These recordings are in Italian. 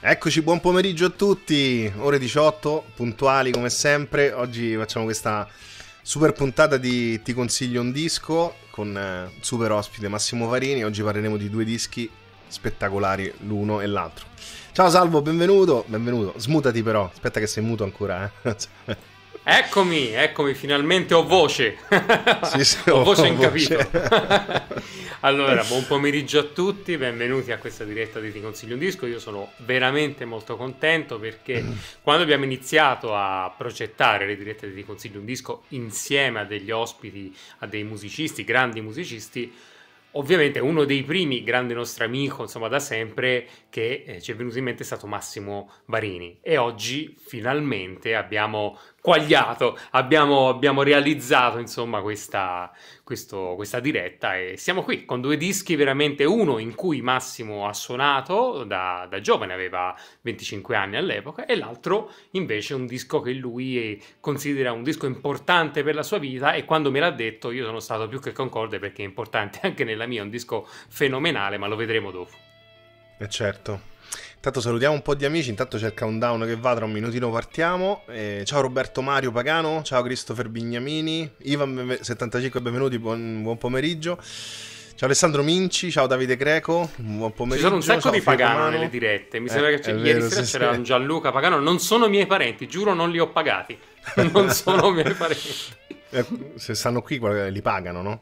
Eccoci, buon pomeriggio a tutti, ore 18, puntuali come sempre. Oggi facciamo questa super puntata di Ti consiglio un disco con eh, super ospite Massimo Varini. Oggi parleremo di due dischi spettacolari l'uno e l'altro. Ciao Salvo, benvenuto, benvenuto. Smutati però, aspetta che sei muto ancora, eh. Eccomi, eccomi, finalmente ho voce. Sì, sì, ho, ho voce in capito. allora, buon pomeriggio a tutti, benvenuti a questa diretta di Ti consiglio un disco. Io sono veramente molto contento perché quando abbiamo iniziato a progettare le dirette di Ti consiglio un disco insieme a degli ospiti, a dei musicisti, grandi musicisti, Ovviamente uno dei primi, grande nostro amico, insomma da sempre, che eh, ci è venuto in mente è stato Massimo Barini. E oggi finalmente abbiamo quagliato, abbiamo, abbiamo realizzato insomma questa, questo, questa diretta e siamo qui con due dischi veramente uno in cui Massimo ha suonato da, da giovane, aveva 25 anni all'epoca e l'altro invece un disco che lui considera un disco importante per la sua vita e quando me l'ha detto io sono stato più che concorde perché è importante anche nella mia, è un disco fenomenale ma lo vedremo dopo. E eh, certo. Intanto salutiamo un po' di amici, intanto c'è il countdown che va, tra un minutino partiamo. Eh, ciao Roberto Mario Pagano, ciao Christopher Bignamini, Ivan75 benvenuti, buon, buon, pomeriggio. Ciao Alessandro Minci, ciao Davide Greco, buon pomeriggio. Ci sono un sacco ciao, di Pagano Romano. nelle dirette, mi eh, sembra che c- ieri vero, sera sì, c'era sì. un Gianluca Pagano, non sono miei parenti, giuro non li ho pagati, non sono miei parenti ecco, se stanno qui li pagano, no?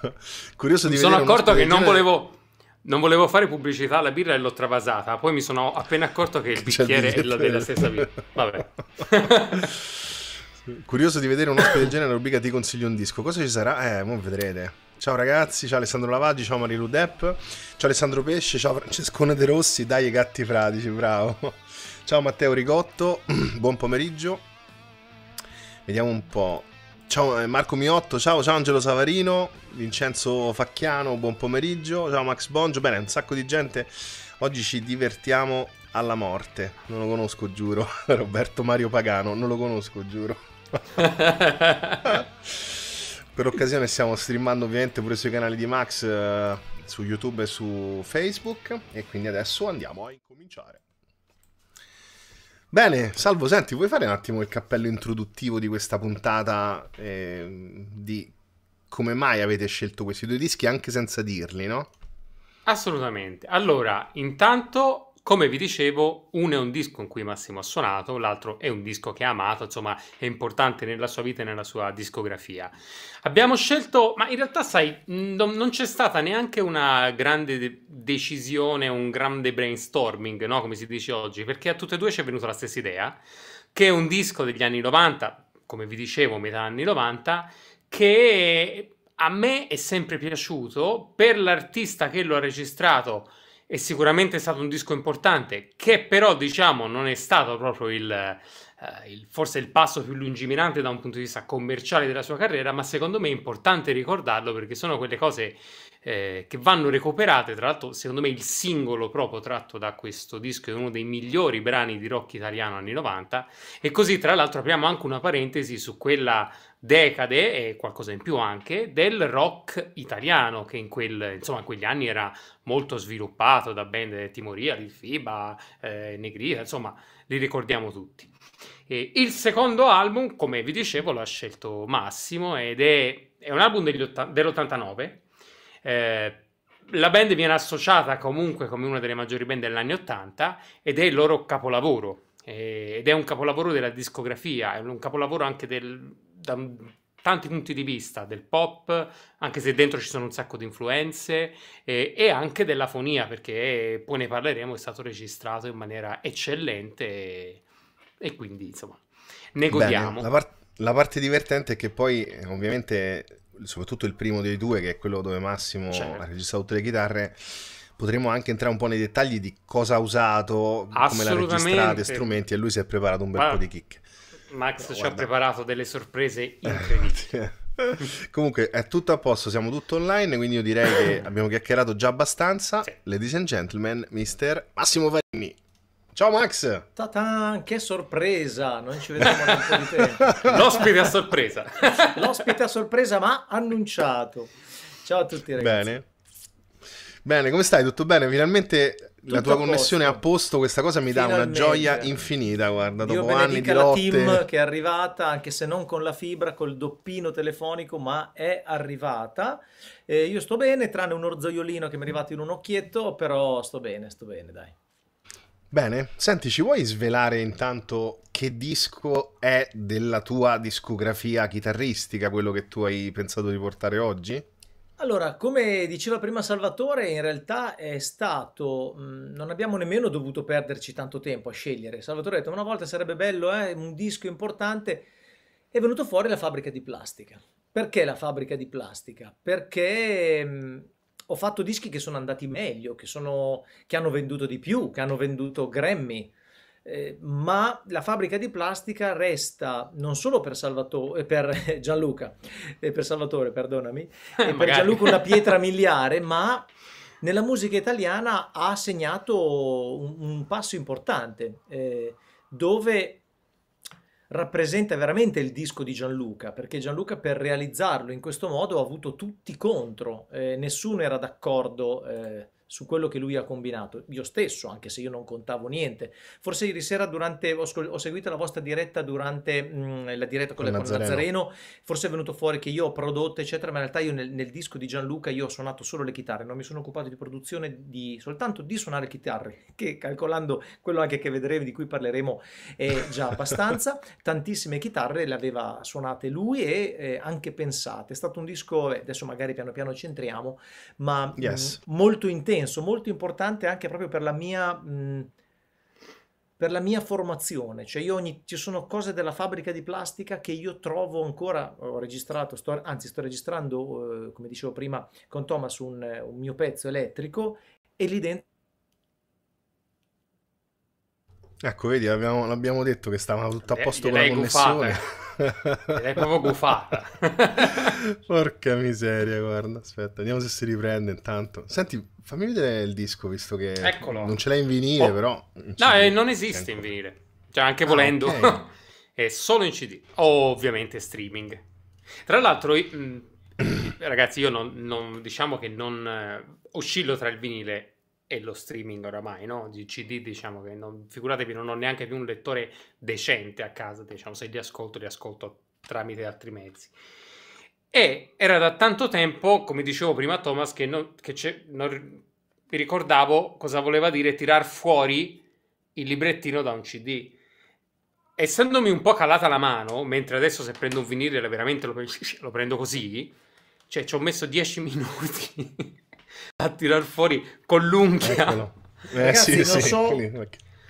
Curioso di Mi sono accorto che non volevo non volevo fare pubblicità alla birra e l'ho travasata. Poi mi sono appena accorto che il bicchiere è la della stessa birra. Vabbè. Curioso di vedere un ospite del genere, rubrica ti consiglio un disco. Cosa ci sarà? Eh, mo vedrete. Ciao ragazzi, ciao Alessandro Lavaggi, ciao Marilu Depp, ciao Alessandro Pesce, ciao Francescone cioè, De Rossi, dai gatti fradici, bravo. Ciao Matteo Rigotto, buon pomeriggio. Vediamo un po'. Ciao eh, Marco Miotto, ciao, ciao Angelo Savarino, Vincenzo Facchiano, buon pomeriggio, ciao Max Bongio, bene, un sacco di gente, oggi ci divertiamo alla morte, non lo conosco giuro, Roberto Mario Pagano, non lo conosco giuro. per l'occasione stiamo streamando ovviamente pure sui canali di Max, eh, su YouTube e su Facebook e quindi adesso andiamo a incominciare. Bene, Salvo, senti, vuoi fare un attimo il cappello introduttivo di questa puntata eh, di come mai avete scelto questi due dischi anche senza dirli, no? Assolutamente. Allora, intanto come vi dicevo, uno è un disco in cui Massimo ha suonato, l'altro è un disco che ha amato, insomma è importante nella sua vita e nella sua discografia. Abbiamo scelto, ma in realtà sai, non c'è stata neanche una grande decisione, un grande brainstorming, no? come si dice oggi, perché a tutte e due ci è venuta la stessa idea, che è un disco degli anni 90, come vi dicevo, metà anni 90, che a me è sempre piaciuto, per l'artista che lo ha registrato è sicuramente stato un disco importante, che però diciamo non è stato proprio il, eh, il, forse il passo più lungimirante da un punto di vista commerciale della sua carriera, ma secondo me è importante ricordarlo perché sono quelle cose eh, che vanno recuperate. Tra l'altro, secondo me, il singolo proprio tratto da questo disco è uno dei migliori brani di rock italiano anni 90. E così, tra l'altro, apriamo anche una parentesi su quella decade e qualcosa in più anche del rock italiano che in, quel, insomma, in quegli anni era molto sviluppato da band Timoria, Lifiba, eh, Negrita, insomma, li ricordiamo tutti. E il secondo album, come vi dicevo, l'ha scelto Massimo ed è, è un album otta- dell'89 eh, la band viene associata comunque come una delle maggiori band degli anni 80 ed è il loro capolavoro eh, ed è un capolavoro della discografia, è un capolavoro anche del, da tanti punti di vista, del pop, anche se dentro ci sono un sacco di influenze, e, eh, e anche della fonia, perché poi ne parleremo, è stato registrato in maniera eccellente e, e quindi insomma ne godiamo. Bene, la, par- la parte divertente è che poi ovviamente soprattutto il primo dei due, che è quello dove Massimo certo. ha registrato tutte le chitarre, potremmo anche entrare un po' nei dettagli di cosa ha usato, come l'ha registrata, strumenti, e lui si è preparato un bel Ma... po' di kick. Max Però, ci guarda... ha preparato delle sorprese incredibili. Comunque è tutto a posto, siamo tutto online, quindi io direi che abbiamo chiacchierato già abbastanza. Sì. Ladies and gentlemen, Mr. Massimo Varini. Ciao Max! Ta-tan, che sorpresa! Non ci vediamo da un po' di tempo. L'ospite a sorpresa. L'ospite a sorpresa, ma annunciato. Ciao a tutti ragazzi. Bene. Bene, come stai? Tutto bene? Finalmente Tutto la tua a connessione è a posto, questa cosa mi Finalmente. dà una gioia infinita, guarda, Dio dopo anni di la team che è arrivata, anche se non con la fibra, col doppino telefonico, ma è arrivata. E eh, io sto bene, tranne un orzoiolino che mi è arrivato in un occhietto, però sto bene, sto bene, dai. Bene, senti, ci vuoi svelare intanto che disco è della tua discografia chitarristica, quello che tu hai pensato di portare oggi? Allora, come diceva prima Salvatore, in realtà è stato, mh, mm, non abbiamo nemmeno dovuto perderci tanto tempo a scegliere. Salvatore ha detto una volta sarebbe bello, eh, un disco importante, è venuto fuori la fabbrica di plastica. Perché la fabbrica di plastica? Perché mh, mm, ho fatto dischi che sono andati meglio, che, sono, che hanno venduto di più, che hanno venduto Grammy. Eh, ma la fabbrica di plastica resta non solo per, Salvatore, eh, per Gianluca, eh, per Salvatore, perdonami, eh, per Gianluca una pietra miliare, ma nella musica italiana ha segnato un, un passo importante, eh, dove rappresenta veramente il disco di Gianluca, perché Gianluca per realizzarlo in questo modo ha avuto tutti contro, eh, nessuno era d'accordo eh, su quello che lui ha combinato, io stesso, anche se io non contavo niente. Forse ieri sera durante, ho, ho seguito la vostra diretta durante mh, mm, la diretta con, con, Nazareno. Nazareno, forse è venuto fuori che io ho prodotto, eccetera, ma in realtà io nel, nel, disco di Gianluca io ho suonato solo le chitarre, non mi sono occupato di produzione, di, soltanto di suonare chitarre, che calcolando quello anche che vedremo, di cui parleremo, è già abbastanza. Tantissime chitarre le aveva suonate lui e eh, anche pensate. È stato un disco, adesso magari piano piano ci entriamo, ma mm, yes. mh, molto intenso penso molto importante anche proprio per la mia... Mh, per la mia formazione, cioè ogni, ci sono cose della fabbrica di plastica che io trovo ancora, ho registrato, sto, anzi sto registrando, eh, come dicevo prima, con Thomas un, un, mio pezzo elettrico e lì dentro... Ecco, vedi, l'abbiamo, detto che stava tutto a posto eh, con la connessione. è proprio gufata. Porca miseria, guarda, aspetta, vediamo se si riprende intanto. Senti, fammi vedere il disco, visto che Eccolo. non ce l'hai in vinile, oh. però... no, eh, non esiste in vinile. Cioè, anche ah, volendo, okay. è solo in CD. ovviamente streaming. Tra l'altro, mm, ragazzi, io non, non, diciamo che non eh, oscillo tra il vinile e lo streaming oramai, no? Di CD diciamo che non, figuratevi non ho neanche più un lettore decente a casa, diciamo, se li ascolto li ascolto tramite altri mezzi. E era da tanto tempo, come dicevo prima Thomas, che, non, che non, mi ricordavo cosa voleva dire tirar fuori il librettino da un CD. Essendomi un po' calata la mano, mentre adesso se prendo un vinile veramente lo, lo prendo così, cioè ci ho messo 10 minuti a tirar fuori con l'unghia. Eh, Ragazzi, sì, sì. so...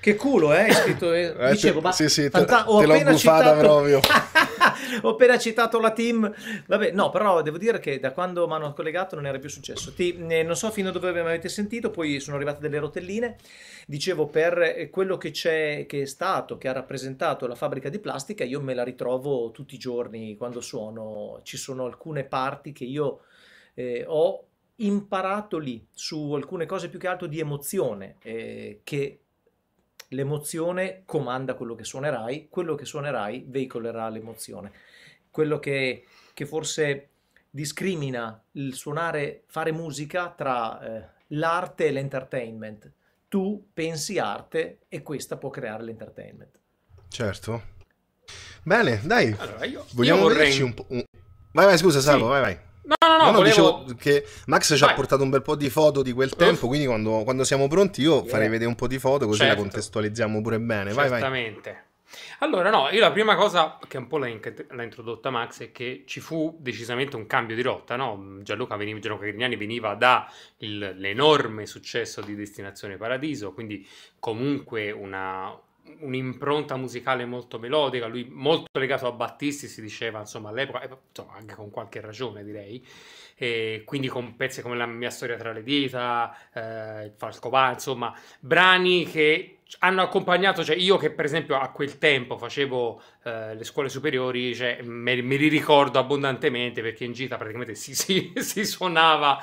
Che culo, eh? Scritto, eh, eh dicevo, ma sì, sì, fanta- te, ho te appena citato... proprio. ho appena citato la team. Vabbè, no, però devo dire che da quando mi hanno collegato non era più successo. Ti, eh, non so fino a dove mi avete sentito, poi sono arrivate delle rotelline. Dicevo, per eh, quello che c'è, che è stato, che ha rappresentato la fabbrica di plastica, io me la ritrovo tutti i giorni quando suono. Ci sono alcune parti che io eh, ho imparato lì su alcune cose più che altro di emozione, eh, che l'emozione comanda quello che suonerai, quello che suonerai veicolerà l'emozione. Quello che, che forse discrimina il suonare, fare musica tra eh, l'arte e l'entertainment. Tu pensi arte e questa può creare l'entertainment. Certo. Bene, dai. Allora, io, vogliamo io vorrei... un po'. Un... Vai, vai, scusa, Salvo, sì. vai, vai. No, no, no, no, volevo... dicevo che Max ci Vai. ha portato un bel po' di foto di quel tempo, quindi quando, quando, siamo pronti io yeah. farei vedere un po' di foto così certo. la contestualizziamo pure bene. Vai, Certamente. Vai. Allora, no, io la prima cosa che un po' l'ha, in- l'ha, introdotta Max è che ci fu decisamente un cambio di rotta, no? Gianluca, veniva, Gianluca Grignani veniva dall'enorme successo di Destinazione Paradiso, quindi comunque una, un'impronta musicale molto melodica, lui molto legato a Battisti si diceva insomma all'epoca, eh, insomma, anche con qualche ragione direi, e quindi con pezzi come La mia storia tra le dita, eh, Il falco va, insomma brani che hanno accompagnato, cioè io che per esempio a quel tempo facevo eh, le scuole superiori, cioè, me, me, li ricordo abbondantemente perché in gita praticamente si, si, si suonava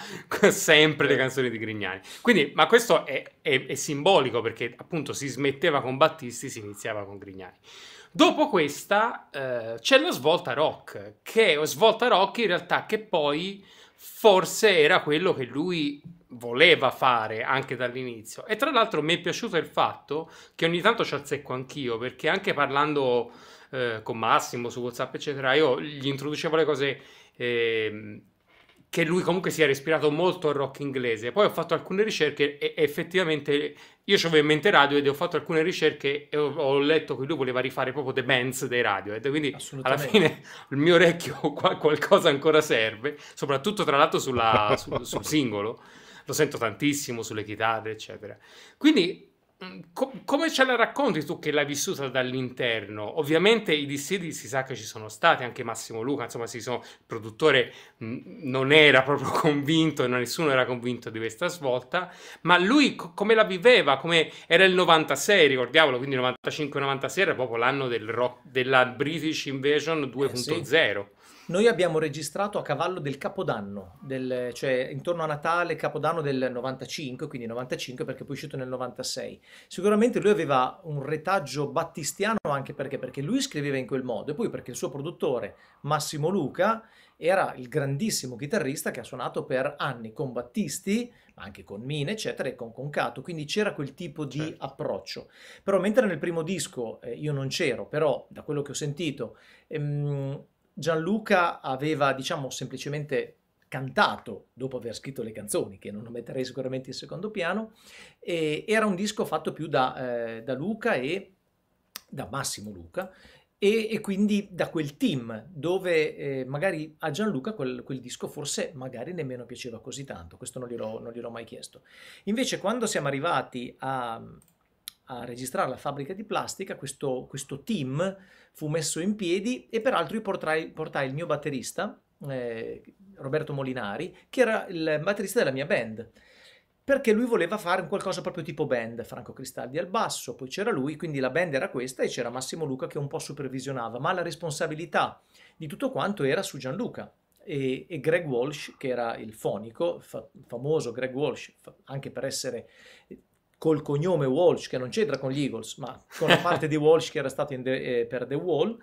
sempre le canzoni di Grignani. Quindi, ma questo è, è, è, simbolico perché appunto si smetteva con Battisti, si iniziava con Grignani. Dopo questa eh, c'è la svolta rock, che è svolta rock in realtà che poi forse era quello che lui voleva fare anche dall'inizio. E tra l'altro mi è piaciuto il fatto che ogni tanto ci azzecco anch'io, perché anche parlando eh, con Massimo su WhatsApp, eccetera, io gli introducevo le cose. Eh, che lui comunque si era ispirato molto al rock inglese. Poi ho fatto alcune ricerche e effettivamente io avevo in mente radio ed ho fatto alcune ricerche e ho, ho, letto che lui voleva rifare proprio The Bands dei radio. Radiohead, quindi alla fine il mio orecchio qualcosa ancora serve, soprattutto tra l'altro sulla, sul, sul singolo lo sento tantissimo sulle chitarre, eccetera. Quindi mm, Co come ce la racconti tu che l'hai vissuta dall'interno? Ovviamente i dissidi si sa che ci sono stati, anche Massimo Luca, insomma, sono, il produttore mm, non era proprio convinto, nessuno era convinto di questa svolta, ma lui co come la viveva? Come era il 96, ricordiamolo, quindi 95-96 era proprio l'anno del della British Invasion 2.0. Eh, sì. Noi abbiamo registrato a cavallo del Capodanno, del, cioè intorno a Natale, Capodanno del 95, quindi 95 perché poi è uscito nel 96. Sicuramente lui aveva un retaggio battistiano anche perché, perché lui scriveva in quel modo e poi perché il suo produttore Massimo Luca era il grandissimo chitarrista che ha suonato per anni con Battisti, ma anche con Mine, eccetera, e con Concato, quindi c'era quel tipo di certo. approccio. Però mentre nel primo disco eh, io non c'ero, però da quello che ho sentito... Ehm, Gianluca aveva, diciamo, semplicemente cantato dopo aver scritto le canzoni, che non lo metterei sicuramente in secondo piano, era un disco fatto più da, eh, da Luca e da Massimo Luca e, e, quindi da quel team dove eh, magari a Gianluca quel, quel, disco forse magari nemmeno piaceva così tanto, questo non gliel'ho, non gliel'ho mai chiesto. Invece quando siamo arrivati a, a registrare la fabbrica di plastica, questo, questo team fu messo in piedi e peraltro io portai, portai il mio batterista, eh, Roberto Molinari, che era il batterista della mia band, perché lui voleva fare qualcosa proprio tipo band, Franco Cristaldi al basso, poi c'era lui, quindi la band era questa e c'era Massimo Luca che un po' supervisionava, ma la responsabilità di tutto quanto era su Gianluca. E, e, Greg Walsh, che era il fonico, fa, famoso Greg Walsh, fa, anche per essere col cognome Walsh, che non c'entra con gli Eagles, ma con la parte di Walsh che era stato the, eh, per The Wall.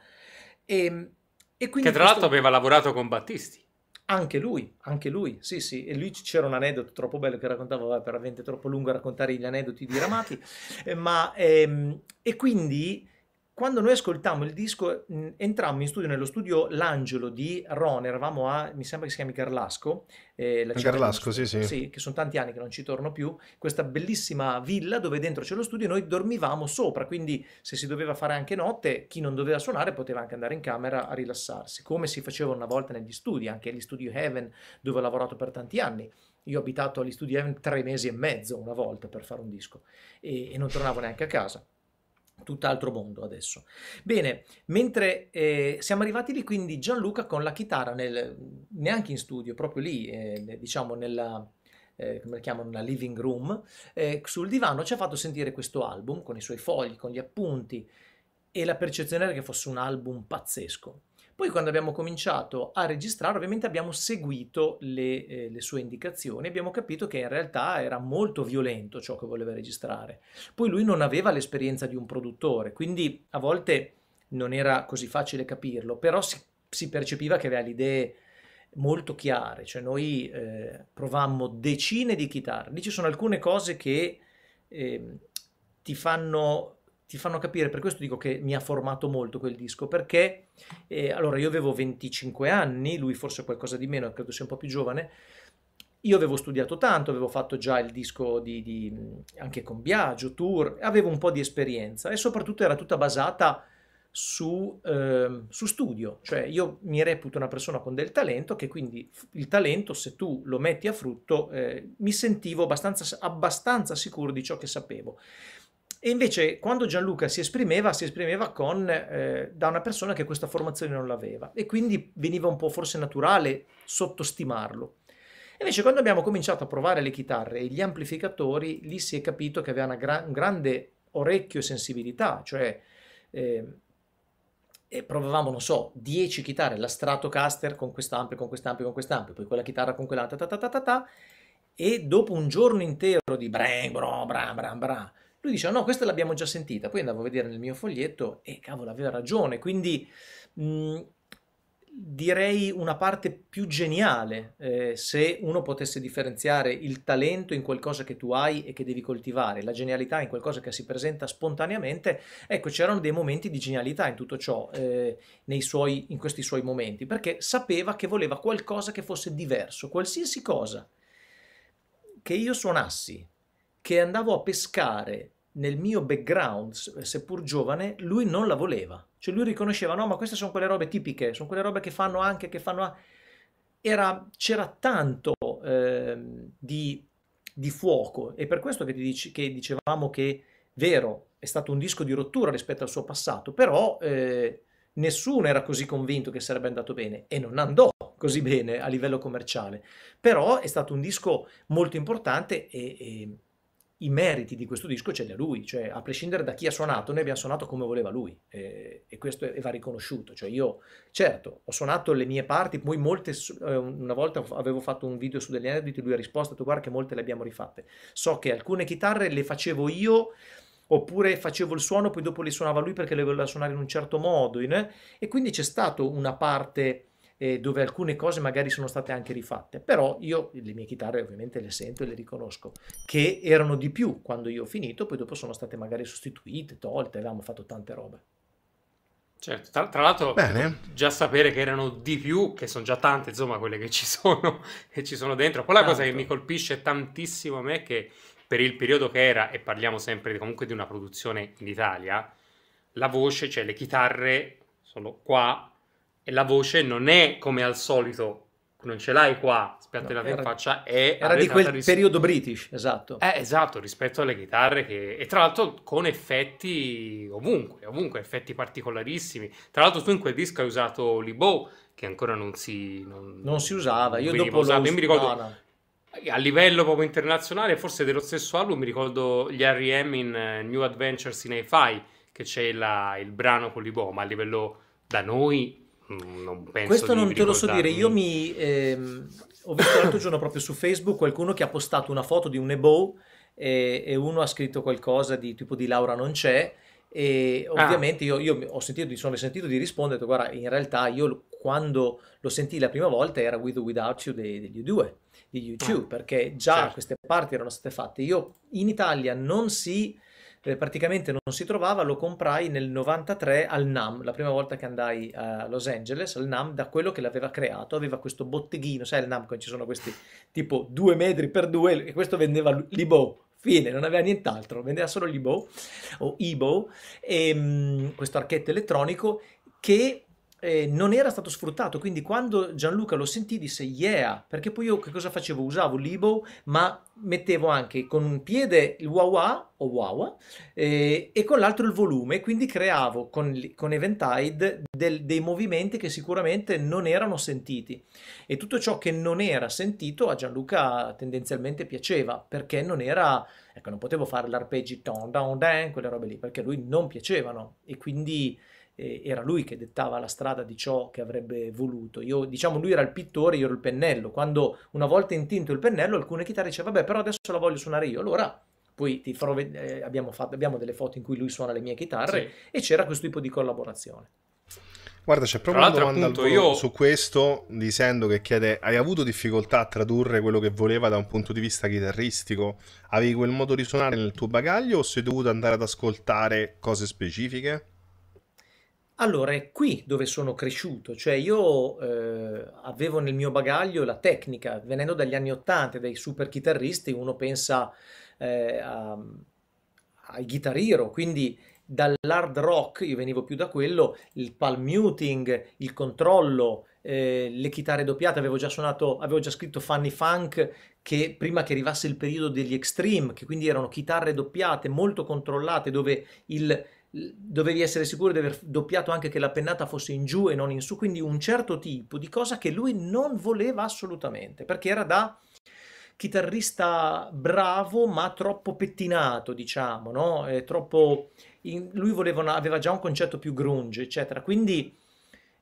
E, ehm, e quindi che tra l'altro questo... aveva lavorato con Battisti. Anche lui, anche lui, sì sì, e lui c'era un aneddoto troppo bello che raccontava, vabbè, veramente troppo lungo a raccontare gli aneddoti diramati, eh, ma ehm, e quindi quando noi ascoltammo il disco, mm, entrammo in studio nello studio L'Angelo di Ron, eravamo a, mi sembra che si chiami Carlasco. Eh, Carlasco, sì, sì. Sì, che sono tanti anni che non ci torno più. Questa bellissima villa dove dentro c'è lo studio e noi dormivamo sopra, quindi se si doveva fare anche notte, chi non doveva suonare poteva anche andare in camera a rilassarsi, come si faceva una volta negli studi, anche agli studi Heaven dove ho lavorato per tanti anni. Io ho abitato agli studi Heaven tre mesi e mezzo una volta per fare un disco e, e non tornavo neanche a casa tutt'altro mondo adesso. Bene, mentre eh, siamo arrivati lì, quindi Gianluca con la chitarra, nel, neanche in studio, proprio lì, eh, diciamo nella, eh, come chiamano, una living room, eh, sul divano ci ha fatto sentire questo album con i suoi fogli, con gli appunti e la percezione era che fosse un album pazzesco. Poi quando abbiamo cominciato a registrare ovviamente abbiamo seguito le, eh, le sue indicazioni, abbiamo capito che in realtà era molto violento ciò che voleva registrare. Poi lui non aveva l'esperienza di un produttore, quindi a volte non era così facile capirlo, però si, si percepiva che aveva le idee molto chiare, cioè noi eh, provammo decine di chitarre, lì ci sono alcune cose che eh, ti fanno ti fanno capire, per questo dico che mi ha formato molto quel disco, perché eh, allora io avevo 25 anni, lui forse qualcosa di meno, credo sia un po' più giovane, io avevo studiato tanto, avevo fatto già il disco di, di, anche con Biagio, tour, avevo un po' di esperienza e soprattutto era tutta basata su, eh, su studio, cioè io mi reputo una persona con del talento che quindi il talento se tu lo metti a frutto eh, mi sentivo abbastanza, abbastanza sicuro di ciò che sapevo. E invece quando Gianluca si esprimeva, si esprimeva con, eh, da una persona che questa formazione non l'aveva e quindi veniva un po' forse naturale sottostimarlo. Invece quando abbiamo cominciato a provare le chitarre e gli amplificatori, lì si è capito che aveva gra- un grande orecchio e sensibilità, cioè eh, e provavamo, non so, 10 chitarre, la Stratocaster con quest'ampio, con quest'ampio, con quest'ampio, poi quella chitarra con quella ta ta ta ta ta, e dopo un giorno intero di bram, bram, bram, bram, bra lui diceva oh, no, questa l'abbiamo già sentita, poi andavo a vedere nel mio foglietto e cavolo aveva ragione, quindi mh, mhmm, direi una parte più geniale eh, se uno potesse differenziare il talento in qualcosa che tu hai e che devi coltivare, la genialità in qualcosa che si presenta spontaneamente, ecco c'erano dei momenti di genialità in tutto ciò, eh, suoi, in questi suoi momenti, perché sapeva che voleva qualcosa che fosse diverso, qualsiasi cosa che io suonassi, che andavo a pescare nel mio background, seppur giovane, lui non la voleva. Cioè lui riconosceva, no, ma queste sono quelle robe tipiche, sono quelle robe che fanno anche, che fanno... A... Era, c'era tanto eh, di, di, fuoco e per questo che, dici, che dicevamo che, vero, è stato un disco di rottura rispetto al suo passato, però eh, nessuno era così convinto che sarebbe andato bene e non andò così bene a livello commerciale. Però è stato un disco molto importante e, e i meriti di questo disco ce li ha lui, cioè a prescindere da chi ha suonato, noi abbiamo suonato come voleva lui e, e questo va riconosciuto, cioè io certo ho suonato le mie parti, poi molte, eh, una volta avevo fatto un video su degli aneddoti, lui ha risposto, tu guarda che molte le abbiamo rifatte, so che alcune chitarre le facevo io oppure facevo il suono poi dopo le suonava lui perché le voleva suonare in un certo modo in, eh, e quindi c'è stata una parte eh, dove alcune cose magari sono state anche rifatte, però io le mie chitarre ovviamente le sento e le riconosco, che erano di più quando io ho finito, poi dopo sono state magari sostituite, tolte, avevamo fatto tante robe. Certo, tra, tra l'altro Bene. già sapere che erano di più, che sono già tante, insomma, quelle che ci sono, che ci sono dentro. Poi la cosa che mi colpisce tantissimo a me è che per il periodo che era, e parliamo sempre comunque di una produzione in Italia, la voce, cioè le chitarre sono qua, e la voce non è come al solito, non ce l'hai qua, spiattela no, era, faccia, è... Era di quel ris- periodo british, esatto. Eh, esatto, rispetto alle chitarre che... E tra l'altro con effetti ovunque, ovunque, effetti particolarissimi. Tra l'altro tu in quel disco hai usato Libo, che ancora non si... Non, non si usava, io dopo usato. lo... Io mi ricordo... No, no. A livello proprio internazionale, forse dello stesso album, mi ricordo gli R.E.M. in eh, New Adventures in AFI, che c'è la, il brano con Libo, ma a livello da noi Mm, non penso Questo non te lo so dire, io mi... Ehm, ho visto l'altro giorno proprio su Facebook qualcuno che ha postato una foto di un Ebo e, e uno ha scritto qualcosa di tipo di Laura non c'è e ah. ovviamente ah. io, io, ho sentito, sono sentito di rispondere, guarda, in realtà io quando lo sentì la prima volta era With or Without You dei, degli U2, di YouTube, ah. perché già certo. queste parti erano state fatte. Io in Italia non si eh, praticamente non si trovava, lo comprai nel 93 al NAM, la prima volta che andai a Los Angeles, al NAM, da quello che l'aveva creato, aveva questo botteghino, sai il NAM ci sono questi tipo due metri per due e questo vendeva Libo, fine, non aveva nient'altro, vendeva solo Libo o Ibo, e, ehm, mh, questo archetto elettronico che eh, non era stato sfruttato, quindi quando Gianluca lo sentì disse yeah, perché poi io che cosa facevo? Usavo l'Ibo, ma mettevo anche con un piede il wah o wawa eh, e con l'altro il volume, quindi creavo con, con Eventide del, dei movimenti che sicuramente non erano sentiti e tutto ciò che non era sentito a Gianluca tendenzialmente piaceva perché non era, ecco non potevo fare l'arpeggi quelle robe lì, perché a lui non piacevano e quindi eh, era lui che dettava la strada di ciò che avrebbe voluto. Io, diciamo, lui era il pittore, io ero il pennello. Quando una volta intinto il pennello, alcune chitarre dicevano: vabbè, però adesso la voglio suonare io. Allora poi ti farò vedere, eh, abbiamo, fatto, abbiamo delle foto in cui lui suona le mie chitarre sì. e c'era questo tipo di collaborazione. Guarda, c'è proprio una domanda appunto, io... su questo, dicendo che chiede, hai avuto difficoltà a tradurre quello che voleva da un punto di vista chitarristico? Avevi quel modo di suonare nel tuo bagaglio o sei dovuto andare ad ascoltare cose specifiche? Allora, è qui dove sono cresciuto, cioè io eh, avevo nel mio bagaglio la tecnica, venendo dagli anni Ottanta, dai super chitarristi, uno pensa eh, a, ai guitar quindi dall'hard rock, io venivo più da quello, il palm muting, il controllo, eh, le chitarre doppiate, avevo già suonato, avevo già scritto Funny Funk che prima che arrivasse il periodo degli extreme, che quindi erano chitarre doppiate, molto controllate, dove il dovevi essere sicuro di aver doppiato anche che la pennata fosse in giù e non in su, quindi un certo tipo di cosa che lui non voleva assolutamente, perché era da chitarrista bravo ma troppo pettinato, diciamo, no? E troppo... In, lui una, aveva già un concetto più grunge, eccetera, quindi...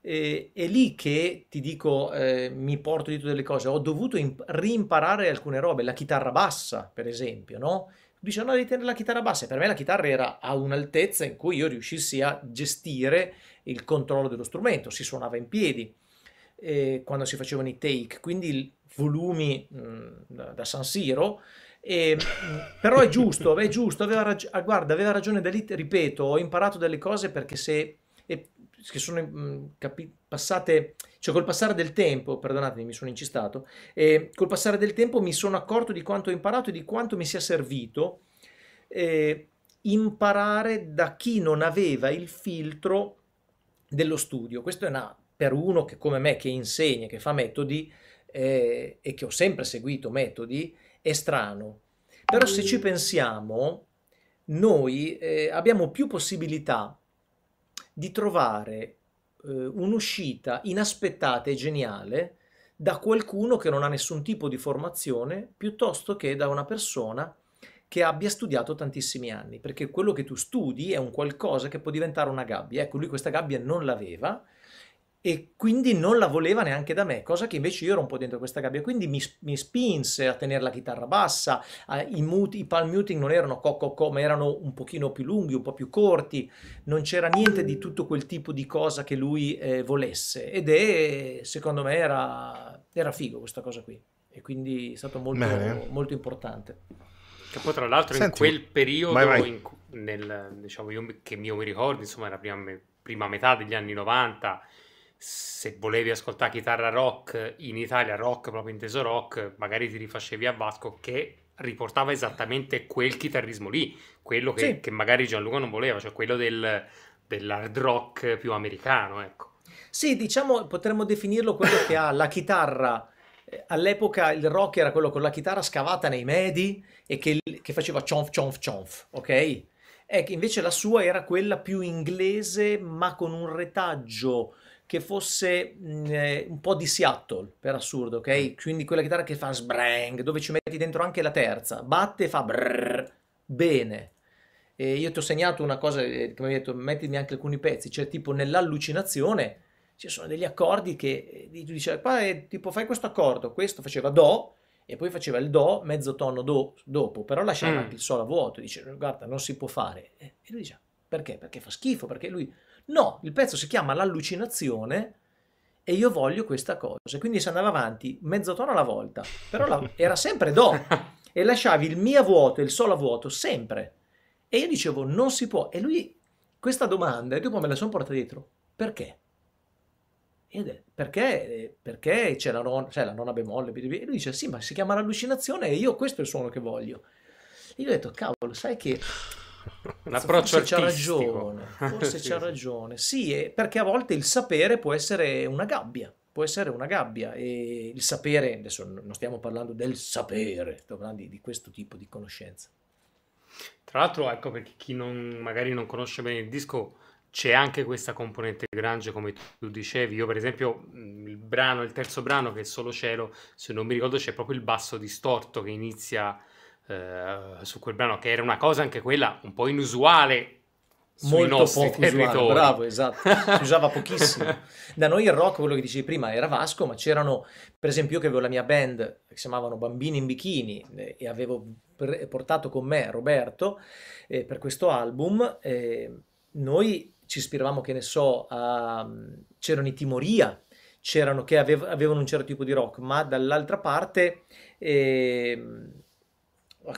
Eh, è lì che ti dico, eh, mi porto dietro delle cose. Ho dovuto imp- rimparare alcune robe, la chitarra bassa, per esempio, no? dice no, devi tenere la chitarra bassa. E per me la chitarra era a un'altezza in cui io riuscissi a gestire il controllo dello strumento, si suonava in piedi eh, quando si facevano i take, quindi volumi mh, mm, da San Siro. E, mm, però è giusto, è giusto, aveva rag- guarda, aveva ragione da lì, ripeto, ho imparato delle cose perché se che sono mm, capi- passate, cioè col passare del tempo, perdonatemi, mi sono incistato, eh, col passare del tempo mi sono accorto di quanto ho imparato e di quanto mi sia servito eh, imparare da chi non aveva il filtro dello studio. Questo è una, per uno che come me, che insegna, che fa metodi eh, e che ho sempre seguito metodi, è strano. Però se ci pensiamo, noi eh, abbiamo più possibilità di trovare eh, un'uscita inaspettata e geniale da qualcuno che non ha nessun tipo di formazione piuttosto che da una persona che abbia studiato tantissimi anni, perché quello che tu studi è un qualcosa che può diventare una gabbia. Ecco, lui questa gabbia non l'aveva, e quindi non la voleva neanche da me, cosa che invece io ero un po' dentro questa gabbia, quindi mi, mi spinse a tenere la chitarra bassa, eh, i, mute, i palm muting non erano co-co-co, ma erano un pochino più lunghi, un po' più corti, non c'era niente di tutto quel tipo di cosa che lui eh, volesse ed è, secondo me, era, era, figo questa cosa qui e quindi è stato molto, molto importante. Che poi tra l'altro Senti, in quel periodo, vai vai. In, nel, diciamo, io, che mio mi ricordo, insomma era prima, prima metà degli anni 90, se volevi ascoltare chitarra rock in Italia, rock proprio inteso rock, magari ti rifacevi a Vasco che riportava esattamente quel chitarrismo lì, quello che, sì. che magari Gianluca non voleva, cioè quello del, dell'hard rock più americano, ecco. Sì, diciamo, potremmo definirlo quello che ha la chitarra. Eh, all'epoca il rock era quello con la chitarra scavata nei medi e che, che faceva chonf chonf chonf, ok? Ecco, invece la sua era quella più inglese ma con un retaggio che fosse mh, eh, un po' di Seattle, per assurdo, ok? Mm. Quindi quella chitarra che fa sbrang, dove ci metti dentro anche la terza, batte e fa brrr, bene. E io ti ho segnato una cosa eh, come hai detto, mettimi anche alcuni pezzi, cioè tipo nell'allucinazione ci sono degli accordi che eh, tu dici, qua è, tipo fai questo accordo, questo faceva do e poi faceva il do, mezzo tono do dopo, però lasciava mm. anche il solo a vuoto, dice guarda non si può fare. E lui dice perché? Perché fa schifo, perché lui No, il pezzo si chiama L'allucinazione e io voglio questa cosa. Quindi si andava avanti mezzo tono alla volta, però la, era sempre do e lasciavi il mia vuoto e il solo a vuoto sempre. E io dicevo non si può. E lui questa domanda, e dopo me la sono portata dietro, perché? Ed perché, perché c'è la, non, cioè la nona bemolle? E lui dice sì, ma si chiama l'allucinazione e io questo è il suono che voglio. E io ho detto, cavolo, sai che L'approccio forse c'ha ragione, forse sì, c'ha sì. ragione. Sì, perché a volte il sapere può essere una gabbia, può essere una gabbia e il sapere, adesso non stiamo parlando del sapere, stiamo parlando di, di questo tipo di conoscenza. Tra l'altro, ecco, per chi non, magari non conosce bene il disco, c'è anche questa componente Grange, come tu dicevi. Io, per esempio, mm, il brano, il terzo brano che è Solo Cielo, se non mi ricordo, c'è proprio il basso distorto che inizia eh, su quel brano, che era una cosa anche quella un po' inusuale molto poco territori. usuale, bravo, esatto, si usava pochissimo. Da noi il rock, quello che dicevi prima, era vasco, ma c'erano, per esempio, io che avevo la mia band che si chiamavano Bambini in Bikini eh, e avevo pre- portato con me Roberto eh, per questo album, eh, noi ci ispiravamo, che ne so, a... c'erano i Timoria, c'erano che avev- avevano un certo tipo di rock, ma dall'altra parte... Eh,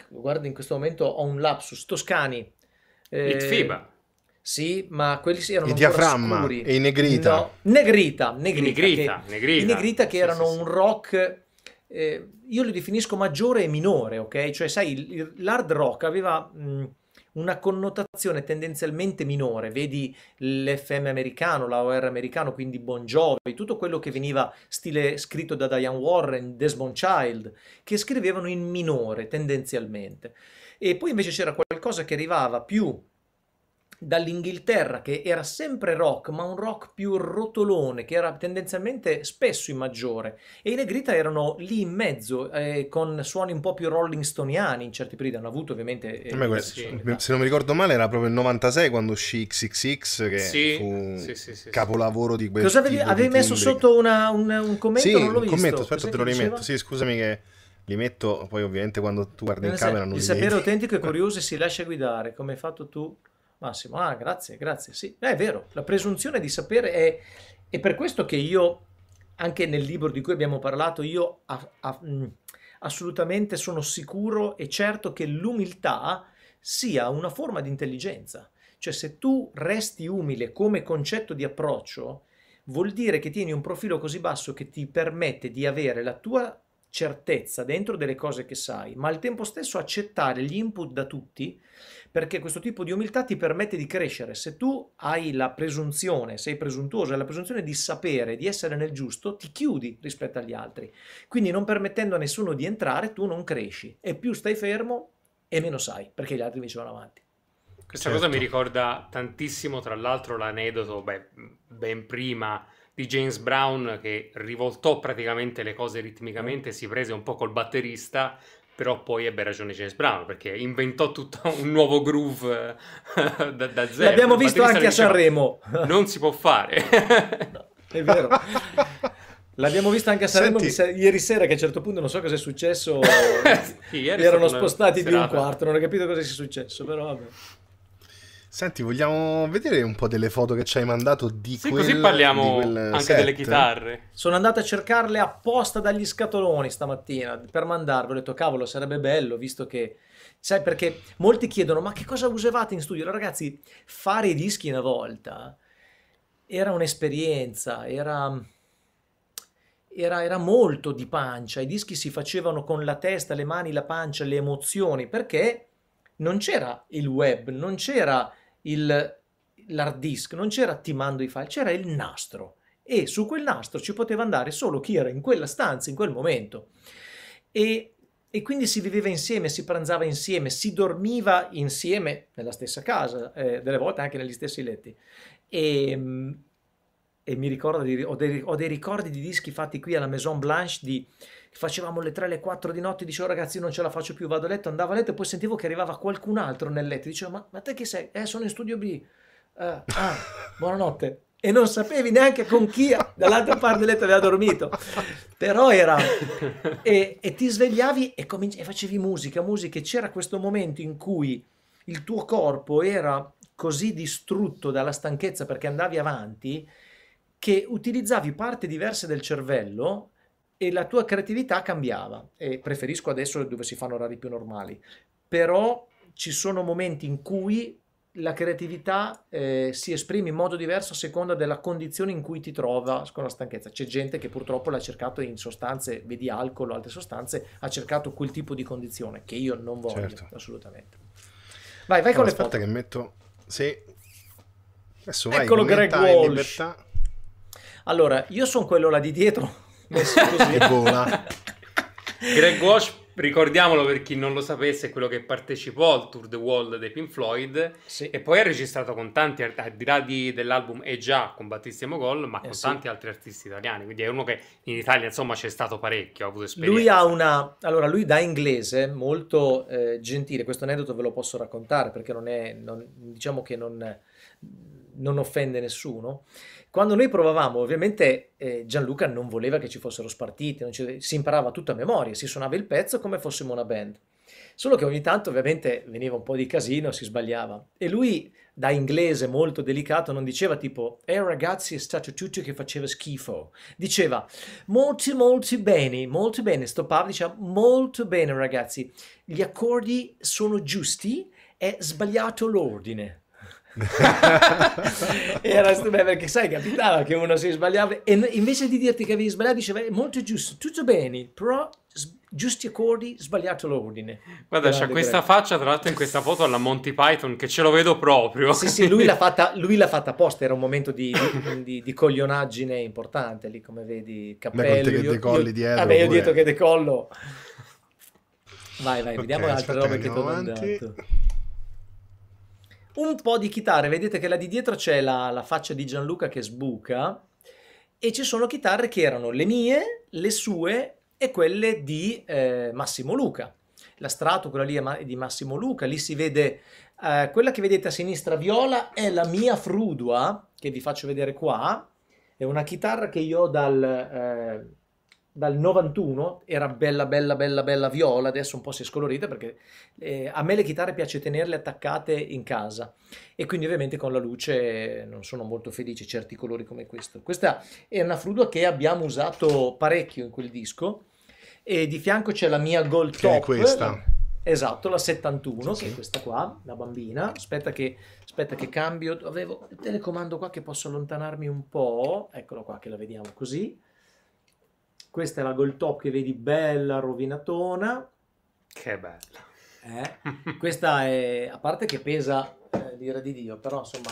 guarda in questo momento ho un lapsus, Toscani. Eh, FIBA Sì, ma quelli sì erano I diaframma scuri. e i negrita. No, negrita, negrita, negrita, che, negrita. I negrita che sì, erano sì, un rock eh, io li definisco maggiore e minore, ok? Cioè, sai, l'hard rock aveva mh, una connotazione tendenzialmente minore, vedi l'FM americano, l'AOR americano, quindi Bon Jovi, tutto quello che veniva stile scritto da Diane Warren, Desmond Child, che scrivevano in minore tendenzialmente. E poi invece c'era qualcosa che arrivava più dall'Inghilterra, che era sempre rock, ma un rock più rotolone, che era tendenzialmente spesso in maggiore, e i Negrita erano lì in mezzo, eh, con suoni un po' più rolling stoniani in certi periodi, hanno avuto ovviamente... Eh, questo, se non mi ricordo male era proprio il 96 quando uscì XXX, che sì, fu sì, capolavoro di questo Cosa avevi, avevi messo sotto una, un, un, commento? Sì, non l'ho un visto. commento, aspetta te lo rimetto, sì scusami che li metto poi ovviamente quando tu guardi in camera non il sapere autentico e curioso si lascia guidare come hai fatto tu Massimo, ah, grazie, grazie. Sì, eh, è vero, la presunzione di sapere è, è, per questo che io, anche nel libro di cui abbiamo parlato, io a, a, mh, mm, assolutamente sono sicuro e certo che l'umiltà sia una forma di intelligenza. Cioè, se tu resti umile come concetto di approccio, vuol dire che tieni un profilo così basso che ti permette di avere la tua certezza dentro delle cose che sai, ma al tempo stesso accettare gli input da tutti, perché questo tipo di umiltà ti permette di crescere. Se tu hai la presunzione, sei presuntuoso, hai la presunzione di sapere, di essere nel giusto, ti chiudi rispetto agli altri. Quindi non permettendo a nessuno di entrare, tu non cresci e più stai fermo e meno sai, perché gli altri invece vanno avanti. Questa certo. cosa mi certo. ricorda tantissimo, tra l'altro, l'aneddoto, beh, ben prima di James Brown che rivoltò praticamente le cose ritmicamente, si prese un po' col batterista, però poi ebbe ragione James Brown perché inventò tutto un nuovo groove eh, da, da zero. L'abbiamo visto anche a Sanremo. Non si può fare. no, è vero. L'abbiamo visto anche a Sanremo Senti... ieri sera che a un certo punto non so cosa è successo, sì, erano spostati di un quarto, non ho capito cosa sia successo, però vabbè. Senti, vogliamo vedere un po' delle foto che ci hai mandato di sì, quel, così parliamo eh, anche set. delle chitarre. Sono andato a cercarle apposta dagli scatoloni stamattina per mandarvelo. Ho detto, cavolo, sarebbe bello, visto che... Sai, perché molti chiedono, ma che cosa usavate in studio? Allora, ragazzi, fare i dischi una volta era un'esperienza, era... Era, era, molto di pancia, i dischi si facevano con la testa, le mani, la pancia, le emozioni, perché non c'era il web, non c'era il, l'hard disk, non c'era timando i file, c'era il nastro e su quel nastro ci poteva andare solo chi era in quella stanza in quel momento. E, e quindi si viveva insieme, si pranzava insieme, si dormiva insieme nella stessa casa, eh, delle volte anche negli stessi letti. E, ehm, e mi ricordo, di, ho, dei, ho, dei, ricordi di dischi fatti qui alla Maison Blanche di facevamo le 3, le 4 di notte, dicevo oh, ragazzi non ce la faccio più, vado a letto, andavo a letto e poi sentivo che arrivava qualcun altro nel letto, dicevo ma, ma te chi sei? Eh sono in studio B, uh, ah, buonanotte. E non sapevi neanche con chi dall'altra parte del letto aveva dormito. Però era... E, e ti svegliavi e, cominci- e facevi musica, musica. E c'era questo momento in cui il tuo corpo era così distrutto dalla stanchezza perché andavi avanti che utilizzavi parti diverse del cervello e la tua creatività cambiava. E preferisco adesso dove si fanno orari più normali, però ci sono momenti in cui la creatività eh, si esprime in modo diverso a seconda della condizione in cui ti trova con la stanchezza. C'è gente che purtroppo l'ha cercato in sostanze, vedi alcol o altre sostanze, ha cercato quel tipo di condizione che io non voglio certo. assolutamente. Vai, vai allora, con le aspetta foto. Aspetta che metto... Sì. Adesso vai, Eccolo Greg Walsh. Libertà. Allora, io sono quello là di dietro messo così. che vola. Greg Walsh Ricordiamolo per chi non lo sapesse, è quello che partecipò al Tour the World dei Pink Floyd sì. e poi ha registrato con tanti, al di là di, dell'album E già con Battistiamo Gol, ma eh, con sì. tanti altri artisti italiani, quindi è uno che in Italia insomma c'è stato parecchio, ha avuto esperienza. Lui ha una, allora lui da inglese molto eh, gentile, questo aneddoto ve lo posso raccontare perché non è, non, diciamo che non, non offende nessuno quando noi provavamo, ovviamente eh, Gianluca non voleva che ci fossero spartite, ci... si imparava tutto a memoria, si suonava il pezzo come fossimo una band. Solo che ogni tanto ovviamente veniva un po' di casino, si sbagliava. E lui, da inglese molto delicato, non diceva tipo «E ragazzi, è stato tutto che faceva schifo». Diceva «Molti, molti bene, molto bene». Stoppava, diceva «Molto bene, ragazzi. Gli accordi sono giusti, è sbagliato l'ordine». era stupendo perché sai capitava che uno si sbagliava e invece di dirti che avevi sbagliato diceva eh, molto giusto tutto bene però giusti accordi sbagliato l'ordine guarda c'ha questa grande. faccia tra l'altro in questa foto alla Monty Python che ce lo vedo proprio sì sì lui l'ha fatta lui l'ha fatta apposta era un momento di, di, di, coglionaggine importante lì come vedi cappello Beh, che decolli io, dietro vabbè io dietro che decollo vai vai okay, vediamo altre robe che ti ho mandato un po' di chitarre, vedete che là di dietro c'è la, la faccia di Gianluca che sbuca e ci sono chitarre che erano le mie, le sue e quelle di eh, Massimo Luca. La strato, quella lì è di Massimo Luca, lì si vede, eh, quella che vedete a sinistra viola è la mia Frudua, che vi faccio vedere qua, è una chitarra che io ho dal... Eh, dal 91 era bella bella bella bella viola, adesso un po' si è scolorita perché eh, a me le chitarre piace tenerle attaccate in casa e quindi ovviamente con la luce non sono molto felice certi colori come questo. Questa è una frudua che abbiamo usato parecchio in quel disco e di fianco c'è la mia Gold Top. Che è questa. esatto, la 71, sì, che sì. è questa qua, la bambina. Aspetta che, aspetta che cambio, avevo il telecomando qua che posso allontanarmi un po', eccolo qua che la vediamo così questa è la gold top che vedi bella rovinatona. Che bella. Eh, questa è, a parte che pesa eh, l'ira di Dio, però insomma...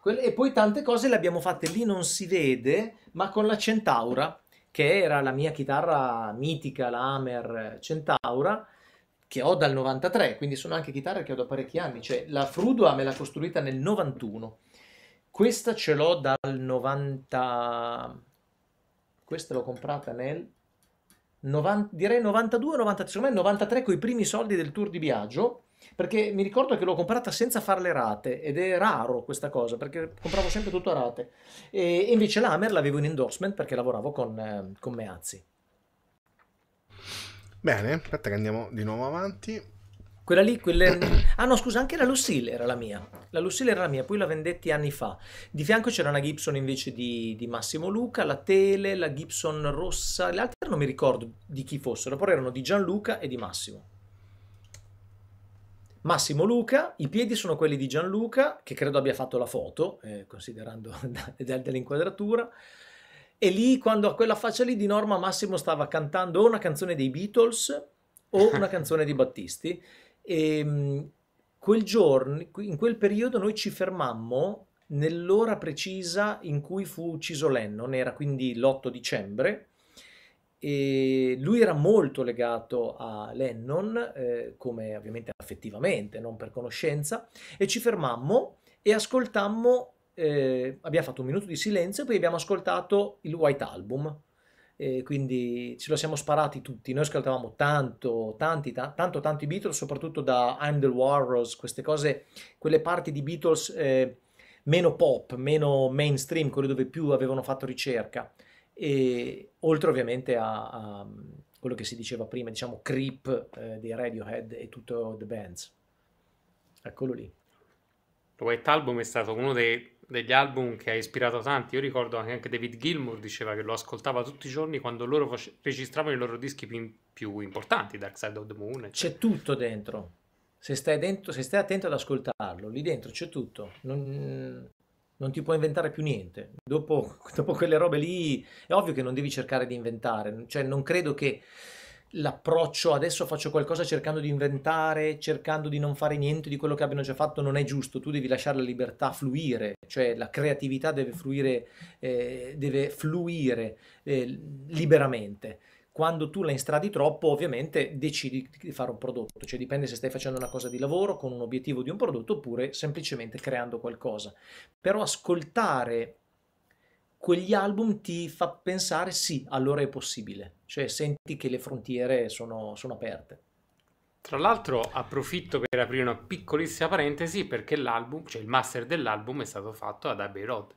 Que- e poi tante cose le abbiamo fatte lì, non si vede, ma con la Centaura, che era la mia chitarra mitica, la Hammer Centaura, che ho dal 93, quindi sono anche chitarre che ho da parecchi anni, cioè la Frudua me l'ha costruita nel 91, questa ce l'ho dal 90... Questa l'ho comprata nel 90, direi 92, 93, secondo me 93 con i primi soldi del tour di viaggio. Perché mi ricordo che l'ho comprata senza fare le rate ed è raro questa cosa perché compravo sempre tutto a rate. E invece l'Hammer l'avevo in endorsement perché lavoravo con, eh, con Meazzi. Bene, aspetta che andiamo di nuovo avanti. Quella lì, quelle... Ah no, scusa, anche la Lucille era la mia. La Lucille era la mia, poi la vendetti anni fa. Di fianco c'era una Gibson invece di, di, Massimo Luca, la Tele, la Gibson rossa, le altre non mi ricordo di chi fossero, però erano di Gianluca e di Massimo. Massimo Luca, i piedi sono quelli di Gianluca, che credo abbia fatto la foto, eh, considerando da, dall'inquadratura. E lì, quando a quella faccia lì di Norma, Massimo stava cantando o una canzone dei Beatles o una canzone di Battisti e, ehm, quel giorno, in quel periodo noi ci fermammo nell'ora precisa in cui fu ucciso Lennon, era quindi l'8 dicembre, e lui era molto legato a Lennon, eh, come ovviamente affettivamente, non per conoscenza, e ci fermammo e ascoltammo, eh, abbiamo fatto un minuto di silenzio e poi abbiamo ascoltato il White Album, e quindi ce lo siamo sparati tutti. Noi ascoltavamo tanto, tanti, ta- tanto, tanti Beatles, soprattutto da I'm the Walrus, queste cose, quelle parti di Beatles eh, meno pop, meno mainstream, quelle dove più avevano fatto ricerca. E oltre ovviamente a, a quello che si diceva prima, diciamo creep eh, dei Radiohead e tutto The Bands. Eccolo lì. White Album è stato uno dei degli album che ha ispirato tanti. Io ricordo che anche David Gilmour diceva che lo ascoltava tutti i giorni quando loro face- registravano i loro dischi più, più, importanti, Dark Side of the Moon. Eccetera. C'è tutto dentro. Se stai, dentro, se stai attento ad ascoltarlo, lì dentro c'è tutto. Non, non ti puoi inventare più niente. Dopo, dopo, quelle robe lì è ovvio che non devi cercare di inventare. Cioè, non credo che l'approccio adesso faccio qualcosa cercando di inventare, cercando di non fare niente di quello che abbiano già fatto non è giusto, tu devi lasciare la libertà fluire, cioè la creatività deve, fruire, eh, deve fluire eh, liberamente. Quando tu la instradi troppo, ovviamente decidi di fare un prodotto, cioè dipende se stai facendo una cosa di lavoro con un obiettivo di un prodotto oppure semplicemente creando qualcosa. Però ascoltare quegli album ti fa pensare sì, allora è possibile cioè senti che le frontiere sono, sono aperte. Tra l'altro approfitto per aprire una piccolissima parentesi perché l'album, cioè il master dell'album è stato fatto ad Abbey Road.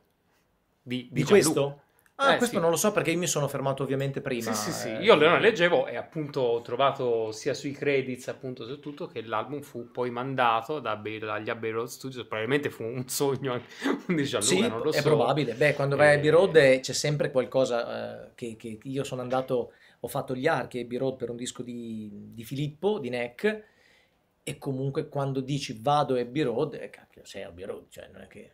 Di, di, di questo? Ah, eh, questo sì. non lo so perché io mi sono fermato ovviamente prima. Sì, sì, sì. Eh... Io allora leggevo e appunto ho trovato sia sui credits, appunto su tutto, che l'album fu poi mandato da Be- dagli Abbey Road Studios. Probabilmente fu un sogno, un déjà vu, sì, eh, non lo so. è probabile. Beh, quando vai eh... a Abbey Road eh, c'è sempre qualcosa eh, che, che, io sono andato, ho fatto gli archi a Abbey Road per un disco di, di Filippo, di Neck, e comunque quando dici vado a Abbey Road, eh, cacchio, sei a Abbey Road, cioè non è che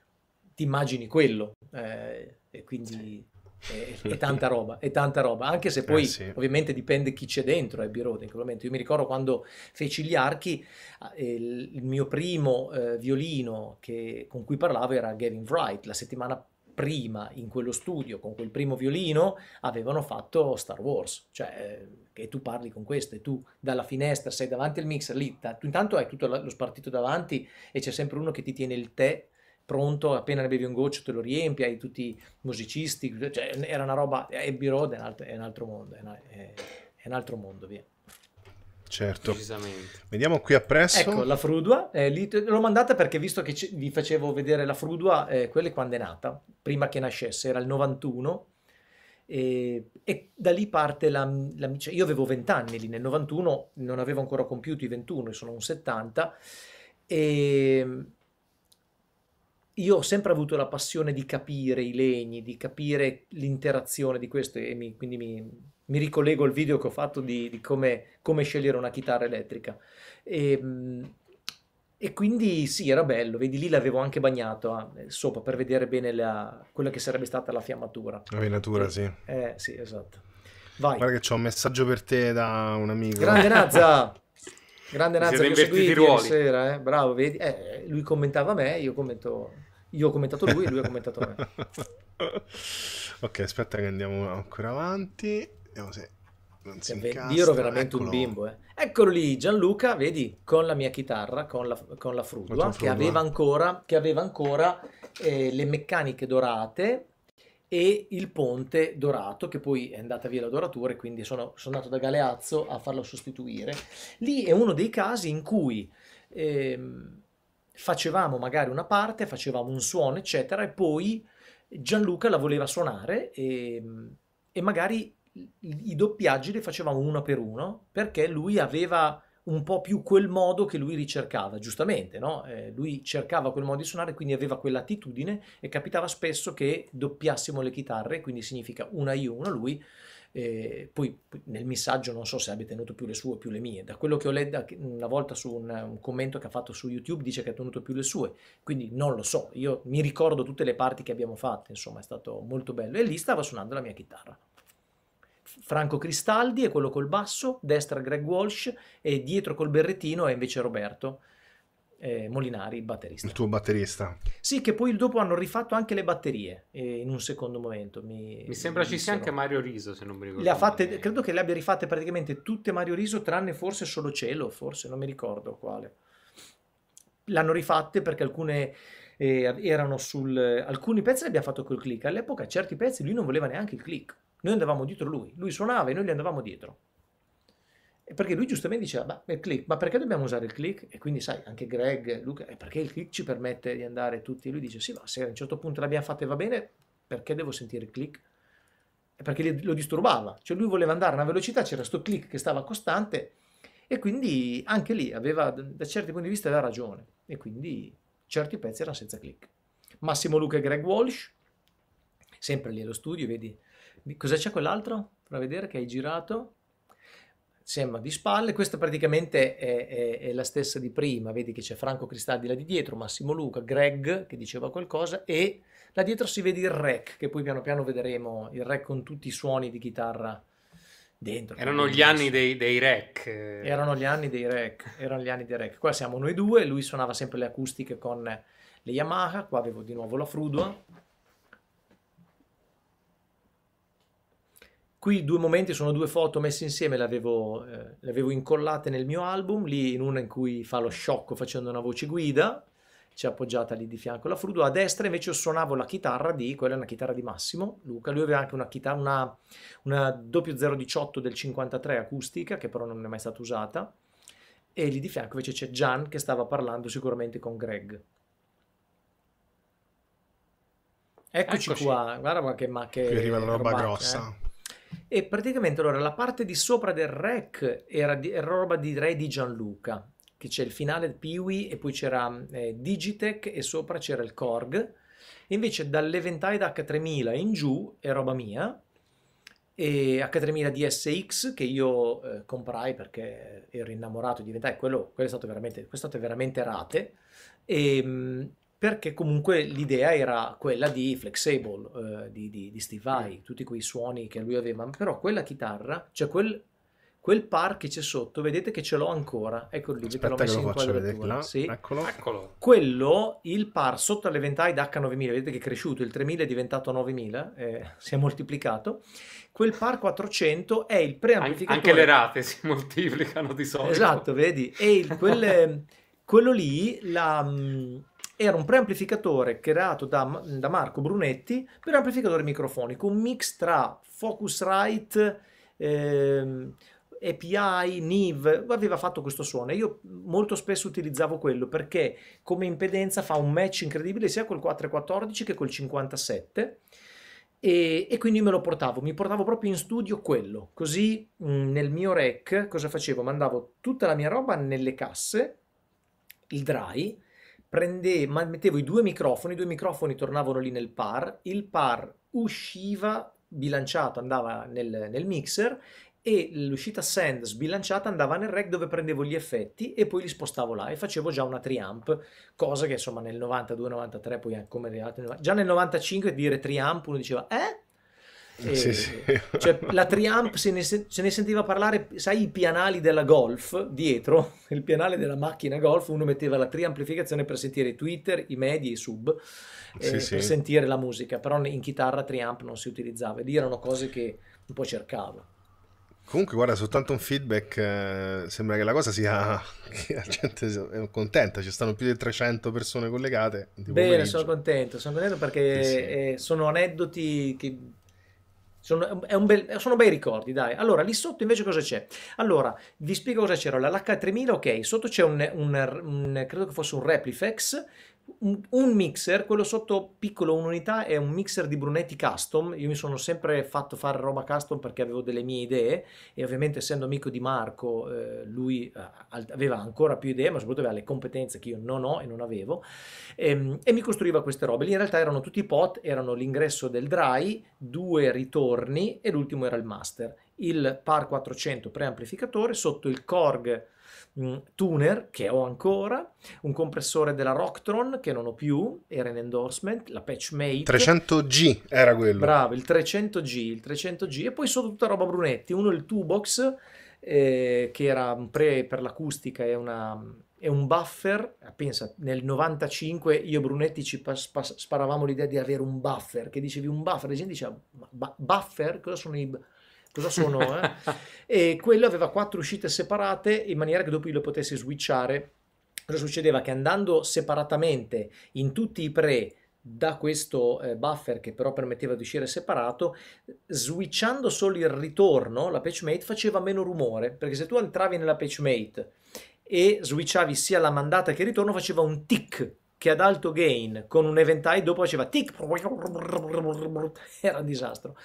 ti immagini quello. e quindi... Sì è, è, tanta roba, è tanta roba, anche se poi eh sì. ovviamente dipende chi c'è dentro Abbey eh, Road in quel momento. Io mi ricordo quando feci gli archi, ah, il, il mio primo eh, violino che, con cui parlavo era Gavin Wright, la settimana prima in quello studio con quel primo violino avevano fatto Star Wars, cioè eh, che tu parli con questo e tu dalla finestra sei davanti al mixer lì, tu intanto hai tutto lo spartito davanti e c'è sempre uno che ti tiene il tè pronto, appena ne bevi un goccio te lo riempi, hai tutti i musicisti, cioè, era una roba, Abbey Road è un altro, è un altro mondo, è, è, è un altro mondo, via. Certo. Vediamo qui appresso. Ecco, la frudua, eh, lì, l'ho mandata perché visto che ci, vi facevo vedere la frudua, eh, quella è quando è nata, prima che nascesse, era il 91, e, e da lì parte la, la Io avevo 20 anni lì, nel 91 non avevo ancora compiuto i 21, sono un 70, e io ho sempre avuto la passione di capire i legni, di capire l'interazione di questo e mi, quindi mi, mi, ricollego al video che ho fatto di, di come, come, scegliere una chitarra elettrica. E, ehm, e, quindi sì, era bello, vedi lì l'avevo anche bagnato ah, eh, sopra per vedere bene la, quella che sarebbe stata la fiammatura. La venatura, eh, sì. Eh, sì, esatto. Vai. Guarda che c'ho un messaggio per te da un amico. Grande Nazza! Grande Nazza, che seguivi ieri sera, eh? bravo, vedi? Eh, lui commentava me, io commento io ho commentato lui e lui ha commentato me. ok, aspetta che andiamo ancora avanti. Vediamo se non si cioè, incastra. Io ero veramente Eccolo. un bimbo. Eh. Eccolo lì, Gianluca, vedi, con la mia chitarra, con la, con la frudua, che aveva ancora, che aveva ancora eh, le meccaniche dorate e il ponte dorato che poi è andata via la doratura e quindi sono, sono andato da Galeazzo a farlo sostituire. Lì è uno dei casi in cui... Ehm, facevamo magari una parte, facevamo un suono, eccetera, e poi Gianluca la voleva suonare e, e magari i doppiaggi li facevamo uno per uno perché lui aveva un po' più quel modo che lui ricercava, giustamente, no? eh, lui cercava quel modo di suonare, quindi aveva quell'attitudine e capitava spesso che doppiassimo le chitarre, quindi significa una io, una lui, eh, poi nel messaggio non so se abbia tenuto più le sue o più le mie, da quello che ho letto una volta su un, un commento che ha fatto su YouTube dice che ha tenuto più le sue, quindi non lo so, io mi ricordo tutte le parti che abbiamo fatto, insomma è stato molto bello e lì stava suonando la mia chitarra. Franco Cristaldi è quello col basso, destra Greg Walsh e dietro col berrettino è invece Roberto eh, Molinari, il batterista. Il tuo batterista. Sì, che poi dopo hanno rifatto anche le batterie eh, in un secondo momento. Mi, mi sembra mi ci sia anche Mario Riso, se non mi ricordo. Le ha fatte, credo che le abbia rifatte praticamente tutte Mario Riso, tranne forse solo Cielo, forse, non mi ricordo quale. L'hanno rifatte perché alcune eh, erano sul... Alcuni pezzi li abbiamo fatto col click. All'epoca certi pezzi lui non voleva neanche il click. Noi andavamo dietro lui. Lui suonava e noi gli andavamo dietro. Perché lui giustamente diceva, ma, il click, ma perché dobbiamo usare il click? E quindi sai, anche Greg, Luca, perché il click ci permette di andare tutti? E lui dice, sì, ma se a un certo punto l'abbiamo fatta e va bene, perché devo sentire il click? E perché lo disturbava, cioè lui voleva andare a una velocità, c'era questo click che stava costante e quindi anche lì aveva, da certi punti di vista aveva ragione e quindi certi pezzi erano senza click. Massimo Luca e Greg Walsh, sempre lì allo studio, vedi, cosa c'è quell'altro? Fa vedere che hai girato. Semma di spalle, questa praticamente è, è, è, la stessa di prima, vedi che c'è Franco Cristaldi là di dietro, Massimo Luca, Greg che diceva qualcosa e là dietro si vede il rec che poi piano piano vedremo, il rec con tutti i suoni di chitarra dentro. Erano gli anni dei, dei rec. Eh. Erano gli anni dei rec, erano gli anni dei rec. Qua siamo noi due, lui suonava sempre le acustiche con le Yamaha, qua avevo di nuovo la Frudua Qui due momenti sono due foto messe insieme, le avevo, eh, le avevo incollate nel mio album, lì in una in cui fa lo sciocco facendo una voce guida, c'è appoggiata lì di fianco la Frudo, a destra invece suonavo la chitarra di, quella è una chitarra di Massimo, Luca, lui aveva anche una chitarra, una, una 0018 del 53 acustica, che però non è mai stata usata, e lì di fianco invece c'è Gian che stava parlando sicuramente con Greg. Eccoci, Eccoci. qua, guarda qua che, macchina. Qui arriva la roba eh. grossa. Eh? E praticamente allora la parte di sopra del rack era, di, era roba di Re di Gianluca, che c'è il finale Peewee e poi c'era eh, Digitech e sopra c'era il Korg. Invece dall'Eventide H3000 in giù è roba mia, e H3000 DSX che io eh, comprai perché ero innamorato di Eventide, quello, quello è stato veramente, è stato veramente rate. E, ehm, perché comunque l'idea era quella di Flexable, eh, di, di, di, Steve mm. Vai, tutti quei suoni che lui aveva, però quella chitarra, cioè quel, quel par che c'è sotto, vedete che ce l'ho ancora, eccolo lì, Aspetta che l'ho messo in quadratura, sì. eccolo. eccolo. quello, il par sotto alle ventai da H9000, vedete che è cresciuto, il 3000 è diventato 9000, eh, si è moltiplicato, quel par 400 è il preamplificatore. Anche le rate si moltiplicano di solito. Esatto, vedi, e il, quel, quello lì, la mm, era un preamplificatore creato da, da Marco Brunetti per amplificatore microfonico, un mix tra Focusrite, eh, API, NIV, aveva fatto questo suono io molto spesso utilizzavo quello perché come impedenza fa un match incredibile sia col 414 che col 57 e, e quindi me lo portavo, mi portavo proprio in studio quello, così mm, nel mio rack cosa facevo? Mandavo tutta la mia roba nelle casse, il dry, prendevo, mettevo i due microfoni, i due microfoni tornavano lì nel par, il par usciva bilanciato, andava nel, nel mixer e l'uscita send sbilanciata andava nel rack dove prendevo gli effetti e poi li spostavo là e facevo già una triamp, cosa che insomma nel 92-93 poi come già nel 95 dire triamp uno diceva eh? Eh, sì, sì. Cioè, la Triumph se ne, se ne, sentiva parlare, sai i pianali della Golf dietro, il pianale della macchina Golf, uno metteva la triamplificazione per sentire Twitter, i media, i sub, eh, sì, per sentire la musica, però in chitarra Triumph non si utilizzava, lì erano cose che un po' cercavo. Comunque, guarda, soltanto un feedback. Eh, sembra che la cosa sia. che la gente è contenta. Ci stanno più di 300 persone collegate. Bene, sono contento. Sono contento perché sì, sì. Eh, sono aneddoti che sono, bel, eh, sono, bei ricordi, dai. Allora, lì sotto invece cosa c'è? Allora, vi spiego cosa c'era. La H3000, ok, sotto c'è un, un, un, credo che fosse un Replifex, un mixer, quello sotto piccolo un'unità è un mixer di Brunetti custom, io mi sono sempre fatto fare roba custom perché avevo delle mie idee e ovviamente essendo amico di Marco eh, lui eh, aveva ancora più idee ma soprattutto aveva le competenze che io non ho e non avevo e, ehm, e mi costruiva queste robe, lì in realtà erano tutti i pot, erano l'ingresso del dry, due ritorni e l'ultimo era il master, il PAR 400 preamplificatore sotto il Korg mh, mm, tuner che ho ancora, un compressore della Rocktron che non ho più, era in endorsement, la Patchmate 300G era quello. Bravo, il 300G, il 300G e poi sono tutta roba Brunetti, uno il Tubox eh, che era un pre per l'acustica e una e un buffer, ah, pensa, nel 95 io e Brunetti ci pas- pas- sparavamo l'idea di avere un buffer, che dicevi un buffer, la gente diceva, ba- buffer? Cosa sono i cosa sono? Eh? e quello aveva quattro uscite separate in maniera che dopo io le potessi switchare. Cosa succedeva? Che andando separatamente in tutti i pre da questo eh, buffer che però permetteva di uscire separato, switchando solo il ritorno, la patchmate faceva meno rumore, perché se tu entravi nella patchmate e switchavi sia la mandata che il ritorno faceva un tick che ad alto gain con un event high dopo faceva tic era un disastro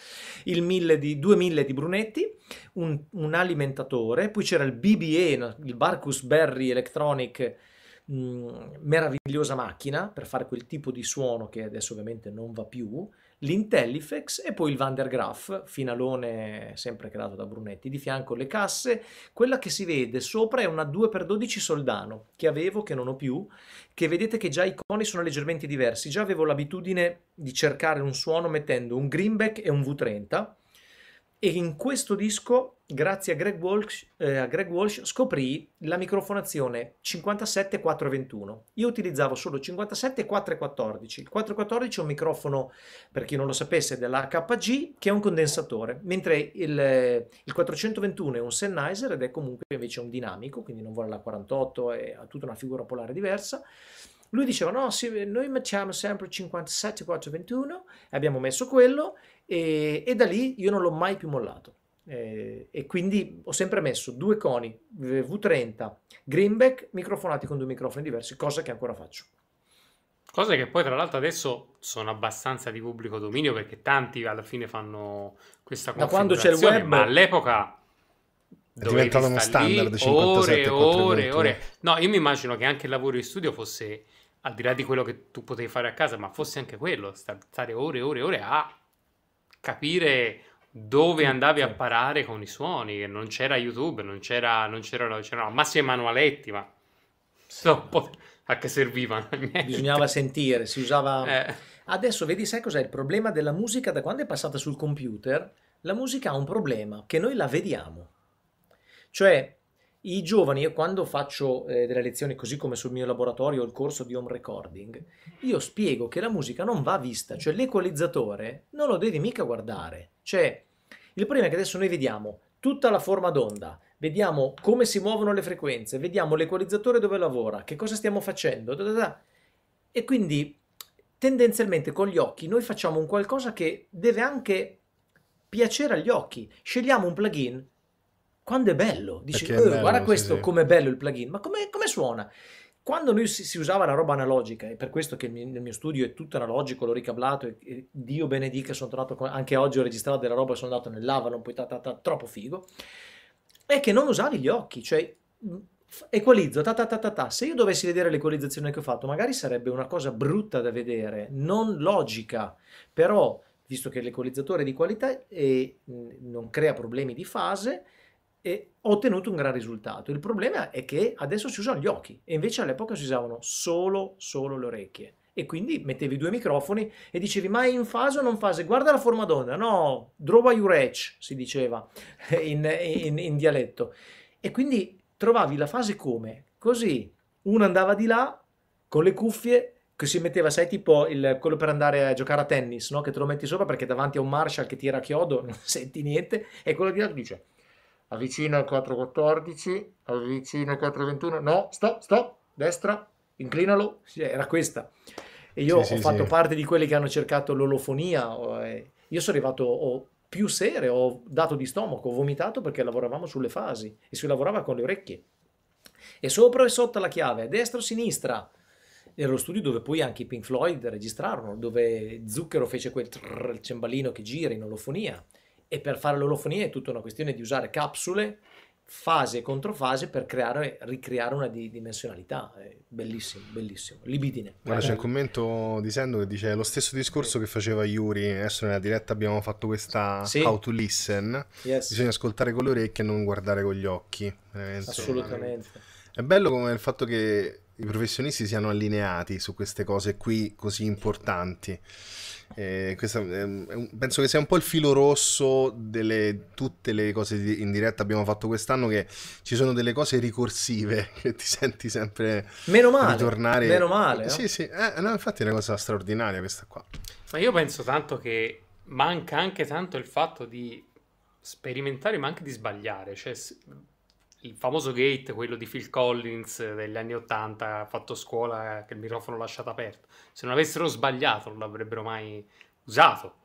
il 1000 di 2000 di Brunetti un, un, alimentatore poi c'era il BBE il Barcus Berry Electronic mh, mm, meravigliosa macchina per fare quel tipo di suono che adesso ovviamente non va più l'Intellifex e poi il Van der Graaf, finalone sempre creato da Brunetti, di fianco le casse, quella che si vede sopra è una 2x12 soldano che avevo, che non ho più, che vedete che già i coni sono leggermente diversi, già avevo l'abitudine di cercare un suono mettendo un greenback e un V30, e in questo disco, grazie a Greg Walsh, eh, a Greg Walsh scoprì la microfonazione 57-421. Io utilizzavo solo 57-414. Il 414 è un microfono, per chi non lo sapesse, dell'HG che è un condensatore, mentre il, eh, il 421 è un Sennheiser ed è comunque invece un dinamico, quindi non vuole la 48 e ha tutta una figura polare diversa. Lui diceva: No, sì, noi mettiamo sempre 57-421, abbiamo messo quello e, e da lì io non l'ho mai più mollato. Eh, e quindi ho sempre messo due coni V30 Greenback microfonati con due microfoni diversi, cosa che ancora faccio. Cose che poi tra l'altro adesso sono abbastanza di pubblico dominio perché tanti alla fine fanno questa cosa. da quando c'è il web, ma all'epoca è diventato uno standard 57 ore, ore, ore. No, io mi immagino che anche il lavoro in studio fosse al di là di quello che tu potevi fare a casa, ma fosse anche quello, stare ore e ore e ore a capire dove andavi a parare con i suoni, non c'era YouTube, non c'era, non c'era, c'era Massimo Manualetti, ma so, a che servivano? Bisognava sentire, si usava... Eh. Adesso vedi, sai cos'è il problema della musica da quando è passata sul computer? La musica ha un problema, che noi la vediamo. Cioè, i giovani, io quando faccio eh, delle lezioni così come sul mio laboratorio il corso di home recording, io spiego che la musica non va vista, cioè l'equalizzatore non lo devi mica guardare. Cioè, il problema è che adesso noi vediamo tutta la forma d'onda, vediamo come si muovono le frequenze, vediamo l'equalizzatore dove lavora, che cosa stiamo facendo, da da da. e quindi tendenzialmente con gli occhi noi facciamo un qualcosa che deve anche piacere agli occhi. Scegliamo un plugin quando è bello, dici, è oh, bello, guarda questo, sì, sì. com'è bello il plugin, ma come, suona? Quando noi si, si, usava la roba analogica, e per questo che mi, nel mio studio è tutto analogico, l'ho ricablato, e, e Dio benedica, sono tornato, con, anche oggi ho registrato della roba, sono andato nell'Avalon, poi ta, ta, ta, troppo figo, è che non usavi gli occhi, cioè equalizzo, ta, ta, ta, ta, ta. se io dovessi vedere l'equalizzazione che ho fatto, magari sarebbe una cosa brutta da vedere, non logica, però visto che l'equalizzatore è di qualità e non crea problemi di fase, e ho ottenuto un gran risultato. Il problema è che adesso si usano gli occhi e invece all'epoca si usavano solo, solo le orecchie. E quindi mettevi due microfoni e dicevi ma è in fase o non fase? Guarda la forma d'onda, no, draw drova jurec si diceva in, in, in dialetto. E quindi trovavi la fase come? Così, uno andava di là con le cuffie che si metteva, sai, tipo il, quello per andare a giocare a tennis, no? Che te lo metti sopra perché davanti a un Marshall che tira a chiodo non senti niente, e quello di là dice avvicina al 4,14, avvicina al 4,21, no, stop, stop, destra, inclinalo. Sì, era questa. E io sì, ho sì, fatto parte di quelli che hanno cercato l'olofonia. Eh, io sono arrivato, ho più sere, ho dato di stomaco, ho vomitato perché lavoravamo sulle fasi e si lavorava con le orecchie. E sopra e sotto la chiave, destra o sinistra. Era lo studio dove poi anche i Pink Floyd registrarono, dove Zucchero fece quel trrr, il cembalino che gira in olofonia e per fare l'olofonia è tutta una questione di usare capsule fase contro fase per creare, ricreare una di dimensionalità. Bellissimo, bellissimo. Libidine. Guarda, c'è un commento di Sendo che dice lo stesso discorso che faceva Yuri, adesso nella diretta abbiamo fatto questa sì. how to listen. Yes. Bisogna ascoltare con le orecchie e non guardare con gli occhi. Eh, Assolutamente. È bello come il fatto che i professionisti siano allineati su queste cose qui così importanti. Eh, questa, eh, penso che sia un po' il filo rosso delle tutte le cose di, in diretta che abbiamo fatto quest'anno che ci sono delle cose ricorsive che ti senti sempre meno male, ritornare meno male no? sì sì eh, no, infatti è una cosa straordinaria questa qua ma io penso tanto che manca anche tanto il fatto di sperimentare ma anche di sbagliare cioè il famoso gate, quello di Phil Collins eh, degli anni 80, fatto scuola, eh, che il microfono lasciato aperto. Se non avessero sbagliato, non l'avrebbero mai usato.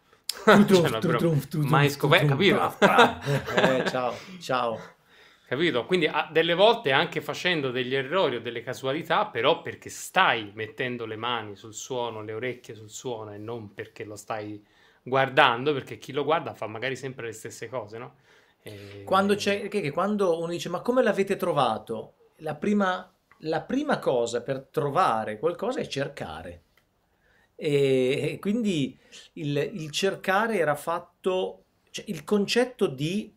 mai scoperto, capito? ciao, ciao. Capito? Quindi a, ah, delle volte anche facendo degli errori o delle casualità, però perché stai mettendo le mani sul suono, le orecchie sul suono e non perché lo stai guardando, perché chi lo guarda fa magari sempre le stesse cose, no? Quando, ehm. c'è, che, che quando uno dice ma come l'avete trovato? La prima, la prima cosa per trovare qualcosa è cercare. E quindi il, il cercare era fatto, cioè il concetto di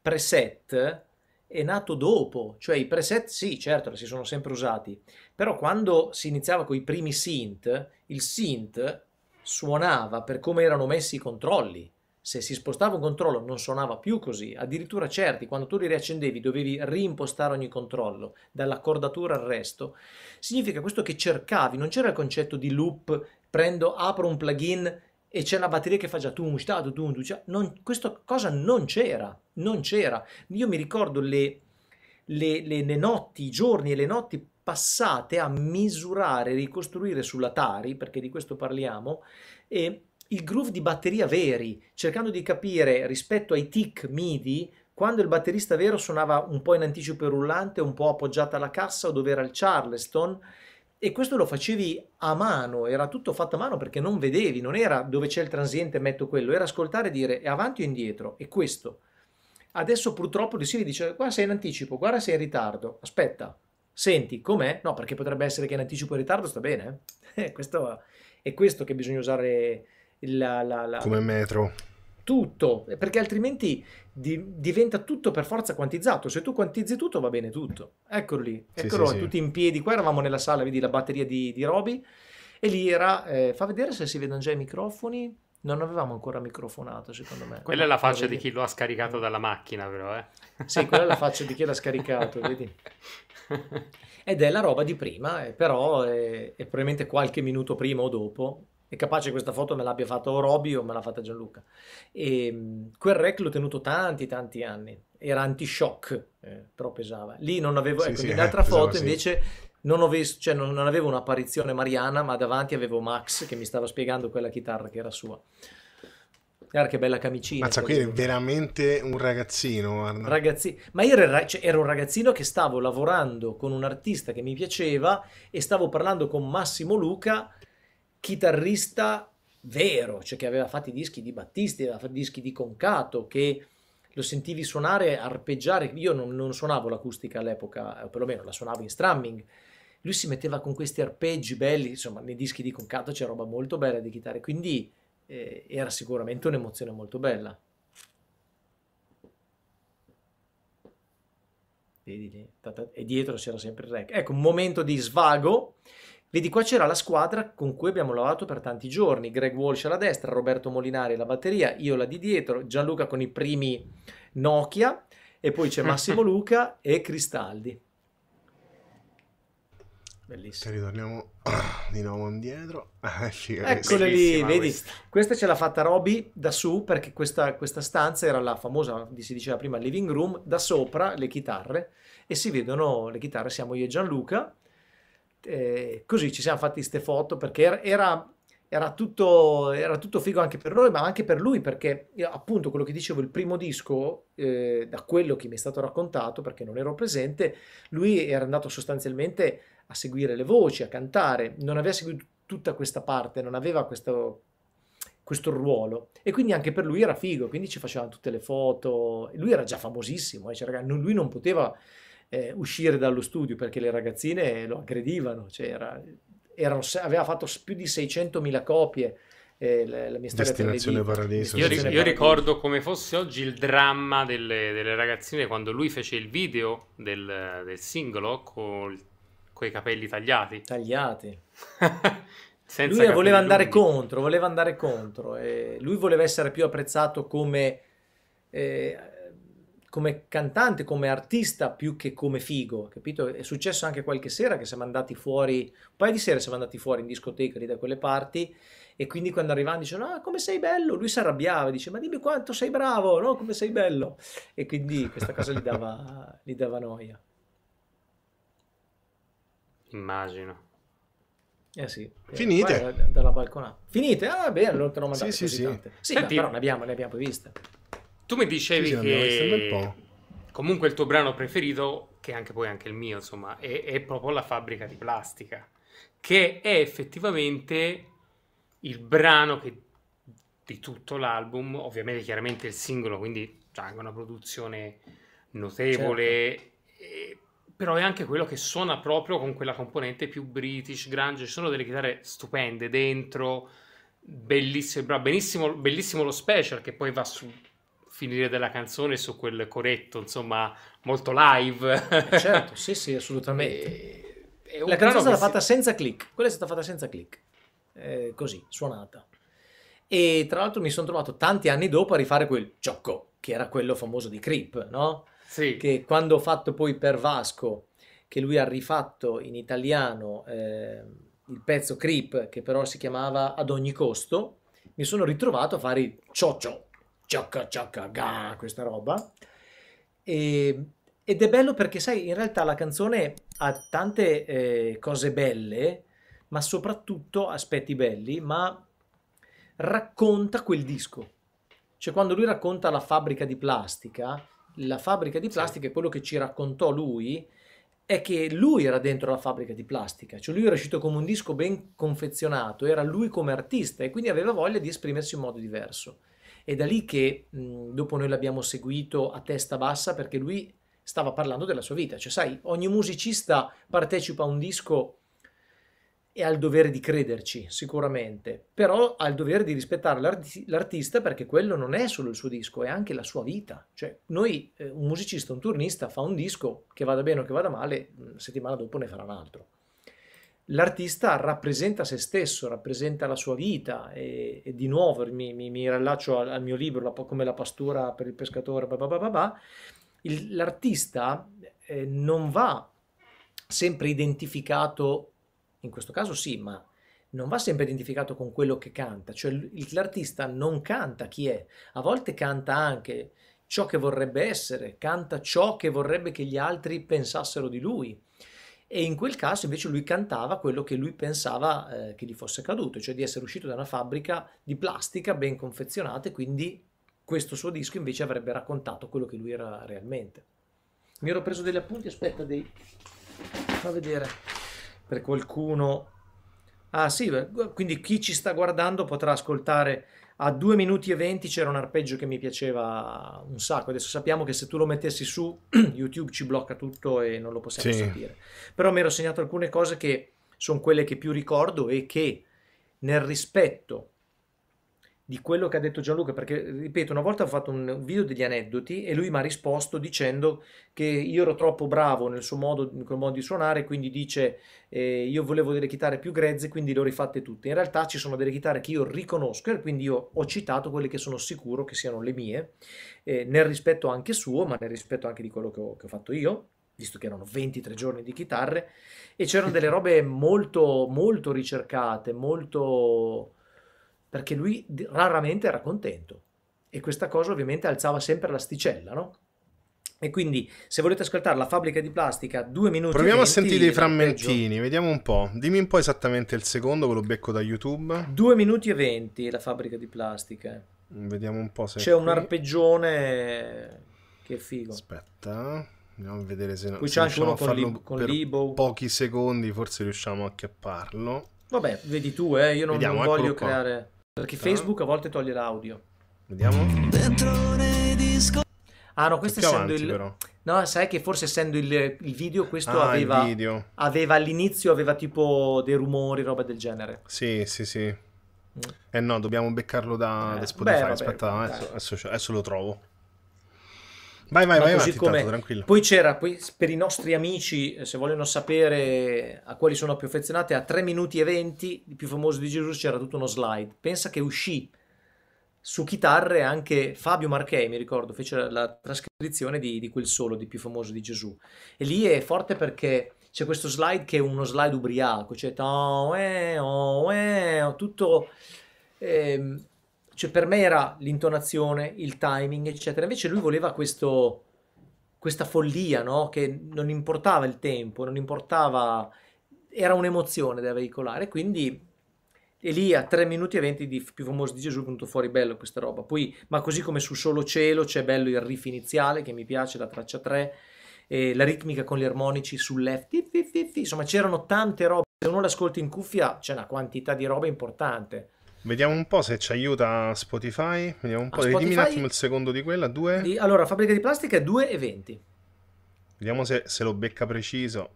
preset è nato dopo, cioè i preset sì, certo, si sono sempre usati, però quando si iniziava con i primi synth, il synth suonava per come erano messi i controlli, se si spostava un controllo non suonava più così, addirittura certi, quando tu li riaccendevi dovevi rimpostare ogni controllo, dall'accordatura al resto, significa questo che cercavi, non c'era il concetto di loop, prendo, apro un plugin e c'è la batteria che fa già tu, stato, tu, tu, questa cosa non c'era, non c'era. Io mi ricordo le, le, le, le notti, i giorni e le notti passate a misurare, ricostruire sull'Atari, perché di questo parliamo, e il groove di batteria veri, cercando di capire rispetto ai tick MIDI quando il batterista vero suonava un po' in anticipo il rullante, un po' appoggiata alla cassa o dove era il Charleston e questo lo facevi a mano, era tutto fatto a mano perché non vedevi, non era dove c'è il transiente metto quello, era ascoltare e dire è avanti o indietro e questo. Adesso purtroppo di Siri dice guarda sei in anticipo, guarda sei in ritardo, aspetta, senti com'è? No perché potrebbe essere che in anticipo e in ritardo sta bene, eh? questo, è questo che bisogna usare la, la, la... come metro tutto, eh, perché altrimenti di, diventa tutto per forza quantizzato. Se tu quantizzi tutto va bene tutto. Eccolo lì, eccolo sì, sì, tutti sì. in piedi. Qua eravamo nella sala, vedi la batteria di, di Roby e lì era, eh, fa vedere se si vedono già i microfoni. Non avevamo ancora microfonato, secondo me. Quella è la faccia di chi lo ha scaricato dalla macchina, però, eh. Sì, quella è la faccia di chi l'ha scaricato, vedi. Ed è la roba di prima, eh, però è, eh, è probabilmente qualche minuto prima o dopo è capace questa foto me l'abbia fatta o Roby o me l'ha fatta Gianluca. E ehm, quel rec l'ho tenuto tanti, tanti anni. Era anti-shock, eh, però pesava. Lì non avevo, sì, ecco, sì, nell'altra eh, foto pesava, invece sì. non, avevo, cioè, non, non avevo un'apparizione mariana, ma davanti avevo Max che mi stava spiegando quella chitarra che era sua. Guarda che bella camicina. Mazza, qui è veramente un ragazzino. Ragazzi... Ma io ero, cioè, ero, un ragazzino che stavo lavorando con un artista che mi piaceva e stavo parlando con Massimo Luca chitarrista vero, cioè che aveva fatto i dischi di Battisti, aveva fatto i dischi di Concato, che lo sentivi suonare, arpeggiare. Io non, non suonavo l'acustica all'epoca, o perlomeno la suonavo in strumming. Lui si metteva con questi arpeggi belli, insomma, nei dischi di Concato c'è roba molto bella di chitarra, quindi eh, era sicuramente un'emozione molto bella. Vedi lì, e dietro c'era sempre il rec. Ecco, un momento di svago Vedi qua c'era la squadra con cui abbiamo lavorato per tanti giorni, Greg Walsh alla destra, Roberto Molinari alla batteria, io la di dietro, Gianluca con i primi Nokia e poi c'è Massimo Luca e Cristaldi. Bellissimo. ritorniamo di nuovo indietro. Eccole lì, vedi? Questa. questa ce l'ha fatta Roby da su perché questa, questa stanza era la famosa, si diceva prima, living room, da sopra le chitarre e si vedono le chitarre, siamo io e Gianluca eh, così ci siamo fatti queste foto perché era, era, tutto, era, tutto, figo anche per noi, ma anche per lui, perché appunto quello che dicevo, il primo disco, eh, da quello che mi è stato raccontato, perché non ero presente, lui era andato sostanzialmente a seguire le voci, a cantare, non aveva seguito tutta questa parte, non aveva questo, questo ruolo e quindi anche per lui era figo, quindi ci facevano tutte le foto, lui era già famosissimo, eh, cioè, ragazzi, lui non poteva eh, uscire dallo studio perché le ragazzine lo aggredivano, cioè era, erano, aveva fatto più di 600.000 copie. Eh, la, la mia storia Destinazione Paradiso. Io, io ricordo come fosse oggi il dramma delle, delle ragazzine quando lui fece il video del, del singolo con i capelli tagliati. Tagliati. Senza lui voleva andare lunghi. contro, voleva andare contro. lui voleva essere più apprezzato come eh, come cantante, come artista più che come figo, capito? È successo anche qualche sera che siamo andati fuori, un paio di sere siamo andati fuori in discoteca lì da quelle parti e quindi quando arrivavano dicevano ah come sei bello, lui si arrabbiava, dice ma dimmi quanto sei bravo, no? Come sei bello e quindi questa cosa gli dava, gli dava noia. Immagino. Eh sì. Eh, Finite. Dalla balconata. Finite? Ah bene, allora te l'ho mandato sì, sì, sì. Tante. Sì, Senti... però ne abbiamo, ne abbiamo viste. Tu mi dicevi sì, che comunque il tuo brano preferito, che anche poi anche il mio, insomma, è, è proprio La fabbrica di plastica, che è effettivamente il brano che di tutto l'album, ovviamente chiaramente il singolo, quindi c'è anche una produzione notevole, certo. e, eh, però è anche quello che suona proprio con quella componente più british, grunge, ci sono delle chitarre stupende dentro, bellissimo, benissimo, bellissimo lo special che poi va su finire della canzone su quel coretto, insomma, molto live. Eh, certo, sì, sì, assolutamente. E, la canzone è stata fatta si... senza click, quella è stata fatta senza click, eh, così, suonata. E tra l'altro mi sono trovato tanti anni dopo a rifare quel ciocco, che era quello famoso di Creep, no? Sì. Che quando ho fatto poi per Vasco, che lui ha rifatto in italiano eh, il pezzo Creep, che però si chiamava Ad ogni costo, mi sono ritrovato a fare il cioccio ciocca ciocca ga, eh. questa roba. E, ed è bello perché, sai, in realtà la canzone ha tante eh, cose belle, ma soprattutto aspetti belli, ma racconta quel disco. Cioè quando lui racconta la fabbrica di plastica, la fabbrica di plastica è quello che ci raccontò lui, è che lui era dentro la fabbrica di plastica, cioè lui era uscito come un disco ben confezionato, era lui come artista e quindi aveva voglia di esprimersi in modo diverso. È da lì che mh, dopo noi l'abbiamo seguito a testa bassa perché lui stava parlando della sua vita. Cioè, sai, ogni musicista partecipa a un disco e ha il dovere di crederci, sicuramente, però ha il dovere di rispettare l'arti- l'artista perché quello non è solo il suo disco, è anche la sua vita. Cioè, noi, eh, un musicista, un turnista, fa un disco che vada bene o che vada male, settimana dopo ne farà un altro l'artista rappresenta se stesso, rappresenta la sua vita e, e di nuovo mi, mi, mi rallaccio al, al, mio libro la, come la pastura per il pescatore, bah bah bah il, l'artista eh, non va sempre identificato, in questo caso sì, ma non va sempre identificato con quello che canta, cioè l'artista non canta chi è, a volte canta anche ciò che vorrebbe essere, canta ciò che vorrebbe che gli altri pensassero di lui e in quel caso invece lui cantava quello che lui pensava eh, che gli fosse accaduto, cioè di essere uscito da una fabbrica di plastica ben confezionata e quindi questo suo disco invece avrebbe raccontato quello che lui era realmente. Mi ero preso degli appunti, aspetta, dei... fa vedere per qualcuno. Ah sì, quindi chi ci sta guardando potrà ascoltare a 2 minuti e 20 c'era un arpeggio che mi piaceva un sacco. Adesso sappiamo che se tu lo mettessi su YouTube ci blocca tutto e non lo possiamo sì. sapere. Però mi ero segnato alcune cose che sono quelle che più ricordo e che nel rispetto di quello che ha detto Gianluca, perché ripeto, una volta ho fatto un video degli aneddoti e lui mi ha risposto dicendo che io ero troppo bravo nel suo modo, nel modo di suonare, quindi dice eh, io volevo delle chitarre più grezze, quindi le ho rifatte tutte. In realtà ci sono delle chitarre che io riconosco e quindi io ho citato quelle che sono sicuro che siano le mie, eh, nel rispetto anche suo, ma nel rispetto anche di quello che ho, che ho fatto io visto che erano 23 giorni di chitarre e c'erano delle robe molto molto ricercate, molto perché lui raramente era contento e questa cosa ovviamente alzava sempre l'asticella, no? E quindi se volete ascoltare la fabbrica di plastica, due minuti. Proviamo 20, a sentire i frammentini, peggio. vediamo un po'. Dimmi un po' esattamente il secondo, ve lo becco da YouTube. Due minuti e venti la fabbrica di plastica. Mm, vediamo un po' se. C'è qui... un arpeggione che è figo. Aspetta, andiamo a vedere se. Qui c'è anche uno con, li- con Libo. Pochi secondi, forse riusciamo a chiapparlo. Vabbè, vedi tu, eh. Io non, non voglio qua. creare. Perché Facebook a volte toglie l'audio. Vediamo. Dentro nei disco. Ah no, questo Andiamo essendo avanti, il... Però. No, sai che forse essendo il, il video, questo ah, aveva... Il video. aveva all'inizio, aveva tipo dei rumori, roba del genere. Sì, sì, sì. Mm. Eh no, dobbiamo beccarlo da, eh, da Spotify. Beh, vabbè, Aspetta, vabbè. Adesso, adesso, adesso lo trovo. Vai, vai, vai, così come... tranquillo. Poi c'era, poi, per i nostri amici, eh, se vogliono sapere a quali sono più affezionati, a 3 minuti e 20, il più famoso di Jesus, c'era tutto uno slide. Pensa che uscì su chitarre anche Fabio Marchei, mi ricordo, fece la trascrizione di, di, quel solo, di più famoso di Gesù. E lì è forte perché c'è questo slide che è uno slide ubriaco, cioè eh, oh, eh, oh, eh, tutto... Eh, cioè per me era l'intonazione, il timing, eccetera. Invece lui voleva questo, questa follia, no? Che non importava il tempo, non importava... Era un'emozione da veicolare, quindi... E lì a 3 minuti e 20 di più famoso di Gesù è venuto fuori bello questa roba. Poi, ma così come su Solo Cielo c'è bello il riff iniziale che mi piace, la traccia 3, eh, la ritmica con gli armonici sul left, insomma c'erano tante robe. Se uno l'ascolta in cuffia c'è una quantità di roba importante. Vediamo un po' se ci aiuta Spotify. Vediamo un po'. Ah, Spotify... Elimina un attimo il secondo di quella. Due. Di... Allora, fabbrica di plastica è 2,20. Vediamo se, se lo becca preciso.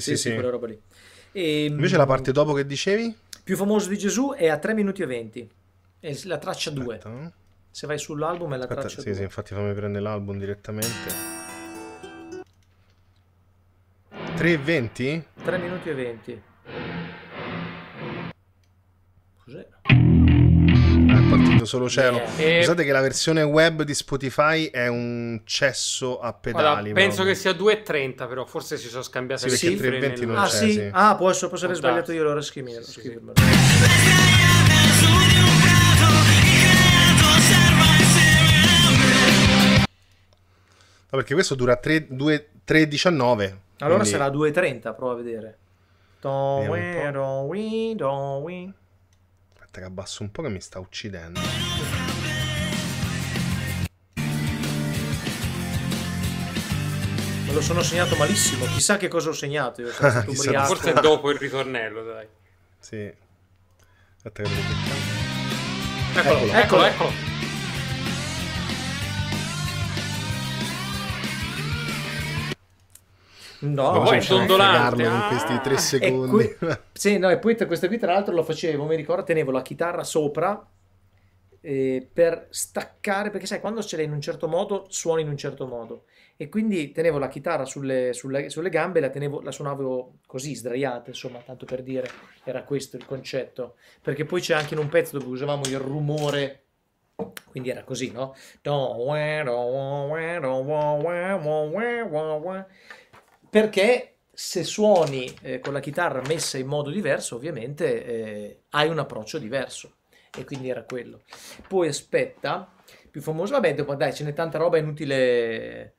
Sì, sì, sì, sì. quella roba lì. E, ehm, Invece la parte dopo che dicevi? Più famoso di Gesù è a 3 minuti e 20, è la traccia 2. Aspetta. Eh. Se vai sull'album è la Aspetta, traccia sì, 2. Sì, infatti fammi prendere l'album direttamente. 3 e 20? 3 minuti e 20. Cos'è? Io solo cielo. Yeah. Pensate e... che la versione web di Spotify è un cesso a pedali. Guarda, penso che sia 2,30, però forse si sono scambiate sì, le cifre. Nel... Non ah, c'è, sì? sì. Ah, posso, posso aver sbagliato io l'ora scrivimelo. Sì, scrivimelo. perché questo dura 3,19. Allora quindi... sarà 2,30, prova a vedere. Don't we, don't we, don't we battere, abbasso un po' che mi sta uccidendo. Me lo sono segnato malissimo, chissà che cosa ho segnato io, sono stato ubriaco. Forse è dopo il ritornello, dai. Sì. Eccolo, eccolo, eccolo. eccolo. eccolo. No, Ma poi cioè, in ah, questi tre secondi. E qui, sì, no, e poi questa qui tra l'altro lo facevo, mi ricordo, tenevo la chitarra sopra eh, per staccare, perché sai, quando ce l'hai in un certo modo, suoni in un certo modo. E quindi tenevo la chitarra sulle, sulle, sulle gambe e la, la suonavo così, sdraiata, insomma, tanto per dire, era questo il concetto. Perché poi c'è anche in un pezzo dove usavamo il rumore quindi era così, no? perché se suoni eh, con la chitarra messa in modo diverso, ovviamente eh, hai un approccio diverso. E quindi era quello. Poi aspetta, più famoso, vabbè, dopo, dai, ce n'è tanta roba, è inutile...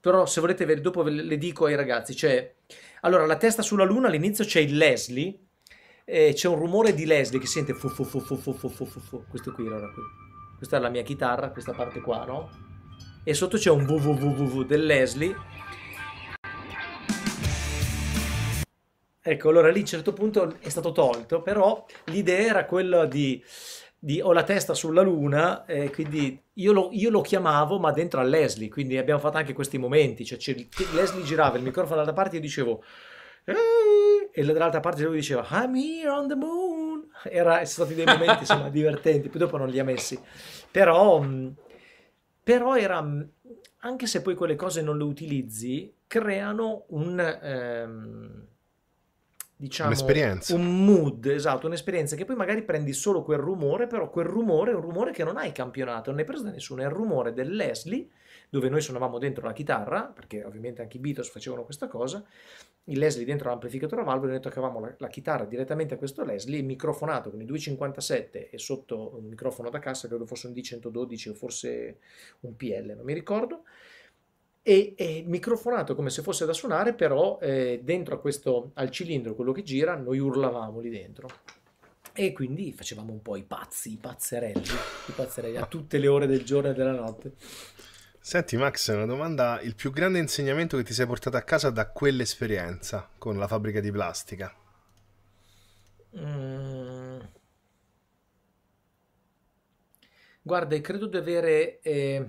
Però se volete, vedere, dopo ve le dico ai ragazzi. C'è... Cioè, allora, la testa sulla luna, all'inizio c'è il Leslie, eh, c'è un rumore di Leslie che sente fu fu fu fu fu fu fu fu questo qui, allora qui. Questa è la mia chitarra, questa parte qua, no? E sotto c'è un www del Leslie Ecco, allora lì a un certo punto è stato tolto, però l'idea era quella di, di ho la testa sulla luna, eh, quindi io lo, io lo, chiamavo ma dentro a Leslie, quindi abbiamo fatto anche questi momenti, cioè, cioè Leslie girava il microfono dall'altra parte e io dicevo eh", e dall'altra parte lui diceva I'm here on the moon, era, sono stati dei momenti insomma divertenti, poi dopo non li ha messi, però, mm, però era, mm, anche se poi quelle cose non le utilizzi, creano un... Ehm, diciamo, un'esperienza. un mood, esatto, un'esperienza che poi magari prendi solo quel rumore, però quel rumore è un rumore che non hai campionato, non hai preso da nessuno, è il rumore del Leslie, dove noi suonavamo dentro la chitarra, perché ovviamente anche i Beatles facevano questa cosa, il Leslie dentro l'amplificatore a valvole, noi toccavamo la, la, chitarra direttamente a questo Leslie, microfonato con i 257 e sotto un microfono da cassa, credo fosse un D112 o forse un PL, non mi ricordo, e, e microfonato come se fosse da suonare, però eh, dentro a questo, al cilindro, quello che gira, noi urlavamo lì dentro. E quindi facevamo un po' i pazzi, i pazzerelli, i pazzerelli a tutte le ore del giorno e della notte. Senti Max, una domanda, il più grande insegnamento che ti sei portato a casa da quell'esperienza con la fabbrica di plastica? Mm. Guarda, credo di avere eh,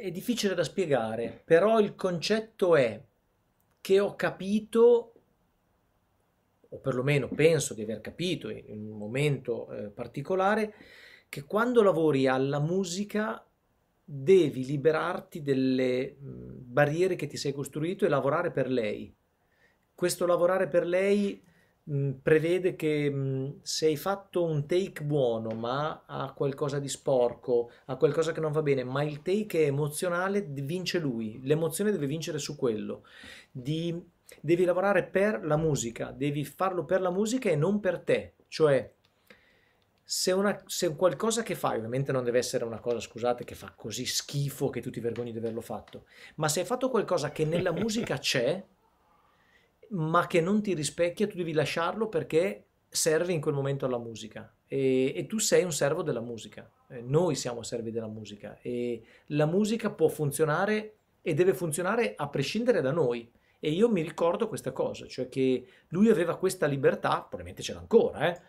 È difficile da spiegare, però il concetto è che ho capito, o perlomeno penso di aver capito in un momento eh, particolare, che quando lavori alla musica devi liberarti delle mh, barriere che ti sei costruito e lavorare per lei. Questo lavorare per lei Mm, prevede che mm, se hai fatto un take buono ma ha qualcosa di sporco, ha qualcosa che non va bene, ma il take è emozionale, vince lui, l'emozione deve vincere su quello. Di, devi lavorare per la musica, devi farlo per la musica e non per te, cioè se, una, se, qualcosa che fai, ovviamente non deve essere una cosa, scusate, che fa così schifo che tu ti vergogni di averlo fatto, ma se hai fatto qualcosa che nella musica c'è, ma che non ti rispecchia, tu devi lasciarlo perché serve in quel momento alla musica e, e tu sei un servo della musica, eh, noi siamo servi della musica e la musica può funzionare e deve funzionare a prescindere da noi. E io mi ricordo questa cosa, cioè che lui aveva questa libertà, probabilmente ce l'ha ancora, eh,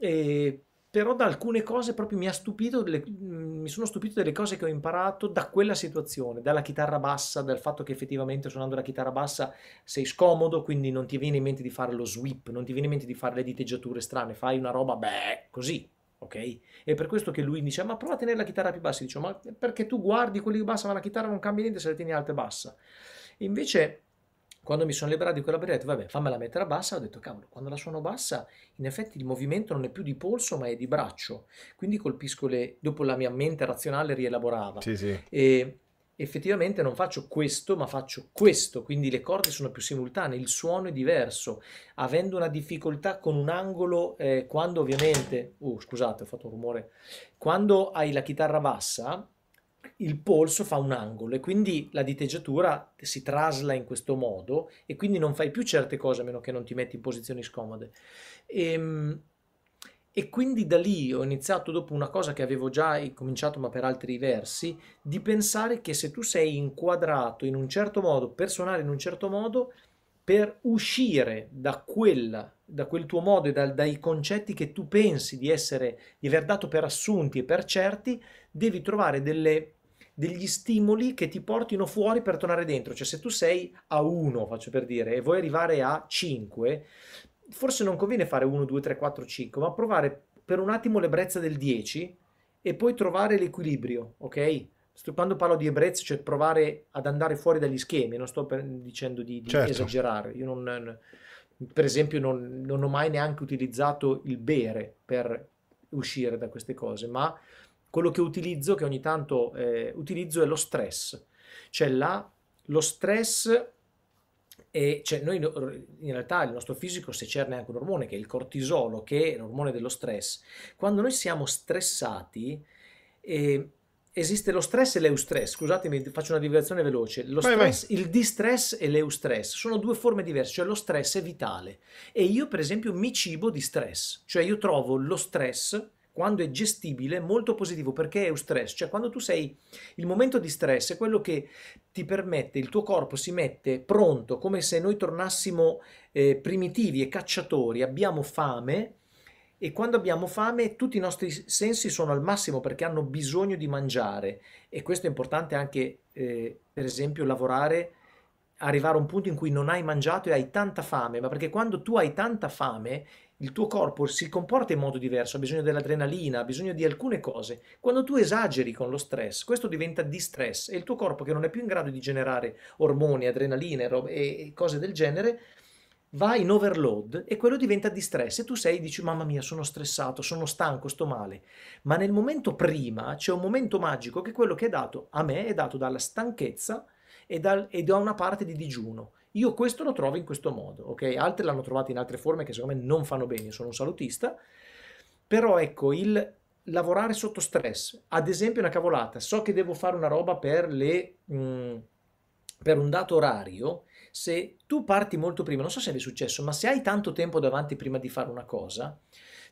e, però da alcune cose proprio mi ha stupito, le, mm, mi sono stupito delle cose che ho imparato da quella situazione, dalla chitarra bassa, dal fatto che effettivamente suonando la chitarra bassa sei scomodo, quindi non ti viene in mente di fare lo sweep, non ti viene in mente di fare le diteggiature strane, fai una roba, beh, così, ok? È per questo che lui dice, ma prova a tenere la chitarra più bassa, dice, ma perché tu guardi quelli che bassa, ma la chitarra non cambia niente se la tieni alta e bassa. invece quando mi sono liberato di quella barriera, ho detto, vabbè, fammela mettere a bassa, ho detto, cavolo, quando la suono bassa, in effetti il movimento non è più di polso, ma è di braccio. Quindi colpisco le... dopo la mia mente razionale rielaborava. Sì, sì. E effettivamente non faccio questo, ma faccio questo, quindi le corde sono più simultanee, il suono è diverso, avendo una difficoltà con un angolo, eh, quando ovviamente, Oh, scusate ho fatto un rumore, quando hai la chitarra bassa, il polso fa un angolo e quindi la diteggiatura si trasla in questo modo e quindi non fai più certe cose a meno che non ti metti in posizioni scomode. E, ehm, e quindi da lì ho iniziato dopo una cosa che avevo già cominciato ma per altri versi, di pensare che se tu sei inquadrato in un certo modo, personale in un certo modo, per uscire da, quella, da quel tuo modo e da, dai concetti che tu pensi di, essere, di aver dato per assunti e per certi, devi trovare delle, degli stimoli che ti portino fuori per tornare dentro. Cioè se tu sei a 1, faccio per dire, e vuoi arrivare a 5, forse non conviene fare 1, 2, 3, 4, 5, ma provare per un attimo l'ebbrezza del 10 e poi trovare l'equilibrio, ok? Quando parlo di ebbrezza, cioè provare ad andare fuori dagli schemi, non sto per, dicendo di, di certo. esagerare. Io non, per esempio, non, non ho mai neanche utilizzato il bere per uscire da queste cose, ma quello che utilizzo, che ogni tanto eh, utilizzo, è lo stress. Cioè là, lo stress e cioè noi in realtà il nostro fisico secerne anche un ormone che è il cortisolo, che è l'ormone dello stress. Quando noi siamo stressati, eh, esiste lo stress e l'eustress. Scusatemi, faccio una divagazione veloce. Lo vai, stress, vai. Il distress e l'eustress sono due forme diverse, cioè lo stress è vitale. E io, per esempio, mi cibo di stress, cioè io trovo lo stress quando è gestibile, molto positivo perché è un stress, cioè quando tu sei il momento di stress è quello che ti permette, il tuo corpo si mette pronto, come se noi tornassimo eh, primitivi e cacciatori, abbiamo fame e quando abbiamo fame tutti i nostri sensi sono al massimo perché hanno bisogno di mangiare e questo è importante anche eh, per esempio lavorare arrivare a un punto in cui non hai mangiato e hai tanta fame, ma perché quando tu hai tanta fame il tuo corpo si comporta in modo diverso, ha bisogno dell'adrenalina, ha bisogno di alcune cose. Quando tu esageri con lo stress, questo diventa distress e il tuo corpo che non è più in grado di generare ormoni, adrenalina e cose del genere, va in overload e quello diventa distress e tu sei e dici mamma mia sono stressato, sono stanco, sto male. Ma nel momento prima c'è un momento magico che quello che è dato a me è dato dalla stanchezza e, dal, e da una parte di digiuno. Io questo lo trovo in questo modo, ok? Altri l'hanno trovato in altre forme che secondo me non fanno bene, sono un salutista, però ecco, il lavorare sotto stress, ad esempio una cavolata, so che devo fare una roba per, le, mh, mm, per un dato orario, se tu parti molto prima, non so se è successo, ma se hai tanto tempo davanti prima di fare una cosa,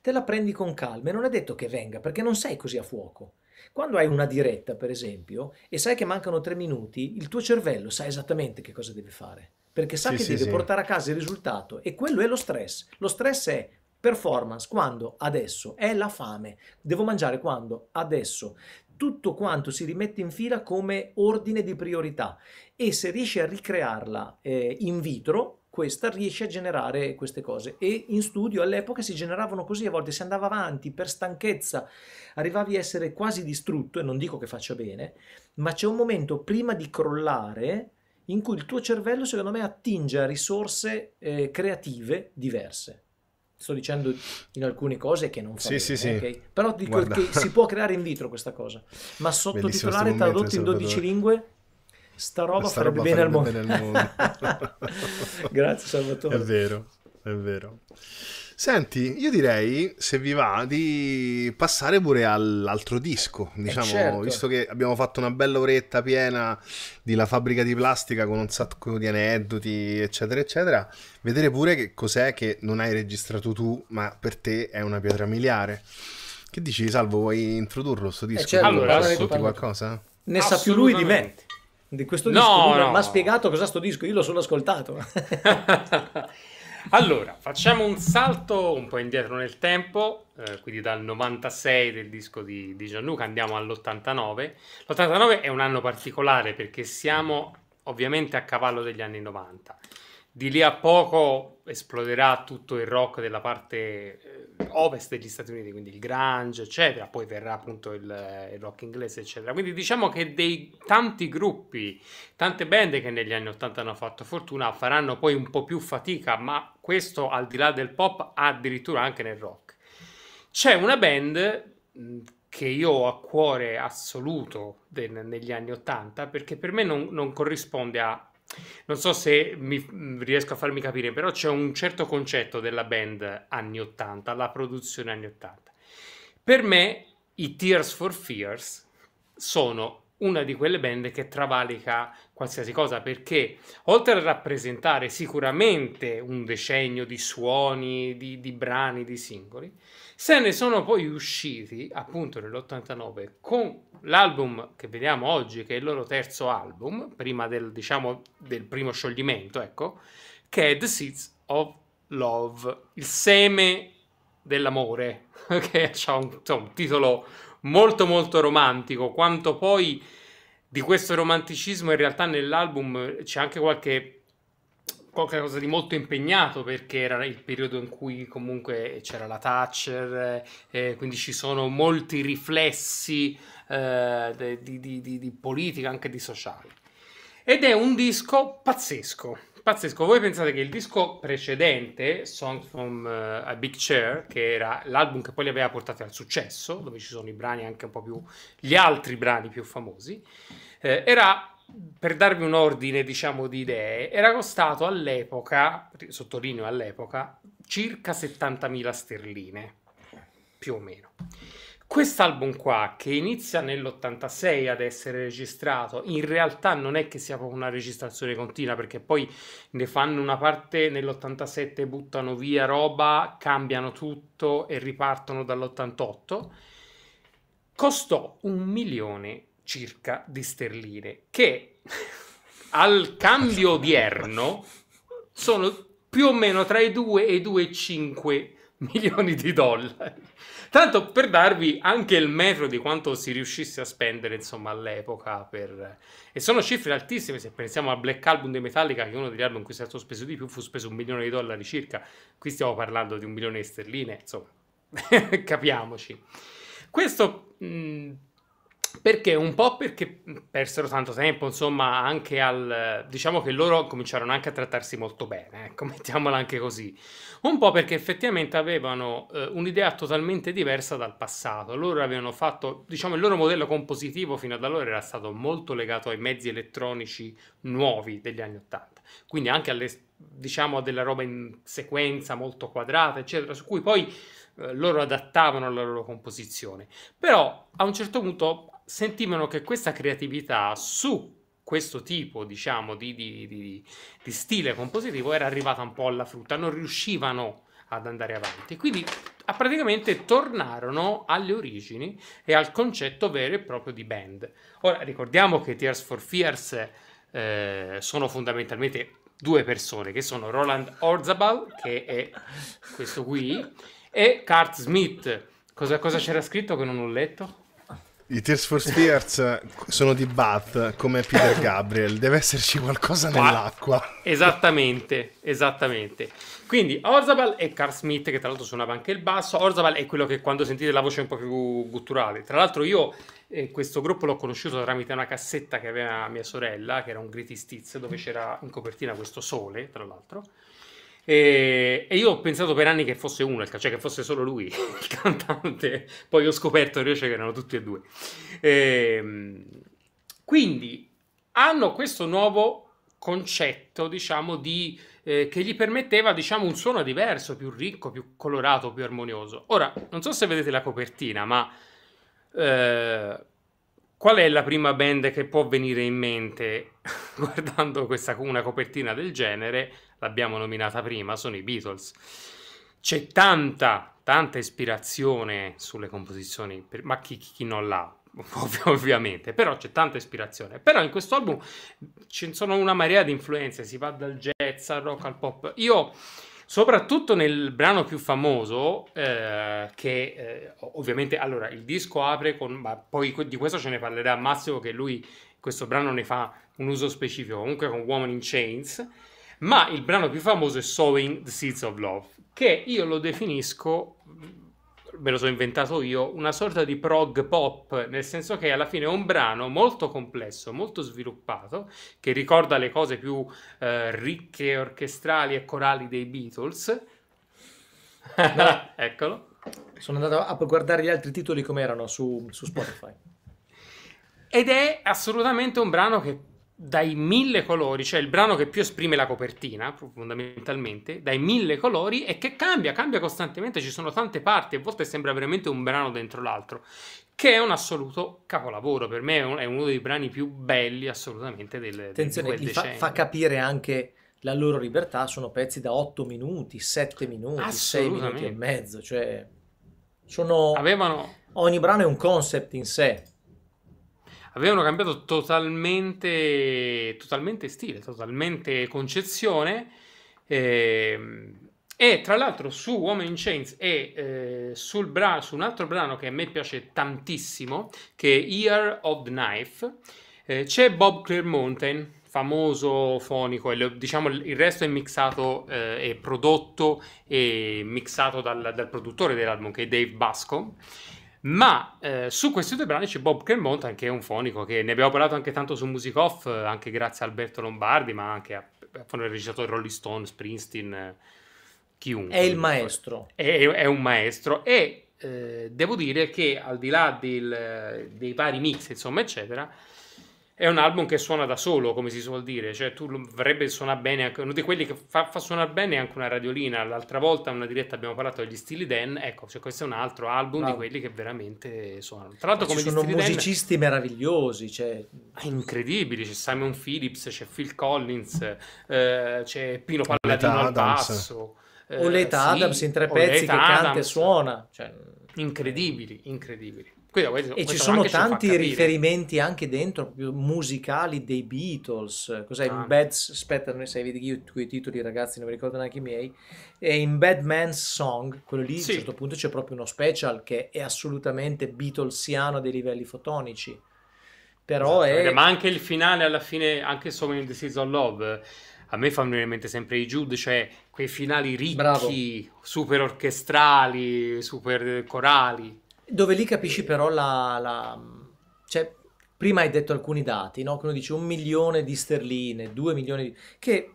te la prendi con calma e non è detto che venga perché non sei così a fuoco. Quando hai una diretta, per esempio, e sai che mancano tre minuti, il tuo cervello sa esattamente che cosa deve fare perché sa sì, che sì, deve sì. portare a casa il risultato e quello è lo stress. Lo stress è performance quando adesso è la fame, devo mangiare quando adesso. Tutto quanto si rimette in fila come ordine di priorità e se riesci a ricrearla eh, in vitro, questa riesce a generare queste cose e in studio all'epoca si generavano così a volte si andava avanti per stanchezza arrivavi a essere quasi distrutto e non dico che faccia bene ma c'è un momento prima di crollare in cui il tuo cervello, secondo me, attinge a risorse eh, creative diverse. Sto dicendo in alcune cose che non fa sì, bene, sì, sì. Okay? però dico Guarda. che si può creare in vitro questa cosa. Ma sottotitolare tradotto in 12 lingue sta roba sta farebbe, bene, farebbe al bene al mondo. Grazie Salvatore. È vero, è vero. Senti, io direi, se vi va, di passare pure all'altro disco, eh, diciamo, eh certo. visto che abbiamo fatto una bella oretta piena di La fabbrica di plastica con un sacco di aneddoti, eccetera, eccetera, vedere pure che cos'è che non hai registrato tu, ma per te è una pietra miliare. Che dici, Salvo, vuoi introdurlo sto eh, disco? Eh certo, allora, racconti qualcosa? Ne sa più lui di me di questo no, disco. No. Mi ha spiegato cosa sto disco, io l'ho solo ascoltato. Allora, facciamo un salto un po' indietro nel tempo, eh, quindi dal 96 del disco di, di Gianluca andiamo all'89. L'89 è un anno particolare perché siamo ovviamente a cavallo degli anni 90. Di lì a poco esploderà tutto il rock della parte eh, ovest degli Stati Uniti, quindi il grunge, eccetera, poi verrà appunto il, il rock inglese, eccetera. Quindi diciamo che dei tanti gruppi, tante band che negli anni 80 hanno fatto fortuna faranno poi un po' più fatica, ma questo al di là del pop, addirittura anche nel rock. C'è una band che io ho a cuore assoluto de, negli anni 80 perché per me non, non corrisponde a non so se mi, mm, riesco a farmi capire, però c'è un certo concetto della band anni 80, la produzione anni 80. Per me i Tears for Fears sono una di quelle band che travalica qualsiasi cosa perché oltre a rappresentare sicuramente un decennio di suoni, di, di brani, di singoli, se ne sono poi usciti, appunto nell'89, con l'album che vediamo oggi, che è il loro terzo album, prima del, diciamo, del primo scioglimento, ecco, che è The Seeds of Love, il seme dell'amore, che ha un, un titolo molto molto romantico, quanto poi di questo romanticismo in realtà nell'album c'è anche qualche poca cosa di molto impegnato perché era il periodo in cui comunque c'era la Thatcher, eh, quindi ci sono molti riflessi eh, di, di, di, di politica, anche di sociale. Ed è un disco pazzesco, pazzesco. Voi pensate che il disco precedente, Songs from uh, a Big Chair, che era l'album che poi li aveva portati al successo, dove ci sono i brani anche un po' più, gli altri brani più famosi, eh, era per darvi un ordine, diciamo, di idee, era costato all'epoca, sottolineo all'epoca, circa 70.000 sterline, più o meno. Quest'album qua, che inizia nell'86 ad essere registrato, in realtà non è che sia proprio una registrazione continua, perché poi ne fanno una parte nell'87, buttano via roba, cambiano tutto e ripartono dall'88, costò un milione circa di sterline, che al cambio odierno sono più o meno tra i 2 e i 2,5 milioni di dollari. Tanto per darvi anche il metro di quanto si riuscisse a spendere, insomma, all'epoca. Per... E sono cifre altissime se pensiamo al Black Album di Metallica, che è uno degli album in cui si è stato speso di più, fu speso un milione di dollari circa. Qui stiamo parlando di un milione di sterline, insomma, capiamoci. Questo... Mh, perché? Un po' perché persero tanto tempo, insomma, anche al... diciamo che loro cominciarono anche a trattarsi molto bene, ecco, mettiamola anche così. Un po' perché effettivamente avevano eh, un'idea totalmente diversa dal passato. Loro avevano fatto, diciamo, il loro modello compositivo fino ad allora era stato molto legato ai mezzi elettronici nuovi degli anni Ottanta, quindi anche alle, diciamo, a della roba in sequenza molto quadrata, eccetera, su cui poi eh, loro adattavano la loro composizione. Però a un certo punto sentivano che questa creatività su questo tipo diciamo di, di, di, di, stile compositivo era arrivata un po' alla frutta, non riuscivano ad andare avanti. Quindi praticamente tornarono alle origini e al concetto vero e proprio di band. Ora ricordiamo che Tears for Fears eh, sono fondamentalmente due persone che sono Roland Orzabal, che è questo qui, e Kurt Smith. Cosa, cosa c'era scritto che non ho letto? I Tears for Spears sono di Bath come Peter Gabriel, deve esserci qualcosa nell'acqua. Esattamente, esattamente. Quindi Orzabal e Carl Smith, che tra l'altro suonava anche il basso, Orzabal è quello che quando sentite la voce è un po' più gutturale. Tra l'altro io eh, questo gruppo l'ho conosciuto tramite una cassetta che aveva mia sorella, che era un Greatest Hits, dove c'era in copertina questo sole, tra l'altro. E, e, io ho pensato per anni che fosse uno, cioè che fosse solo lui il cantante, poi ho scoperto invece che erano tutti e due. E, ehm, quindi hanno questo nuovo concetto, diciamo, di, eh, che gli permetteva, diciamo, un suono diverso, più ricco, più colorato, più armonioso. Ora, non so se vedete la copertina, ma eh, qual è la prima band che può venire in mente guardando questa, una copertina del genere? l'abbiamo nominata prima, sono i Beatles. C'è tanta, tanta ispirazione sulle composizioni, ma chi, chi non l'ha? ovviamente, però c'è tanta ispirazione. Però in questo album ci sono una marea di influenze, si va dal jazz al rock al pop. Io soprattutto nel brano più famoso, eh, che eh, ovviamente allora il disco apre con, ma poi di questo ce ne parlerà Massimo, che lui questo brano ne fa un uso specifico, comunque con Woman in Chains ma il brano più famoso è Sowing the Seeds of Love, che io lo definisco, me lo sono inventato io, una sorta di prog pop, nel senso che alla fine è un brano molto complesso, molto sviluppato, che ricorda le cose più eh, ricche, orchestrali e corali dei Beatles. Eccolo. Sono andato a guardare gli altri titoli come erano su, su Spotify. Ed è assolutamente un brano che dai mille colori, cioè il brano che più esprime la copertina, fondamentalmente, dai mille colori e che cambia, cambia costantemente, ci sono tante parti, a volte sembra veramente un brano dentro l'altro, che è un assoluto capolavoro, per me è uno dei brani più belli assolutamente del Attenzione, di fa, fa, capire anche la loro libertà, sono pezzi da 8 minuti, 7 minuti, 6 minuti e mezzo, cioè sono... Avevano... Ogni brano è un concept in sé avevano cambiato totalmente, totalmente stile, totalmente concezione. E, ehm, e tra l'altro su Woman in Chains e eh, sul brano, su un altro brano che a me piace tantissimo, che è Year of the Knife, eh, c'è Bob Clearmountain, famoso fonico, e diciamo il resto è mixato eh, è prodotto e mixato dal, dal, produttore dell'album che è Dave Bascom ma eh, su questi due brani c'è Bob Cremontan, che è un fonico, che ne abbiamo parlato anche tanto su Music Off, anche grazie a Alberto Lombardi, ma anche a, a il registratore Rolling Stone, Springsteen, eh, chiunque. È il maestro. È, è un maestro e eh, devo dire che al di là del, dei vari mix, insomma, eccetera, è un album che suona da solo, come si suol dire, cioè tu vorrebbe suonare bene, anche, uno di quelli che fa, fa suonare bene anche una radiolina, l'altra volta in una diretta abbiamo parlato degli Stili Dan, ecco, cioè questo è un altro album wow. di quelli che veramente suonano. Tra l'altro come sono musicisti Dan, meravigliosi, cioè... Ah, incredibili, c'è Simon Phillips, c'è Phil Collins, eh, c'è Pino Palladino al basso. Eh, Oleta sì, Adams in tre pezzi Oleta che Adams. canta e suona. Cioè... Incredibili, incredibili. Questo, e ci sono tanti riferimenti anche dentro, musicali dei Beatles. Cos'è? Ah. In Bad... Aspetta, noi sai, vedi io quei titoli ragazzi, non mi ricordo neanche i miei. E in Bad Man's Song, quello lì, sì. a un certo punto c'è proprio uno special che è assolutamente Beatlesiano dei livelli fotonici. Però esatto, è... ma anche il finale, alla fine, anche solo in The Season Love a me fanno venire in mente sempre i Jude, cioè quei finali ricchi, Bravo. super orchestrali, super corali. Dove lì capisci però la... la cioè, prima hai detto alcuni dati, no? Uno dice un milione di sterline, due milioni di... Che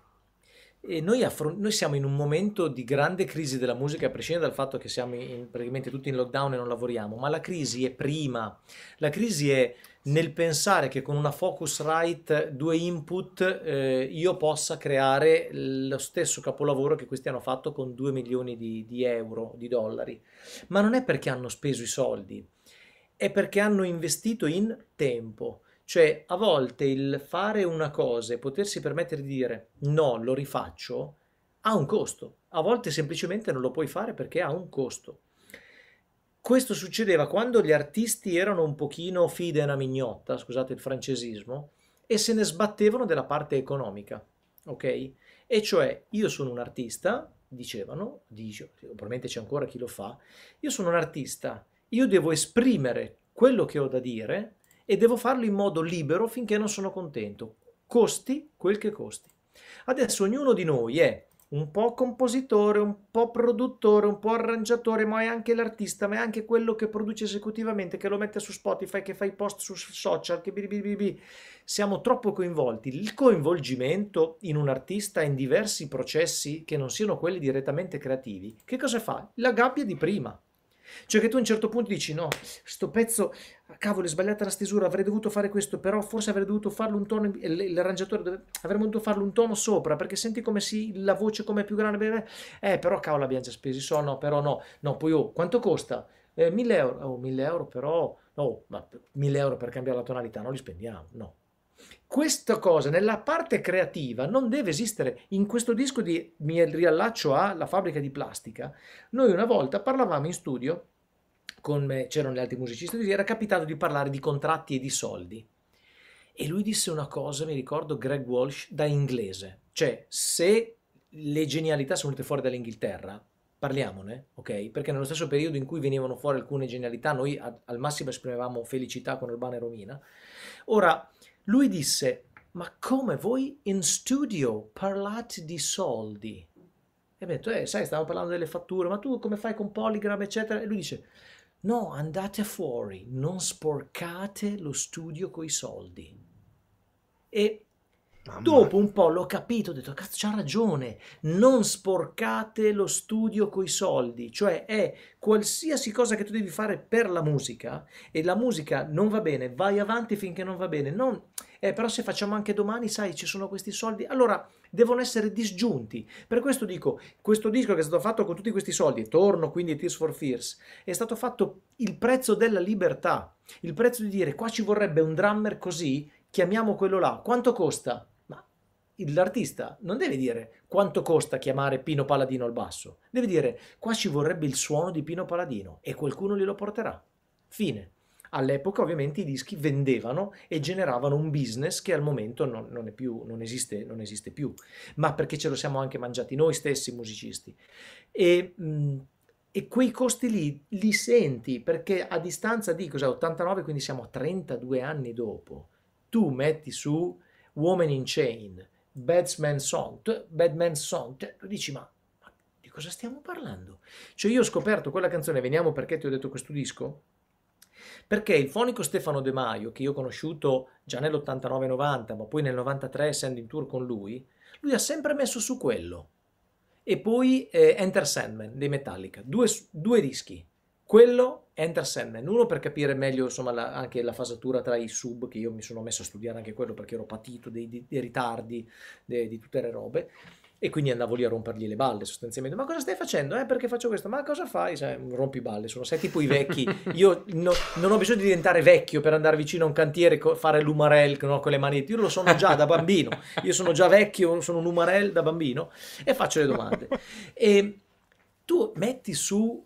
eh, noi, affron- noi, siamo in un momento di grande crisi della musica, a prescindere dal fatto che siamo in, praticamente tutti in lockdown e non lavoriamo, ma la crisi è prima, la crisi è nel pensare che con una Focusrite due input eh, io possa creare lo stesso capolavoro che questi hanno fatto con 2 milioni di, di euro, di dollari. Ma non è perché hanno speso i soldi, è perché hanno investito in tempo. Cioè, a volte il fare una cosa e potersi permettere di dire no, lo rifaccio, ha un costo. A volte semplicemente non lo puoi fare perché ha un costo questo succedeva quando gli artisti erano un pochino fide una mignotta, scusate il francesismo, e se ne sbattevano della parte economica, ok? E cioè io sono un artista, dicevano, dice, probabilmente c'è ancora chi lo fa, io sono un artista, io devo esprimere quello che ho da dire e devo farlo in modo libero finché non sono contento, costi quel che costi. Adesso ognuno di noi è un po' compositore, un po' produttore, un po' arrangiatore, ma è anche l'artista, ma è anche quello che produce esecutivamente, che lo mette su Spotify, che fa i post su social, che biribibi. Siamo troppo coinvolti. Il coinvolgimento in un artista in diversi processi che non siano quelli direttamente creativi, che cosa fa? La gabbia di prima. Cioè che tu a un certo punto dici no, sto pezzo, cavolo, è sbagliata la stesura, avrei dovuto fare questo, però forse avrei dovuto farlo un tono, l'arrangiatore avremmo dovuto farlo un tono sopra, perché senti come si, la voce come è più grande, eh però cavolo abbiamo già spesi, so no, però no, no, poi oh, quanto costa? Eh, 1000 euro, oh 1000 euro però, no, oh, ma 1000 euro per cambiare la tonalità, non li spendiamo, no, questa cosa nella parte creativa non deve esistere. In questo disco di mi riallaccio alla fabbrica di plastica, noi una volta parlavamo in studio con me, c'erano gli altri musicisti, era capitato di parlare di contratti e di soldi. E lui disse una cosa, mi ricordo Greg Walsh da inglese, cioè se le genialità sono venute fuori dall'Inghilterra, parliamone, ok? Perché nello stesso periodo in cui venivano fuori alcune genialità, noi al massimo esprimevamo felicità con Urbana e Romina. Ora, lui disse, ma come voi in studio parlate di soldi? E mi ha detto, eh, sai, stavo parlando delle fatture, ma tu come fai con Polygram, eccetera? E lui dice, no, andate fuori, non sporcate lo studio con i soldi. E Mamma. Dopo un po' l'ho capito, ho detto cazzo c'ha ragione, non sporcate lo studio coi soldi, cioè è qualsiasi cosa che tu devi fare per la musica e la musica non va bene, vai avanti finché non va bene, non... eh, però se facciamo anche domani, sai, ci sono questi soldi, allora devono essere disgiunti. Per questo dico, questo disco che è stato fatto con tutti questi soldi, torno quindi a Tears for Fears, è stato fatto il prezzo della libertà, il prezzo di dire qua ci vorrebbe un drummer così, chiamiamo quello là, quanto costa? l'artista non deve dire quanto costa chiamare Pino Paladino al basso, deve dire qua ci vorrebbe il suono di Pino Paladino e qualcuno glielo porterà. Fine. All'epoca ovviamente i dischi vendevano e generavano un business che al momento non, non, più, non, esiste, non esiste, più, ma perché ce lo siamo anche mangiati noi stessi musicisti. E, mm, e quei costi lì li senti perché a distanza di cos'è, 89, quindi siamo 32 anni dopo, tu metti su Woman in Chain, Batman Song, Batman Song, tu dici ma, ma di cosa stiamo parlando? Cioè io ho scoperto quella canzone, veniamo perché ti ho detto questo disco, perché il fonico Stefano De Maio, che io ho conosciuto già nell'89-90, ma poi nel 93 essendo in tour con lui, lui ha sempre messo su quello. E poi eh, Enter Sandman dei Metallica, due, due dischi, quello Enter Sandman, uno per capire meglio insomma, la, anche la fasatura tra i sub, che io mi sono messo a studiare anche quello perché ero patito dei, dei, dei ritardi, dei, di tutte le robe, e quindi andavo lì a rompergli le balle sostanzialmente. Ma cosa stai facendo? Eh, perché faccio questo? Ma cosa fai? Sai, eh, rompi balle, sono sei tipo i vecchi. Io no, non ho bisogno di diventare vecchio per andare vicino a un cantiere, e fare l'umarel no, con le manette. Io lo sono già da bambino, io sono già vecchio, sono un umarel da bambino e faccio le domande. E tu metti su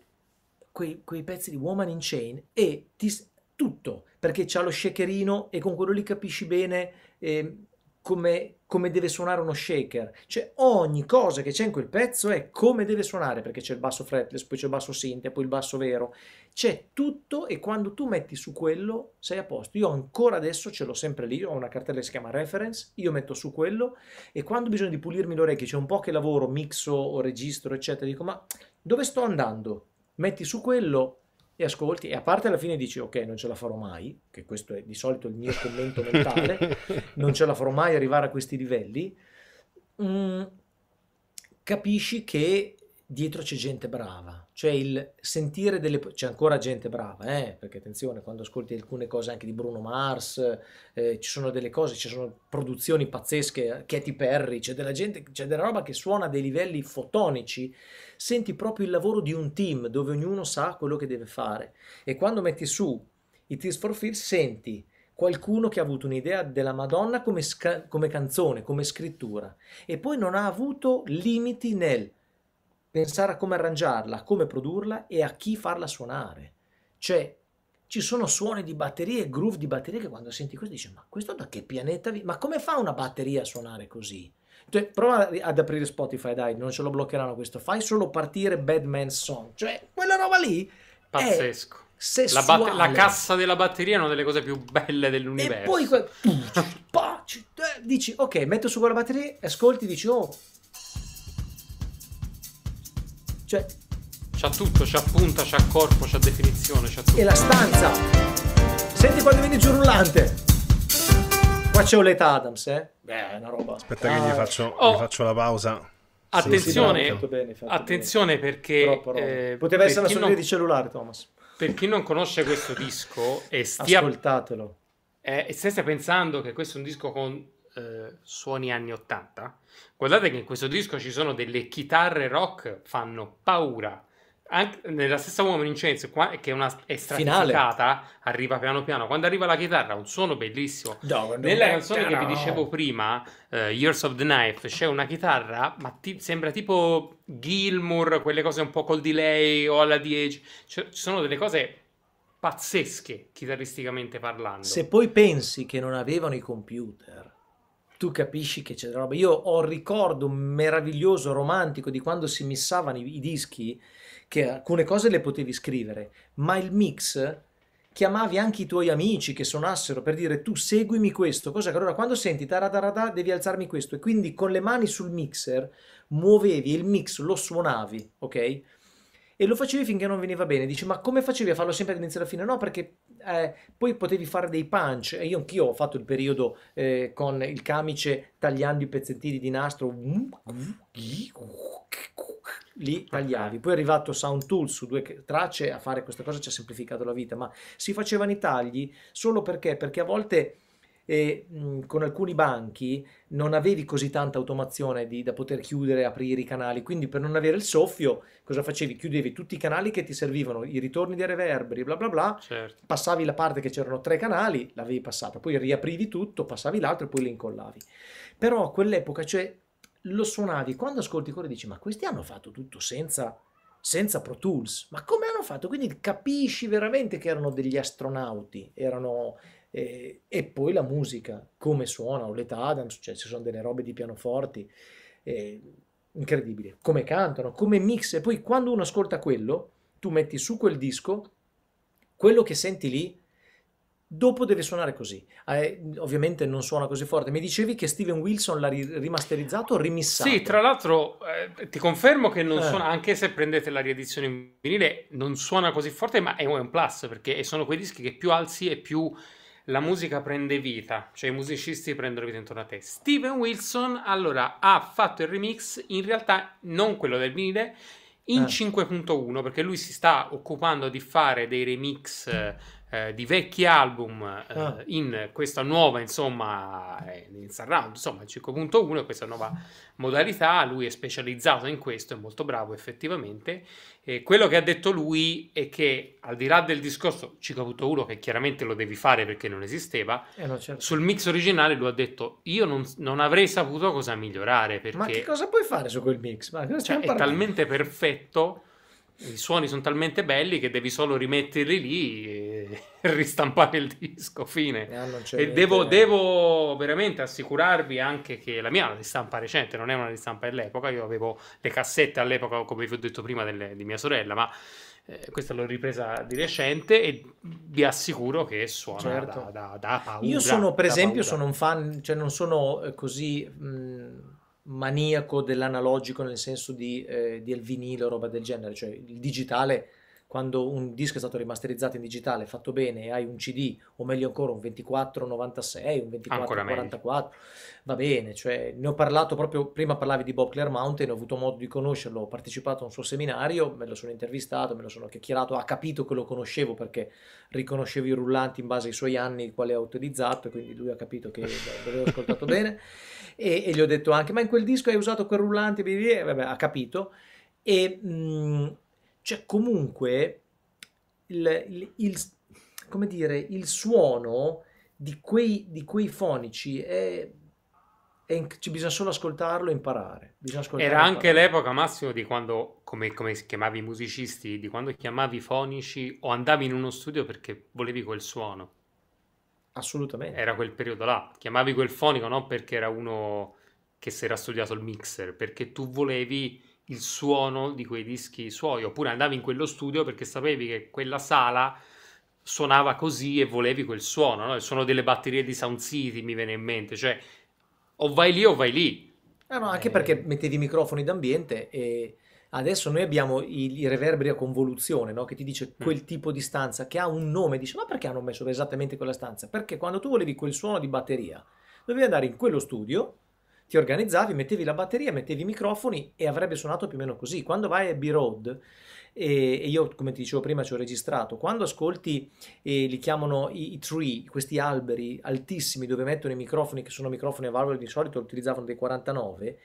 quei, quei pezzi di Woman in Chain e ti, tutto, perché c'ha lo shakerino e con quello lì capisci bene eh, come, come deve suonare uno shaker. Cioè ogni cosa che c'è in quel pezzo è come deve suonare, perché c'è il basso fretless, poi c'è il basso synth, poi il basso vero. C'è tutto e quando tu metti su quello sei a posto. Io ancora adesso ce l'ho sempre lì, ho una cartella che si chiama reference, io metto su quello e quando ho bisogno di pulirmi le orecchie, c'è un po' che lavoro, mixo o registro, eccetera, dico ma dove sto andando? metti su quello e ascolti, e a parte alla fine dici ok non ce la farò mai, che questo è di solito il mio commento mentale, non ce la farò mai arrivare a questi livelli, mm, capisci che dietro c'è gente brava, cioè il sentire delle... c'è ancora gente brava, eh? perché attenzione, quando ascolti alcune cose anche di Bruno Mars, eh, ci sono delle cose, ci sono produzioni pazzesche, eh, Katy Perry, c'è della gente, c'è della roba che suona a dei livelli fotonici, senti proprio il lavoro di un team dove ognuno sa quello che deve fare e quando metti su i Tears for Fears senti qualcuno che ha avuto un'idea della Madonna come, sca- come canzone, come scrittura e poi non ha avuto limiti nel pensare a come arrangiarla, a come produrla e a chi farla suonare. Cioè, ci sono suoni di batterie, groove di batterie che quando senti questo dici ma questo da che pianeta vi... Ma come fa una batteria a suonare così? Cioè, prova ad aprire Spotify, dai, non ce lo bloccheranno questo. Fai solo partire Batman Song. Cioè, quella roba lì... Pazzesco. La, bat- la, cassa della batteria è una delle cose più belle dell'universo. E poi... Que- eh, dici, ok, metto su quella batteria, ascolti, dici, oh, cioè, c'ha tutto, c'ha punta, c'ha corpo, c'ha definizione, c'ha tutto. E la stanza. Senti quando vieni giù rullante. Qua c'è Oleta Adams, eh? Beh, è una roba. Aspetta ah. che gli ah. faccio, oh. gli faccio, la pausa. Attenzione, sì, fatto bene, fatto attenzione bene. perché eh, poteva essere una storia di cellulare, Thomas. Per chi non conosce questo disco e stia ascoltatelo. Eh, e se pensando che questo è un disco con eh, suoni anni 80, Guardate che in questo disco ci sono delle chitarre rock, fanno paura. Anche nella stessa Woman in Chains, che è, una, è stratificata, arriva piano piano. Quando arriva la chitarra, un suono bellissimo. No, nella canzone che vi dicevo prima, uh, Years of the Knife, c'è una chitarra, ma ti, sembra tipo Gilmour, quelle cose un po' col delay o alla 10. Cioè, ci sono delle cose pazzesche, chitarristicamente parlando. Se poi pensi che non avevano i computer tu capisci che c'è della roba. Io ho un ricordo meraviglioso, romantico di quando si missavano i, i dischi, che alcune cose le potevi scrivere, ma il mix chiamavi anche i tuoi amici che suonassero per dire tu seguimi questo, cosa che allora quando senti taradarada devi alzarmi questo e quindi con le mani sul mixer muovevi il mix, lo suonavi, ok? e lo facevi finché non veniva bene. Dici, ma come facevi a farlo sempre all'inizio e alla fine? No, perché eh, poi potevi fare dei punch. E io anch'io ho fatto il periodo eh, con il camice tagliando i pezzettini di nastro. Li tagliavi. Poi è arrivato Sound Tool su due tracce a fare questa cosa, ci ha semplificato la vita. Ma si facevano i tagli solo perché? Perché a volte e mh, con alcuni banchi non avevi così tanta automazione di, da poter chiudere e aprire i canali, quindi per non avere il soffio cosa facevi? Chiudevi tutti i canali che ti servivano, i ritorni dei reverberi, bla bla bla, certo. passavi la parte che c'erano tre canali, l'avevi passata, poi riaprivi tutto, passavi l'altro e poi li incollavi. Però a quell'epoca, cioè, lo suonavi, quando ascolti core dici ma questi hanno fatto tutto senza senza Pro Tools. Ma come hanno fatto? Quindi capisci veramente che erano degli astronauti, erano e, e poi la musica, come suona Oleta Adams, cioè ci sono delle robe di pianoforti eh, incredibili, come cantano, come mix. E poi quando uno ascolta quello, tu metti su quel disco, quello che senti lì dopo deve suonare così. Eh, ovviamente non suona così forte. Mi dicevi che Steven Wilson l'ha rimasterizzato o rimissato? Sì, tra l'altro eh, ti confermo che non eh. suona, anche se prendete la riedizione in vinile, non suona così forte, ma è un plus perché sono quei dischi che più alzi e più la musica prende vita, cioè i musicisti prendono vita intorno a te. Steven Wilson allora ha fatto il remix, in realtà non quello del vinile, in eh. 5.1 perché lui si sta occupando di fare dei remix eh, eh, di vecchi album eh, ah. in questa nuova, insomma, eh, in surround, insomma, il 5.1, questa nuova modalità, lui è specializzato in questo, è molto bravo effettivamente. E quello che ha detto lui è che al di là del discorso 5.1, che chiaramente lo devi fare perché non esisteva, eh no, certo. sul mix originale lui ha detto io non, non, avrei saputo cosa migliorare. Perché... Ma che cosa puoi fare su quel mix? Ma cioè, è talmente perfetto i suoni sono talmente belli che devi solo rimetterli lì ristampare il disco, fine. Eh, e devo, devo, veramente assicurarvi anche che la mia è una ristampa recente, non è una ristampa dell'epoca, io avevo le cassette all'epoca, come vi ho detto prima, delle, di mia sorella, ma eh, questa l'ho ripresa di recente e vi assicuro che suona certo. da, da, da, paura. Io sono, per esempio, paura. sono un fan, cioè non sono eh, così... Mh maniaco dell'analogico nel senso di, eh, del vinile o roba del genere, cioè il digitale quando un disco è stato rimasterizzato in digitale, fatto bene, e hai un CD, o meglio ancora un 2496, un 2444, va bene, cioè, ne ho parlato proprio, prima parlavi di Bob Clearmountain, ho avuto modo di conoscerlo, ho partecipato a un suo seminario, me lo sono intervistato, me lo sono chiacchierato, ha capito che lo conoscevo perché riconoscevo i rullanti in base ai suoi anni, il quale ha utilizzato, quindi lui ha capito che l'avevo ascoltato bene, e, e, gli ho detto anche, ma in quel disco hai usato quel rullante, e vabbè, ha capito, e... Mh, cioè comunque il, il, il, come dire, il suono di quei, di quei fonici è, è, cioè bisogna solo ascoltarlo e imparare. Ascoltarlo Era imparare. anche l'epoca, Massimo, di quando, come, come chiamavi i musicisti, di quando chiamavi fonici o andavi in uno studio perché volevi quel suono. Assolutamente. Era quel periodo là. Chiamavi quel fonico non perché era uno che si era studiato il mixer, perché tu volevi il suono di quei dischi suoi, oppure andavi in quello studio perché sapevi che quella sala suonava così e volevi quel suono, no? il suono delle batterie di Sound City mi viene in mente, cioè o vai lì o vai lì. Eh no, anche eh... perché mettevi i microfoni d'ambiente e adesso noi abbiamo i, i reverberi a convoluzione, no? che ti dice quel mm. tipo di stanza che ha un nome, dice ma perché hanno messo esattamente quella stanza? Perché quando tu volevi quel suono di batteria dovevi andare in quello studio ti organizzavi, mettevi la batteria, mettevi i microfoni e avrebbe suonato più o meno così. Quando vai a B-Road, e, e, io come ti dicevo prima ci ho registrato, quando ascolti, e li chiamano i, i, tree, questi alberi altissimi dove mettono i microfoni, che sono microfoni a valvole di solito utilizzavano dei 49,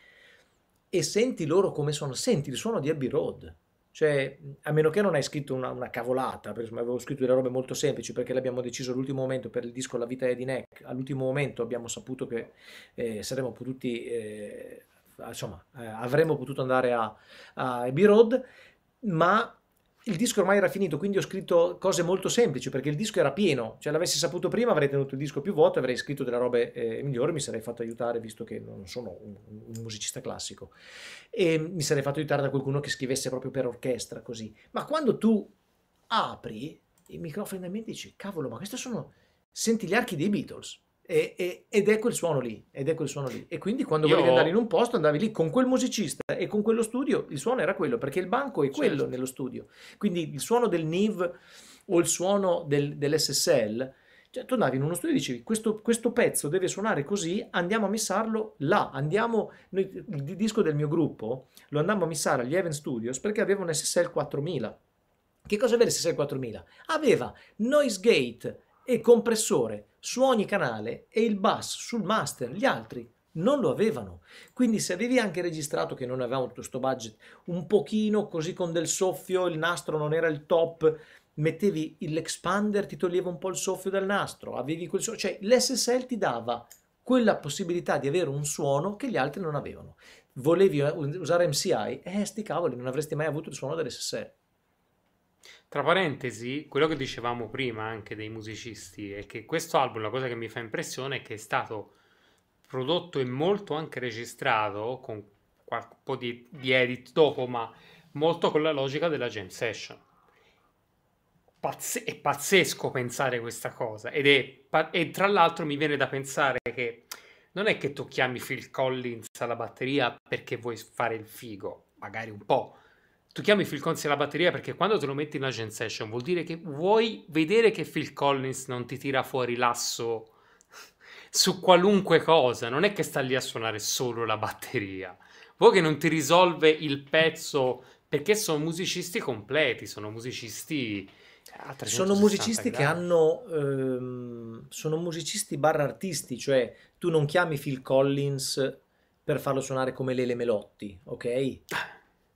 e senti loro come sono, senti il suono di Abbey Road. Cioè, a meno che non hai scritto una, una cavolata, insomma, avevo scritto delle robe molto semplici perché le abbiamo deciso all'ultimo momento per il disco La vita è di Neck, all'ultimo momento abbiamo saputo che eh, saremmo potuti, eh, insomma, eh, avremmo potuto andare a, a Abbey Road, ma il disco ormai era finito, quindi ho scritto cose molto semplici perché il disco era pieno, cioè l'avessi saputo prima avrei tenuto il disco più vuoto, avrei scritto delle robe eh, migliori, mi sarei fatto aiutare visto che non sono un, un, musicista classico e mi sarei fatto aiutare da qualcuno che scrivesse proprio per orchestra così. Ma quando tu apri il microfono in mente dici cavolo ma questi sono senti gli archi dei Beatles e, e, ed è ecco quel suono lì, ed è ecco quel suono lì. E quindi quando Io... volevi andare in un posto andavi lì con quel musicista e con quello studio, il suono era quello, perché il banco è quello certo. nello studio. Quindi il suono del NIV o il suono del, dell'SSL, cioè, tu andavi in uno studio e dicevi questo, questo, pezzo deve suonare così, andiamo a missarlo là, andiamo, noi, il disco del mio gruppo lo andammo a missare agli Event Studios perché aveva un SSL 4000. Che cosa aveva l'SSL 4000? Aveva noise gate e compressore su ogni canale e il bus sul master, gli altri non lo avevano. Quindi se avevi anche registrato che non avevamo tutto questo budget, un pochino così con del soffio, il nastro non era il top, mettevi l'expander, ti toglieva un po' il soffio dal nastro, avevi quel soffio, cioè l'SSL ti dava quella possibilità di avere un suono che gli altri non avevano. Volevi eh, usare MCI? Eh, sti cavoli, non avresti mai avuto il suono dell'SSL. Tra parentesi, quello che dicevamo prima anche dei musicisti è che questo album, la cosa che mi fa impressione è che è stato prodotto e molto anche registrato con qualche po' di, di edit dopo, ma molto con la logica della jam session. Pazz- è pazzesco pensare questa cosa ed è pa- e tra l'altro mi viene da pensare che non è che tu chiami Phil Collins alla batteria perché vuoi fare il figo, magari un po', tu chiami Phil Collins la batteria perché quando te lo metti in una gen session vuol dire che vuoi vedere che Phil Collins non ti tira fuori l'asso su qualunque cosa, non è che sta lì a suonare solo la batteria. Vuoi che non ti risolve il pezzo perché sono musicisti completi, sono musicisti sono musicisti gradi. che hanno ehm, sono musicisti barra artisti, cioè tu non chiami Phil Collins per farlo suonare come Lele Melotti, ok? Ah,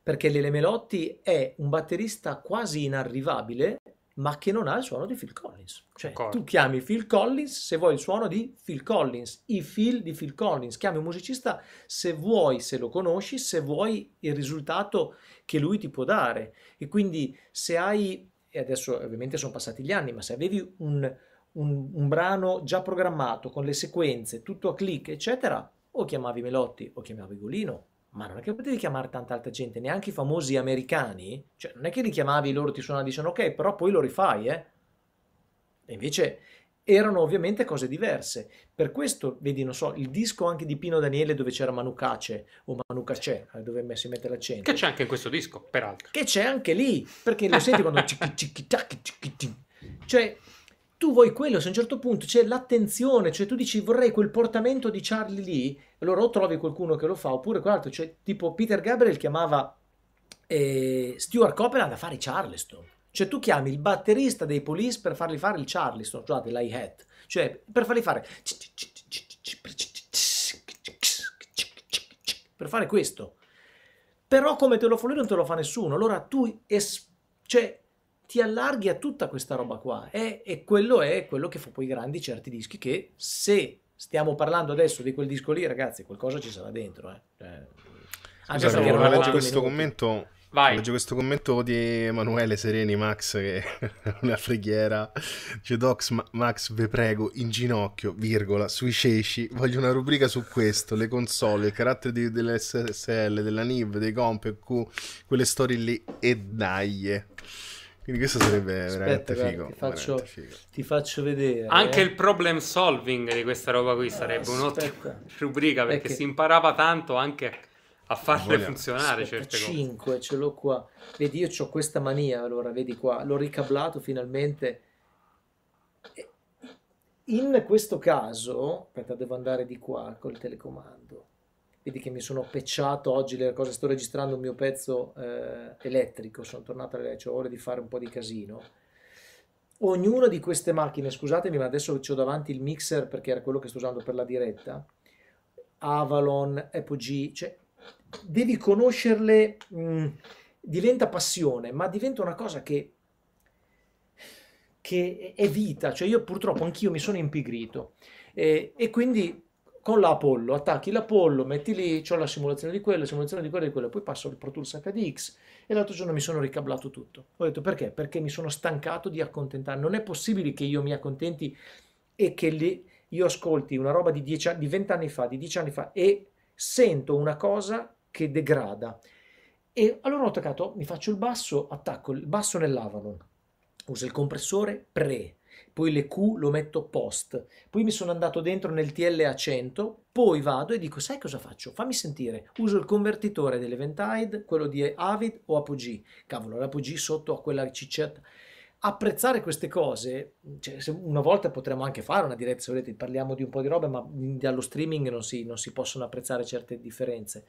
perché Lele Melotti è un batterista quasi inarrivabile, ma che non ha il suono di Phil Collins. Cioè, Concordo. tu chiami Phil Collins se vuoi il suono di Phil Collins, i Phil di Phil Collins. Chiami un musicista se vuoi, se lo conosci, se vuoi il risultato che lui ti può dare. E quindi se hai, e adesso ovviamente sono passati gli anni, ma se avevi un, un, un brano già programmato con le sequenze, tutto a click, eccetera, o chiamavi Melotti o chiamavi Golino ma non è che potevi chiamare tanta altra gente, neanche i famosi americani, cioè non è che li chiamavi, loro ti suonano e dicono ok, però poi lo rifai, eh. E invece erano ovviamente cose diverse. Per questo, vedi, non so, il disco anche di Pino Daniele dove c'era Manucace o Manucace, eh, dove si mette l'accento. Che c'è anche in questo disco, peraltro. Che c'è anche lì, perché lo senti quando... Cioè, tu vuoi quello, se a un certo punto c'è l'attenzione, cioè tu dici vorrei quel portamento di Charlie lì, allora o trovi qualcuno che lo fa, oppure quell'altro, cioè tipo Peter Gabriel chiamava eh, Stuart Copeland a fare i Charleston. Cioè tu chiami il batterista dei Police per fargli fare il Charleston, cioè dell'hi hat, cioè per fargli fare per fare questo. Però come te lo fa lui non te lo fa nessuno. Allora tu es- cioè ti allarghi a tutta questa roba qua. E, e quello è quello che fa poi grandi certi dischi che se stiamo parlando adesso di quel disco lì, ragazzi, qualcosa ci sarà dentro. Eh. Cioè, anche se non leggo questo commento. Vai. Leggo questo commento di Emanuele Sereni Max, che è una preghiera. Dice Docs, ma Max, ve prego, in ginocchio, virgola, sui ceci. Voglio una rubrica su questo, le console, il carattere di, dell'SSL, della NIV, dei comp, Q, quelle storie lì e dai. Eh. Quindi questo sarebbe Aspetta, veramente, guarda, figo, ti faccio, veramente, figo, ti faccio, vedere. Anche eh. il problem solving di questa roba qui sarebbe un'ottima rubrica perché, perché si imparava tanto anche a farle Vogliamo. funzionare Aspetta, certe 5, cose. ce l'ho qua. Vedi, io ho questa mania, allora, vedi qua, l'ho ricablato finalmente. In questo caso, aspetta, devo andare di qua col telecomando vedi che mi sono pecciato oggi le cose, sto registrando un mio pezzo eh, elettrico, sono tornato alle cioè, ore di fare un po' di casino. Ognuna di queste macchine, scusatemi, ma adesso ho davanti il mixer perché era quello che sto usando per la diretta, Avalon, Apogee, cioè devi conoscerle, mh, mm, diventa passione, ma diventa una cosa che, che è vita, cioè io purtroppo anch'io mi sono impigrito eh, e quindi con l'Apollo, attacchi l'Apollo, metti lì, ho la simulazione di quella, la simulazione di quella e di quella, poi passo al Pro Tools HDX e l'altro giorno mi sono ricablato tutto. Ho detto perché? Perché mi sono stancato di accontentare. Non è possibile che io mi accontenti e che lì io ascolti una roba di, dieci, di 20 anni fa, di 10 anni fa e sento una cosa che degrada. E allora ho attaccato, mi faccio il basso, attacco il basso nell'Avalon, uso il compressore pre, poi le Q lo metto post, poi mi sono andato dentro nel TLA100, poi vado e dico sai cosa faccio? Fammi sentire, uso il convertitore dell'Eventide, quello di Avid o Apogee, cavolo l'Apogee sotto a quella ciccetta, apprezzare queste cose, cioè, una volta potremmo anche fare una diretta, se volete parliamo di un po' di roba, ma dallo streaming non si, non si possono apprezzare certe differenze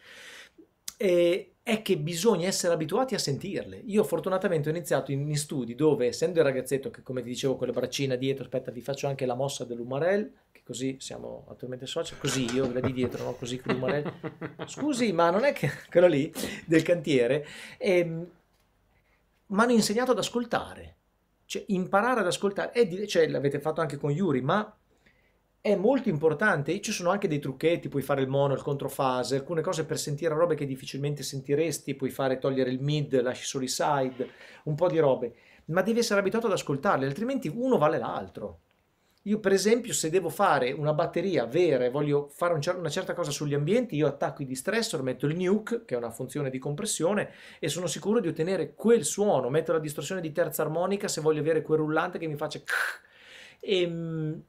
eh, è che bisogna essere abituati a sentirle. Io fortunatamente ho iniziato in, in studi dove, essendo il ragazzetto che, come ti dicevo, con le braccine dietro, aspetta, vi faccio anche la mossa dell'umarell, che così siamo attualmente soci, così io, quella di dietro, no? così con l'umarell. Scusi, ma non è che quello lì del cantiere. Eh, mi hanno insegnato ad ascoltare. Cioè, imparare ad ascoltare, E dire, cioè, l'avete fatto anche con Yuri, ma è molto importante. Ci sono anche dei trucchetti, puoi fare il mono, il controfase, alcune cose per sentire robe che difficilmente sentiresti, puoi fare togliere il mid, lasci solo i side, un po' di robe, ma devi essere abituato ad ascoltarle, altrimenti uno vale l'altro. Io per esempio se devo fare una batteria vera e voglio fare un cer- una certa cosa sugli ambienti, io attacco i distressor, metto il nuke, che è una funzione di compressione, e sono sicuro di ottenere quel suono, metto la distorsione di terza armonica se voglio avere quel rullante che mi faccia... E, ehm,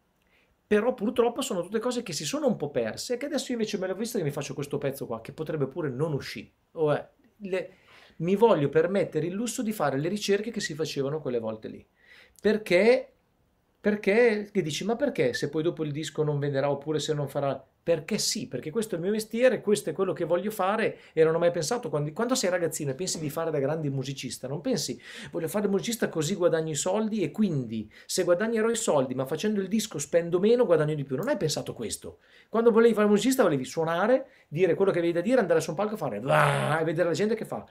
però purtroppo sono tutte cose che si sono un po' perse e che adesso invece me l'ho vista che mi faccio questo pezzo qua che potrebbe pure non uscire. O è, le, mi voglio permettere il lusso di fare le ricerche che si facevano quelle volte lì. Perché? Perché? Che dici, ma perché se poi dopo il disco non venderà oppure se non farà perché sì, perché questo è il mio mestiere, questo è quello che voglio fare e non ho mai pensato, quando, quando sei ragazzina pensi di fare da grande musicista, non pensi voglio fare musicista così guadagno i soldi e quindi se guadagnerò i soldi ma facendo il disco spendo meno guadagno di più, non hai pensato questo, quando volevi fare musicista volevi suonare, dire quello che avevi da dire, andare su un palco e fare e vedere la gente che fa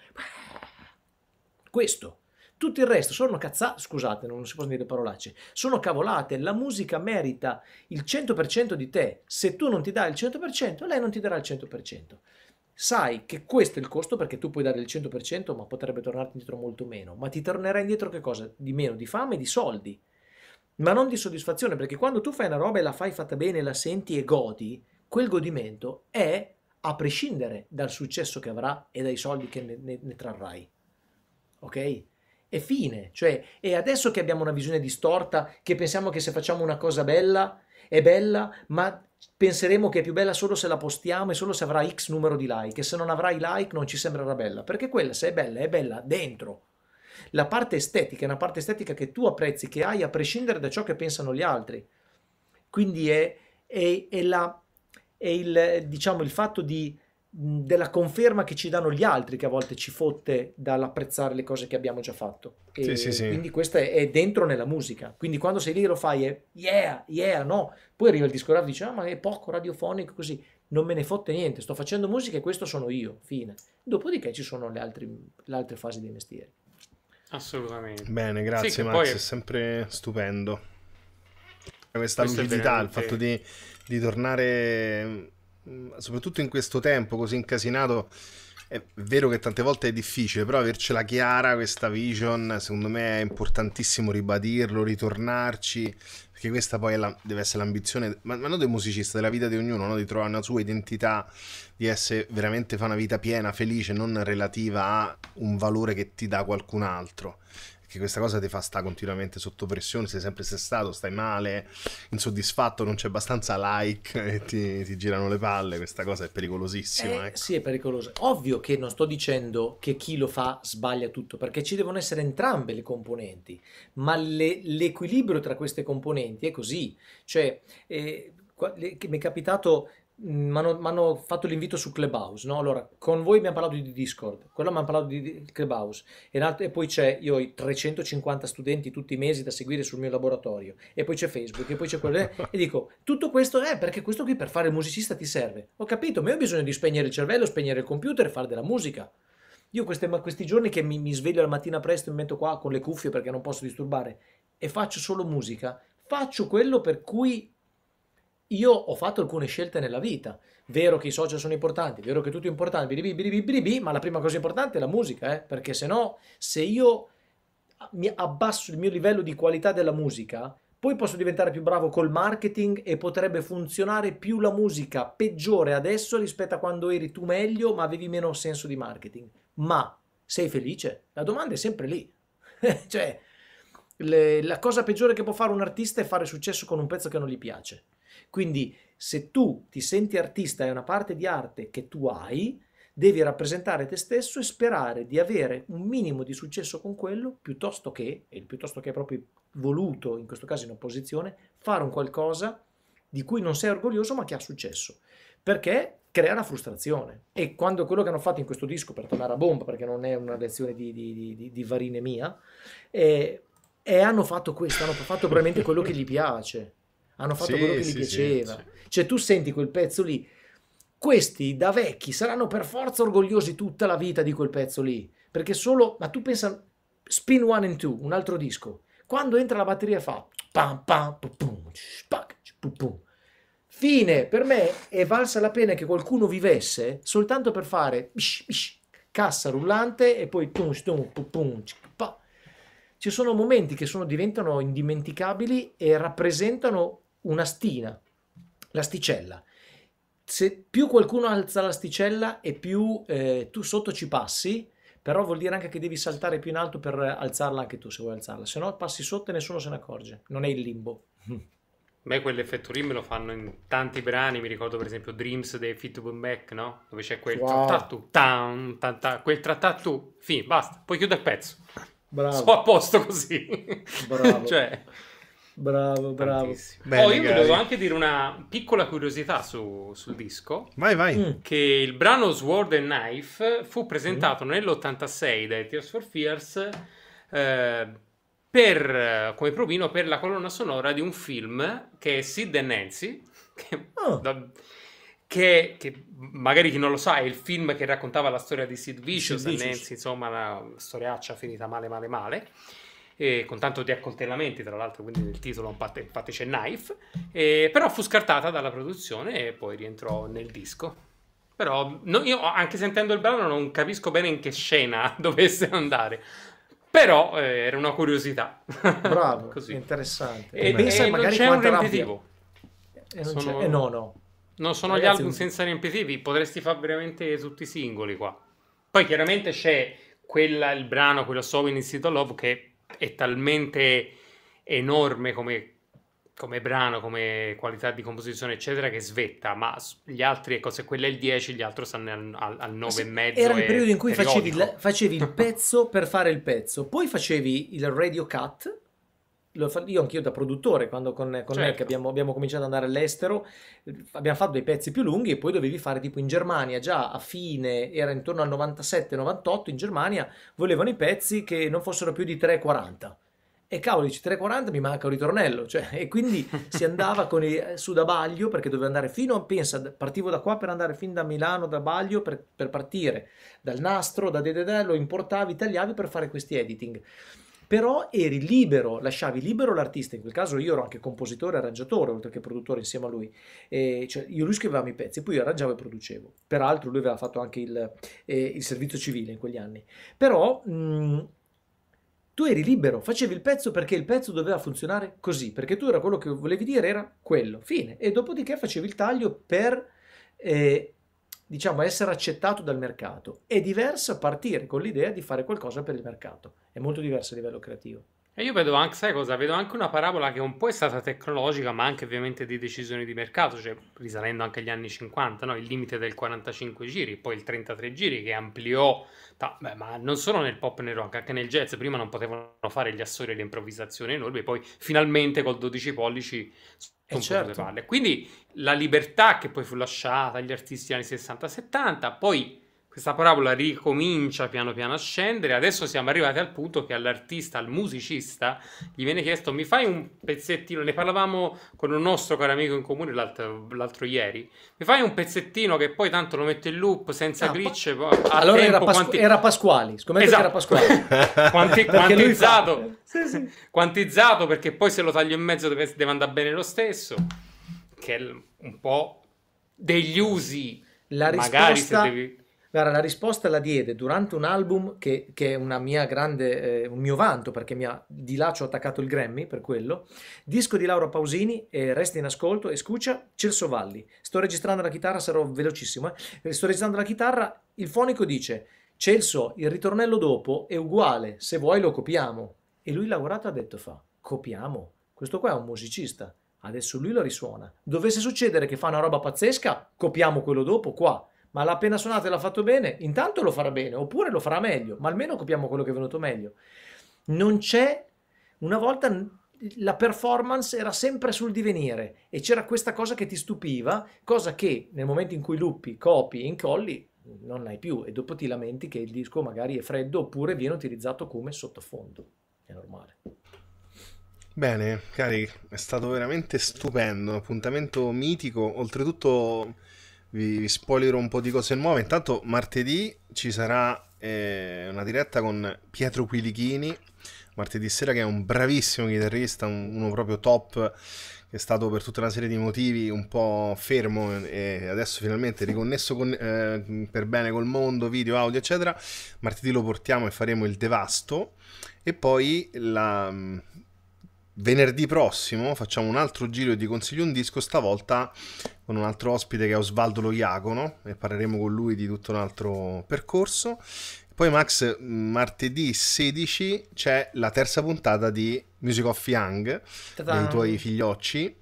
questo tutto il resto sono cazzate, scusate, non si possono dire parolacce, sono cavolate. La musica merita il 100% di te. Se tu non ti dai il 100%, lei non ti darà il 100%. Sai che questo è il costo perché tu puoi dare il 100%, ma potrebbe tornarti indietro molto meno. Ma ti tornerà indietro che cosa? Di meno, di fame e di soldi. Ma non di soddisfazione, perché quando tu fai una roba e la fai fatta bene, la senti e godi, quel godimento è a prescindere dal successo che avrà e dai soldi che ne, ne, ne trarrai. Ok? è fine, cioè è adesso che abbiamo una visione distorta, che pensiamo che se facciamo una cosa bella è bella, ma penseremo che è più bella solo se la postiamo e solo se avrà X numero di like e se non avrai like non ci sembrerà bella, perché quella se è bella è bella dentro. La parte estetica è una parte estetica che tu apprezzi, che hai a prescindere da ciò che pensano gli altri. Quindi è, è, è, la, è il, diciamo, il fatto di della conferma che ci danno gli altri che a volte ci fotte dall'apprezzare le cose che abbiamo già fatto e sì, sì, sì. quindi questo è, è, dentro nella musica quindi quando sei lì lo fai è yeah yeah no poi arriva il discografo e dice ah ma è poco radiofonico così non me ne fotte niente sto facendo musica e questo sono io fine dopodiché ci sono le altre, le altre fasi dei mestieri assolutamente bene grazie sì, Max poi... è sempre stupendo questa Questo lucidità veramente... il fatto di, di tornare Mm, soprattutto in questo tempo così incasinato, è vero che tante volte è difficile, però avercela chiara questa vision, secondo me è importantissimo ribadirlo, ritornarci, perché questa poi la, deve essere l'ambizione, ma, ma, non del musicista, della vita di ognuno, no? di trovare una sua identità, di essere veramente fa una vita piena, felice, non relativa a un valore che ti dà qualcun altro perché questa cosa ti fa stare continuamente sotto pressione, sei sempre stato, stai male, insoddisfatto, non c'è abbastanza like e ti, ti girano le palle, questa cosa è pericolosissima. Eh, ecco. Sì, è pericolosa. Ovvio che non sto dicendo che chi lo fa sbaglia tutto, perché ci devono essere entrambe le componenti, ma le, l'equilibrio tra queste componenti è così. Cioè, eh, mi è capitato mi hanno fatto l'invito su Clubhouse, no? Allora, con voi abbiamo parlato di Discord, quello mi hanno parlato di, Clubhouse, e, alt- e, poi c'è, io ho 350 studenti tutti i mesi da seguire sul mio laboratorio, e poi c'è Facebook, e poi c'è quello, e dico, tutto questo è eh, perché questo qui per fare il musicista ti serve. Ho capito, ma io ho bisogno di spegnere il cervello, spegnere il computer e fare della musica. Io queste, questi giorni che mi, mi sveglio la mattina presto e mi metto qua con le cuffie perché non posso disturbare, e faccio solo musica, faccio quello per cui io ho fatto alcune scelte nella vita. Vero che i social sono importanti, vero che tutto è importante, biribi, biribi, ma la prima cosa importante è la musica, eh? perché se no, se io mi abbasso il mio livello di qualità della musica, poi posso diventare più bravo col marketing e potrebbe funzionare più la musica peggiore adesso rispetto a quando eri tu meglio ma avevi meno senso di marketing. Ma sei felice? La domanda è sempre lì. cioè, le, la cosa peggiore che può fare un artista è fare successo con un pezzo che non gli piace. Quindi se tu ti senti artista, è una parte di arte che tu hai, devi rappresentare te stesso e sperare di avere un minimo di successo con quello piuttosto che, e piuttosto che proprio voluto, in questo caso in opposizione, fare un qualcosa di cui non sei orgoglioso ma che ha successo. Perché crea la frustrazione. E quando quello che hanno fatto in questo disco, per tornare a bomba, perché non è una lezione di, di, di, di varinemia, eh, e hanno fatto questo, hanno fatto probabilmente quello che gli piace. Hanno fatto sì, quello che gli piaceva. Sì, cioè tu senti quel pezzo lì, questi da vecchi saranno per forza orgogliosi tutta la vita di quel pezzo lì. Perché solo, ma tu pensa, Spin One and Two, un altro disco, quando entra la batteria fa pam pam pum spac pum Fine, per me è valsa la pena che qualcuno vivesse soltanto per fare bish, bish, cassa rullante e poi tum, tum, pum, pum, ci sono momenti che sono, diventano indimenticabili e rappresentano una stina, l'asticella. Se più qualcuno alza l'asticella e più eh, tu sotto ci passi, però vuol dire anche che devi saltare più in alto per alzarla anche tu se vuoi alzarla, se no passi sotto e nessuno se ne accorge, non è il limbo. Beh, quell'effetto lì me lo fanno in tanti brani, mi ricordo per esempio Dreams dei Fitbone Back, no? Dove c'è quel wow. trattatu, quel trattato, fin, basta, poi chiudo il pezzo. Bravo. Sto a posto così. Bravo. cioè, bravo, bravo. Bene, oh, io Gary. volevo anche dire una piccola curiosità su, sul disco. Vai, vai. Mm. Che il brano Sword and Knife fu presentato mm. nell'86 dai Tears for Fears eh, per, come provino per la colonna sonora di un film che è Sid and Nancy. Che oh. da, che, che, magari chi non lo sa è il film che raccontava la storia di Sid Vicious, Sid Vicious. Nancy, insomma la storiaccia finita male male male eh, con tanto di accoltellamenti tra l'altro quindi nel titolo infatti, c'è Knife eh, però fu scartata dalla produzione e poi rientrò nel disco però no, io anche sentendo il brano non capisco bene in che scena dovesse andare però eh, era una curiosità bravo, interessante e, e, e magari non c'è un repetitivo e, eh, e no no non sono Ragazzi, gli album senza riempitivi, potresti fare veramente tutti i singoli qua. Poi chiaramente c'è quella, il brano, quello So Inizio Love, che è talmente enorme come, come, brano, come qualità di composizione, eccetera, che svetta, ma gli altri, ecco, se quello è il 10, gli altri stanno al, al, al 9 e mezzo. Era il periodo in cui facevi, la, facevi il pezzo per fare il pezzo, poi facevi il radio cut io anch'io da produttore, quando con, con certo. abbiamo, abbiamo, cominciato ad andare all'estero, eh, abbiamo fatto dei pezzi più lunghi e poi dovevi fare tipo in Germania, già a fine, era intorno al 97-98, in Germania volevano i pezzi che non fossero più di 3,40. E cavolo, dici 3,40 mi manca un ritornello, cioè, e quindi si andava con il, eh, su da Baglio perché dovevo andare fino a, pensa, partivo da qua per andare fin da Milano da Baglio per, per partire, dal nastro, da lo importavi, tagliavi per fare questi editing però eri libero, lasciavi libero l'artista, in quel caso io ero anche compositore, e arrangiatore, oltre che produttore insieme a lui, e cioè io lui scrivevamo i pezzi, poi io arrangiavo e producevo, peraltro lui aveva fatto anche il, eh, il servizio civile in quegli anni, però mh, mm, tu eri libero, facevi il pezzo perché il pezzo doveva funzionare così, perché tu era quello che volevi dire, era quello, fine, e dopodiché facevi il taglio per... Eh, diciamo, essere accettato dal mercato. È diverso partire con l'idea di fare qualcosa per il mercato, è molto diverso a livello creativo. E io vedo anche, sai cosa? Vedo anche una parabola che un po' è stata tecnologica, ma anche ovviamente di decisioni di mercato, cioè risalendo anche agli anni 50, no? il limite del 45 giri, poi il 33 giri che ampliò, ta- beh, ma non solo nel pop e nel rock, anche nel jazz, prima non potevano fare gli assoli e le improvvisazioni enormi, poi finalmente col 12 pollici eh, sono certo. Quindi la libertà che poi fu lasciata agli artisti anni 60-70, poi questa parabola ricomincia piano piano a scendere. Adesso siamo arrivati al punto che all'artista, al musicista, gli viene chiesto: Mi fai un pezzettino? Ne parlavamo con un nostro caro amico in comune l'altro, l'altro ieri. Mi fai un pezzettino che poi tanto lo metto in loop senza no, ah, glitch. Pa- allora tempo, era, Pasqu- quanti... era Pasquali. Scommetto esatto. era Pasquali. Quanti- quantizzato, sì, sì. quantizzato perché poi se lo taglio in mezzo deve, deve andare bene lo stesso. Che è un po' degli usi. La risposta, devi... Guarda, la risposta la diede durante un album che, che è una mia grande, eh, un mio vanto perché mi ha, di là ci ho attaccato il Grammy per quello. Disco di Laura Pausini, eh, Resti in ascolto, e Scuccia, Celso Valli. Sto registrando la chitarra, sarò velocissimo. Eh. Sto registrando la chitarra, il fonico dice Celso, il ritornello dopo è uguale, se vuoi lo copiamo. E lui lavorato ha detto fa, copiamo, questo qua è un musicista, adesso lui lo risuona. Dovesse succedere che fa una roba pazzesca, copiamo quello dopo qua ma l'ha appena suonato e l'ha fatto bene, intanto lo farà bene, oppure lo farà meglio, ma almeno copiamo quello che è venuto meglio. Non c'è, una volta la performance era sempre sul divenire e c'era questa cosa che ti stupiva, cosa che nel momento in cui luppi, copi e incolli non hai più e dopo ti lamenti che il disco magari è freddo oppure viene utilizzato come sottofondo. È normale. Bene, cari, è stato veramente stupendo, appuntamento mitico, oltretutto vi, vi spoilerò un po' di cose nuove. Intanto martedì ci sarà eh, una diretta con Pietro Quilichini, martedì sera che è un bravissimo chitarrista, un, uno proprio top che è stato per tutta una serie di motivi un po' fermo e adesso finalmente riconnesso con, eh, per bene col mondo, video, audio eccetera. Martedì lo portiamo e faremo il devasto e poi la venerdì prossimo facciamo un altro giro di consigli un disco, stavolta con un altro ospite che è Osvaldo Lo Iacono e parleremo con lui di tutto un altro percorso. Poi Max, martedì 16 c'è la terza puntata di Music of Young, Ta-da. dei tuoi figliocci,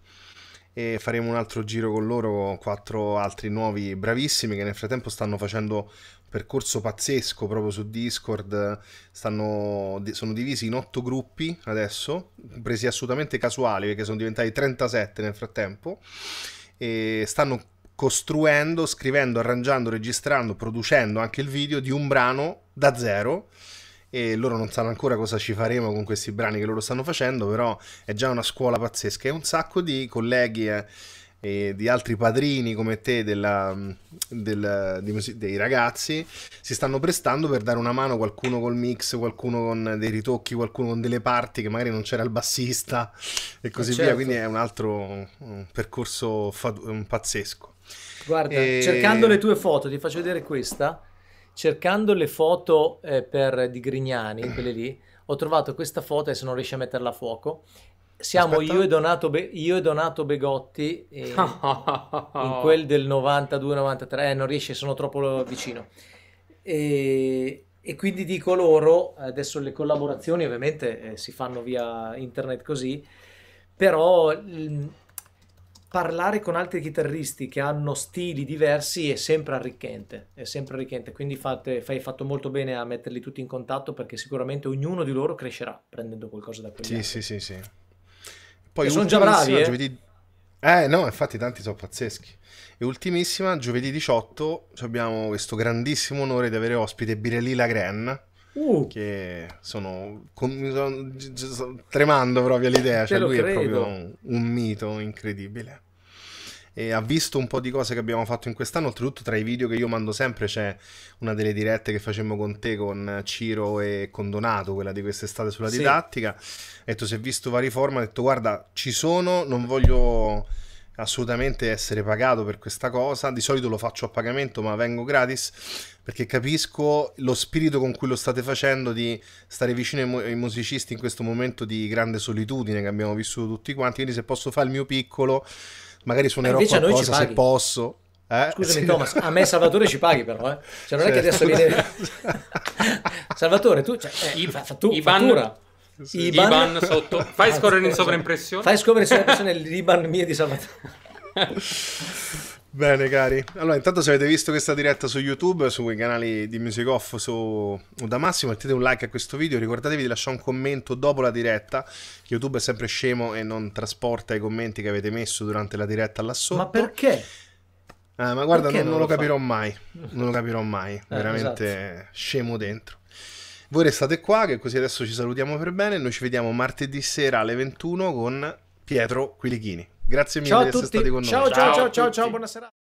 e faremo un altro giro con loro, con quattro altri nuovi bravissimi che nel frattempo stanno facendo percorso pazzesco proprio su Discord, Stanno, sono divisi in otto gruppi adesso, presi assolutamente casuali perché sono diventati 37 nel frattempo, e stanno costruendo, scrivendo, arrangiando, registrando, producendo anche il video di un brano da zero e loro non sanno ancora cosa ci faremo con questi brani che loro stanno facendo, però è già una scuola pazzesca e un sacco di colleghi... Eh, e di altri padrini come te della, mm, della, di, dei ragazzi si stanno prestando per dare una mano qualcuno col mix, qualcuno con dei ritocchi, qualcuno con delle parti che magari non c'era il bassista e eh, così certo. via, quindi è un altro un percorso un pazzesco. Guarda, e... cercando le tue foto, ti faccio vedere questa, cercando le foto eh, per, di Grignani, quelle lì, ho trovato questa foto, e se non riesci a metterla a fuoco, siamo Aspetta. io e, Donato Be- io e Donato Begotti e in quel del 92-93, eh, non riesce, sono troppo vicino. E, e, quindi dico loro, adesso le collaborazioni ovviamente eh, si fanno via internet così, però mh, mm, parlare con altri chitarristi che hanno stili diversi è sempre arricchente, è sempre arricchente, quindi fate, fai fatto molto bene a metterli tutti in contatto perché sicuramente ognuno di loro crescerà prendendo qualcosa da quelli Sì, altri. sì, sì, sì. Poi sono già bravi. Eh? Giovedì... eh no, infatti tanti sono pazzeschi. E ultimissima, giovedì 18, abbiamo questo grandissimo onore di avere ospite Birelli Lagren. Uh. Che sono, sono, tremando proprio all'idea. Cioè, lui credo. è proprio un, un mito incredibile e ha visto un po' di cose che abbiamo fatto in quest'anno. Oltretutto, tra i video che io mando sempre c'è una delle dirette che facemmo con te, con Ciro e con Donato, quella di quest'estate sulla didattica. Sì. Ha detto: Si è visto vari format, ha detto: Guarda, ci sono, non voglio assolutamente essere pagato per questa cosa. Di solito lo faccio a pagamento, ma vengo gratis perché capisco lo spirito con cui lo state facendo di stare vicino ai, musicisti in questo momento di grande solitudine che abbiamo vissuto tutti quanti. Quindi, se posso fare il mio piccolo, magari suonerò qualcosa se posso. Eh? Scusami, sì. Thomas, a me Salvatore ci paghi, però. Eh? Cioè, non sì. è che adesso viene. Salvatore, tu. Cioè, eh, I, fa, tu Ivan, fattura. Sì. Iban, Iban sotto. Fai scorrere in sovraimpressione. Fai scorrere in sovraimpressione l'Iban mio di Salvatore. Bene cari, allora intanto se avete visto questa diretta su YouTube, sui canali di Music Off, su da Massimo, mettete un like a questo video, ricordatevi di lasciare un commento dopo la diretta, YouTube è sempre scemo e non trasporta i commenti che avete messo durante la diretta là sotto. Ma perché? Ah, ma guarda, non, non, lo, lo capirò mai, non lo capirò mai, eh, veramente esatto. scemo dentro. Voi restate qua, che così adesso ci salutiamo per bene, noi ci vediamo martedì sera alle 21 con Pietro Quilichini. Grazie mille di essere tutti. Ciao, ciao, ciao, ciao, ciao, buona serata.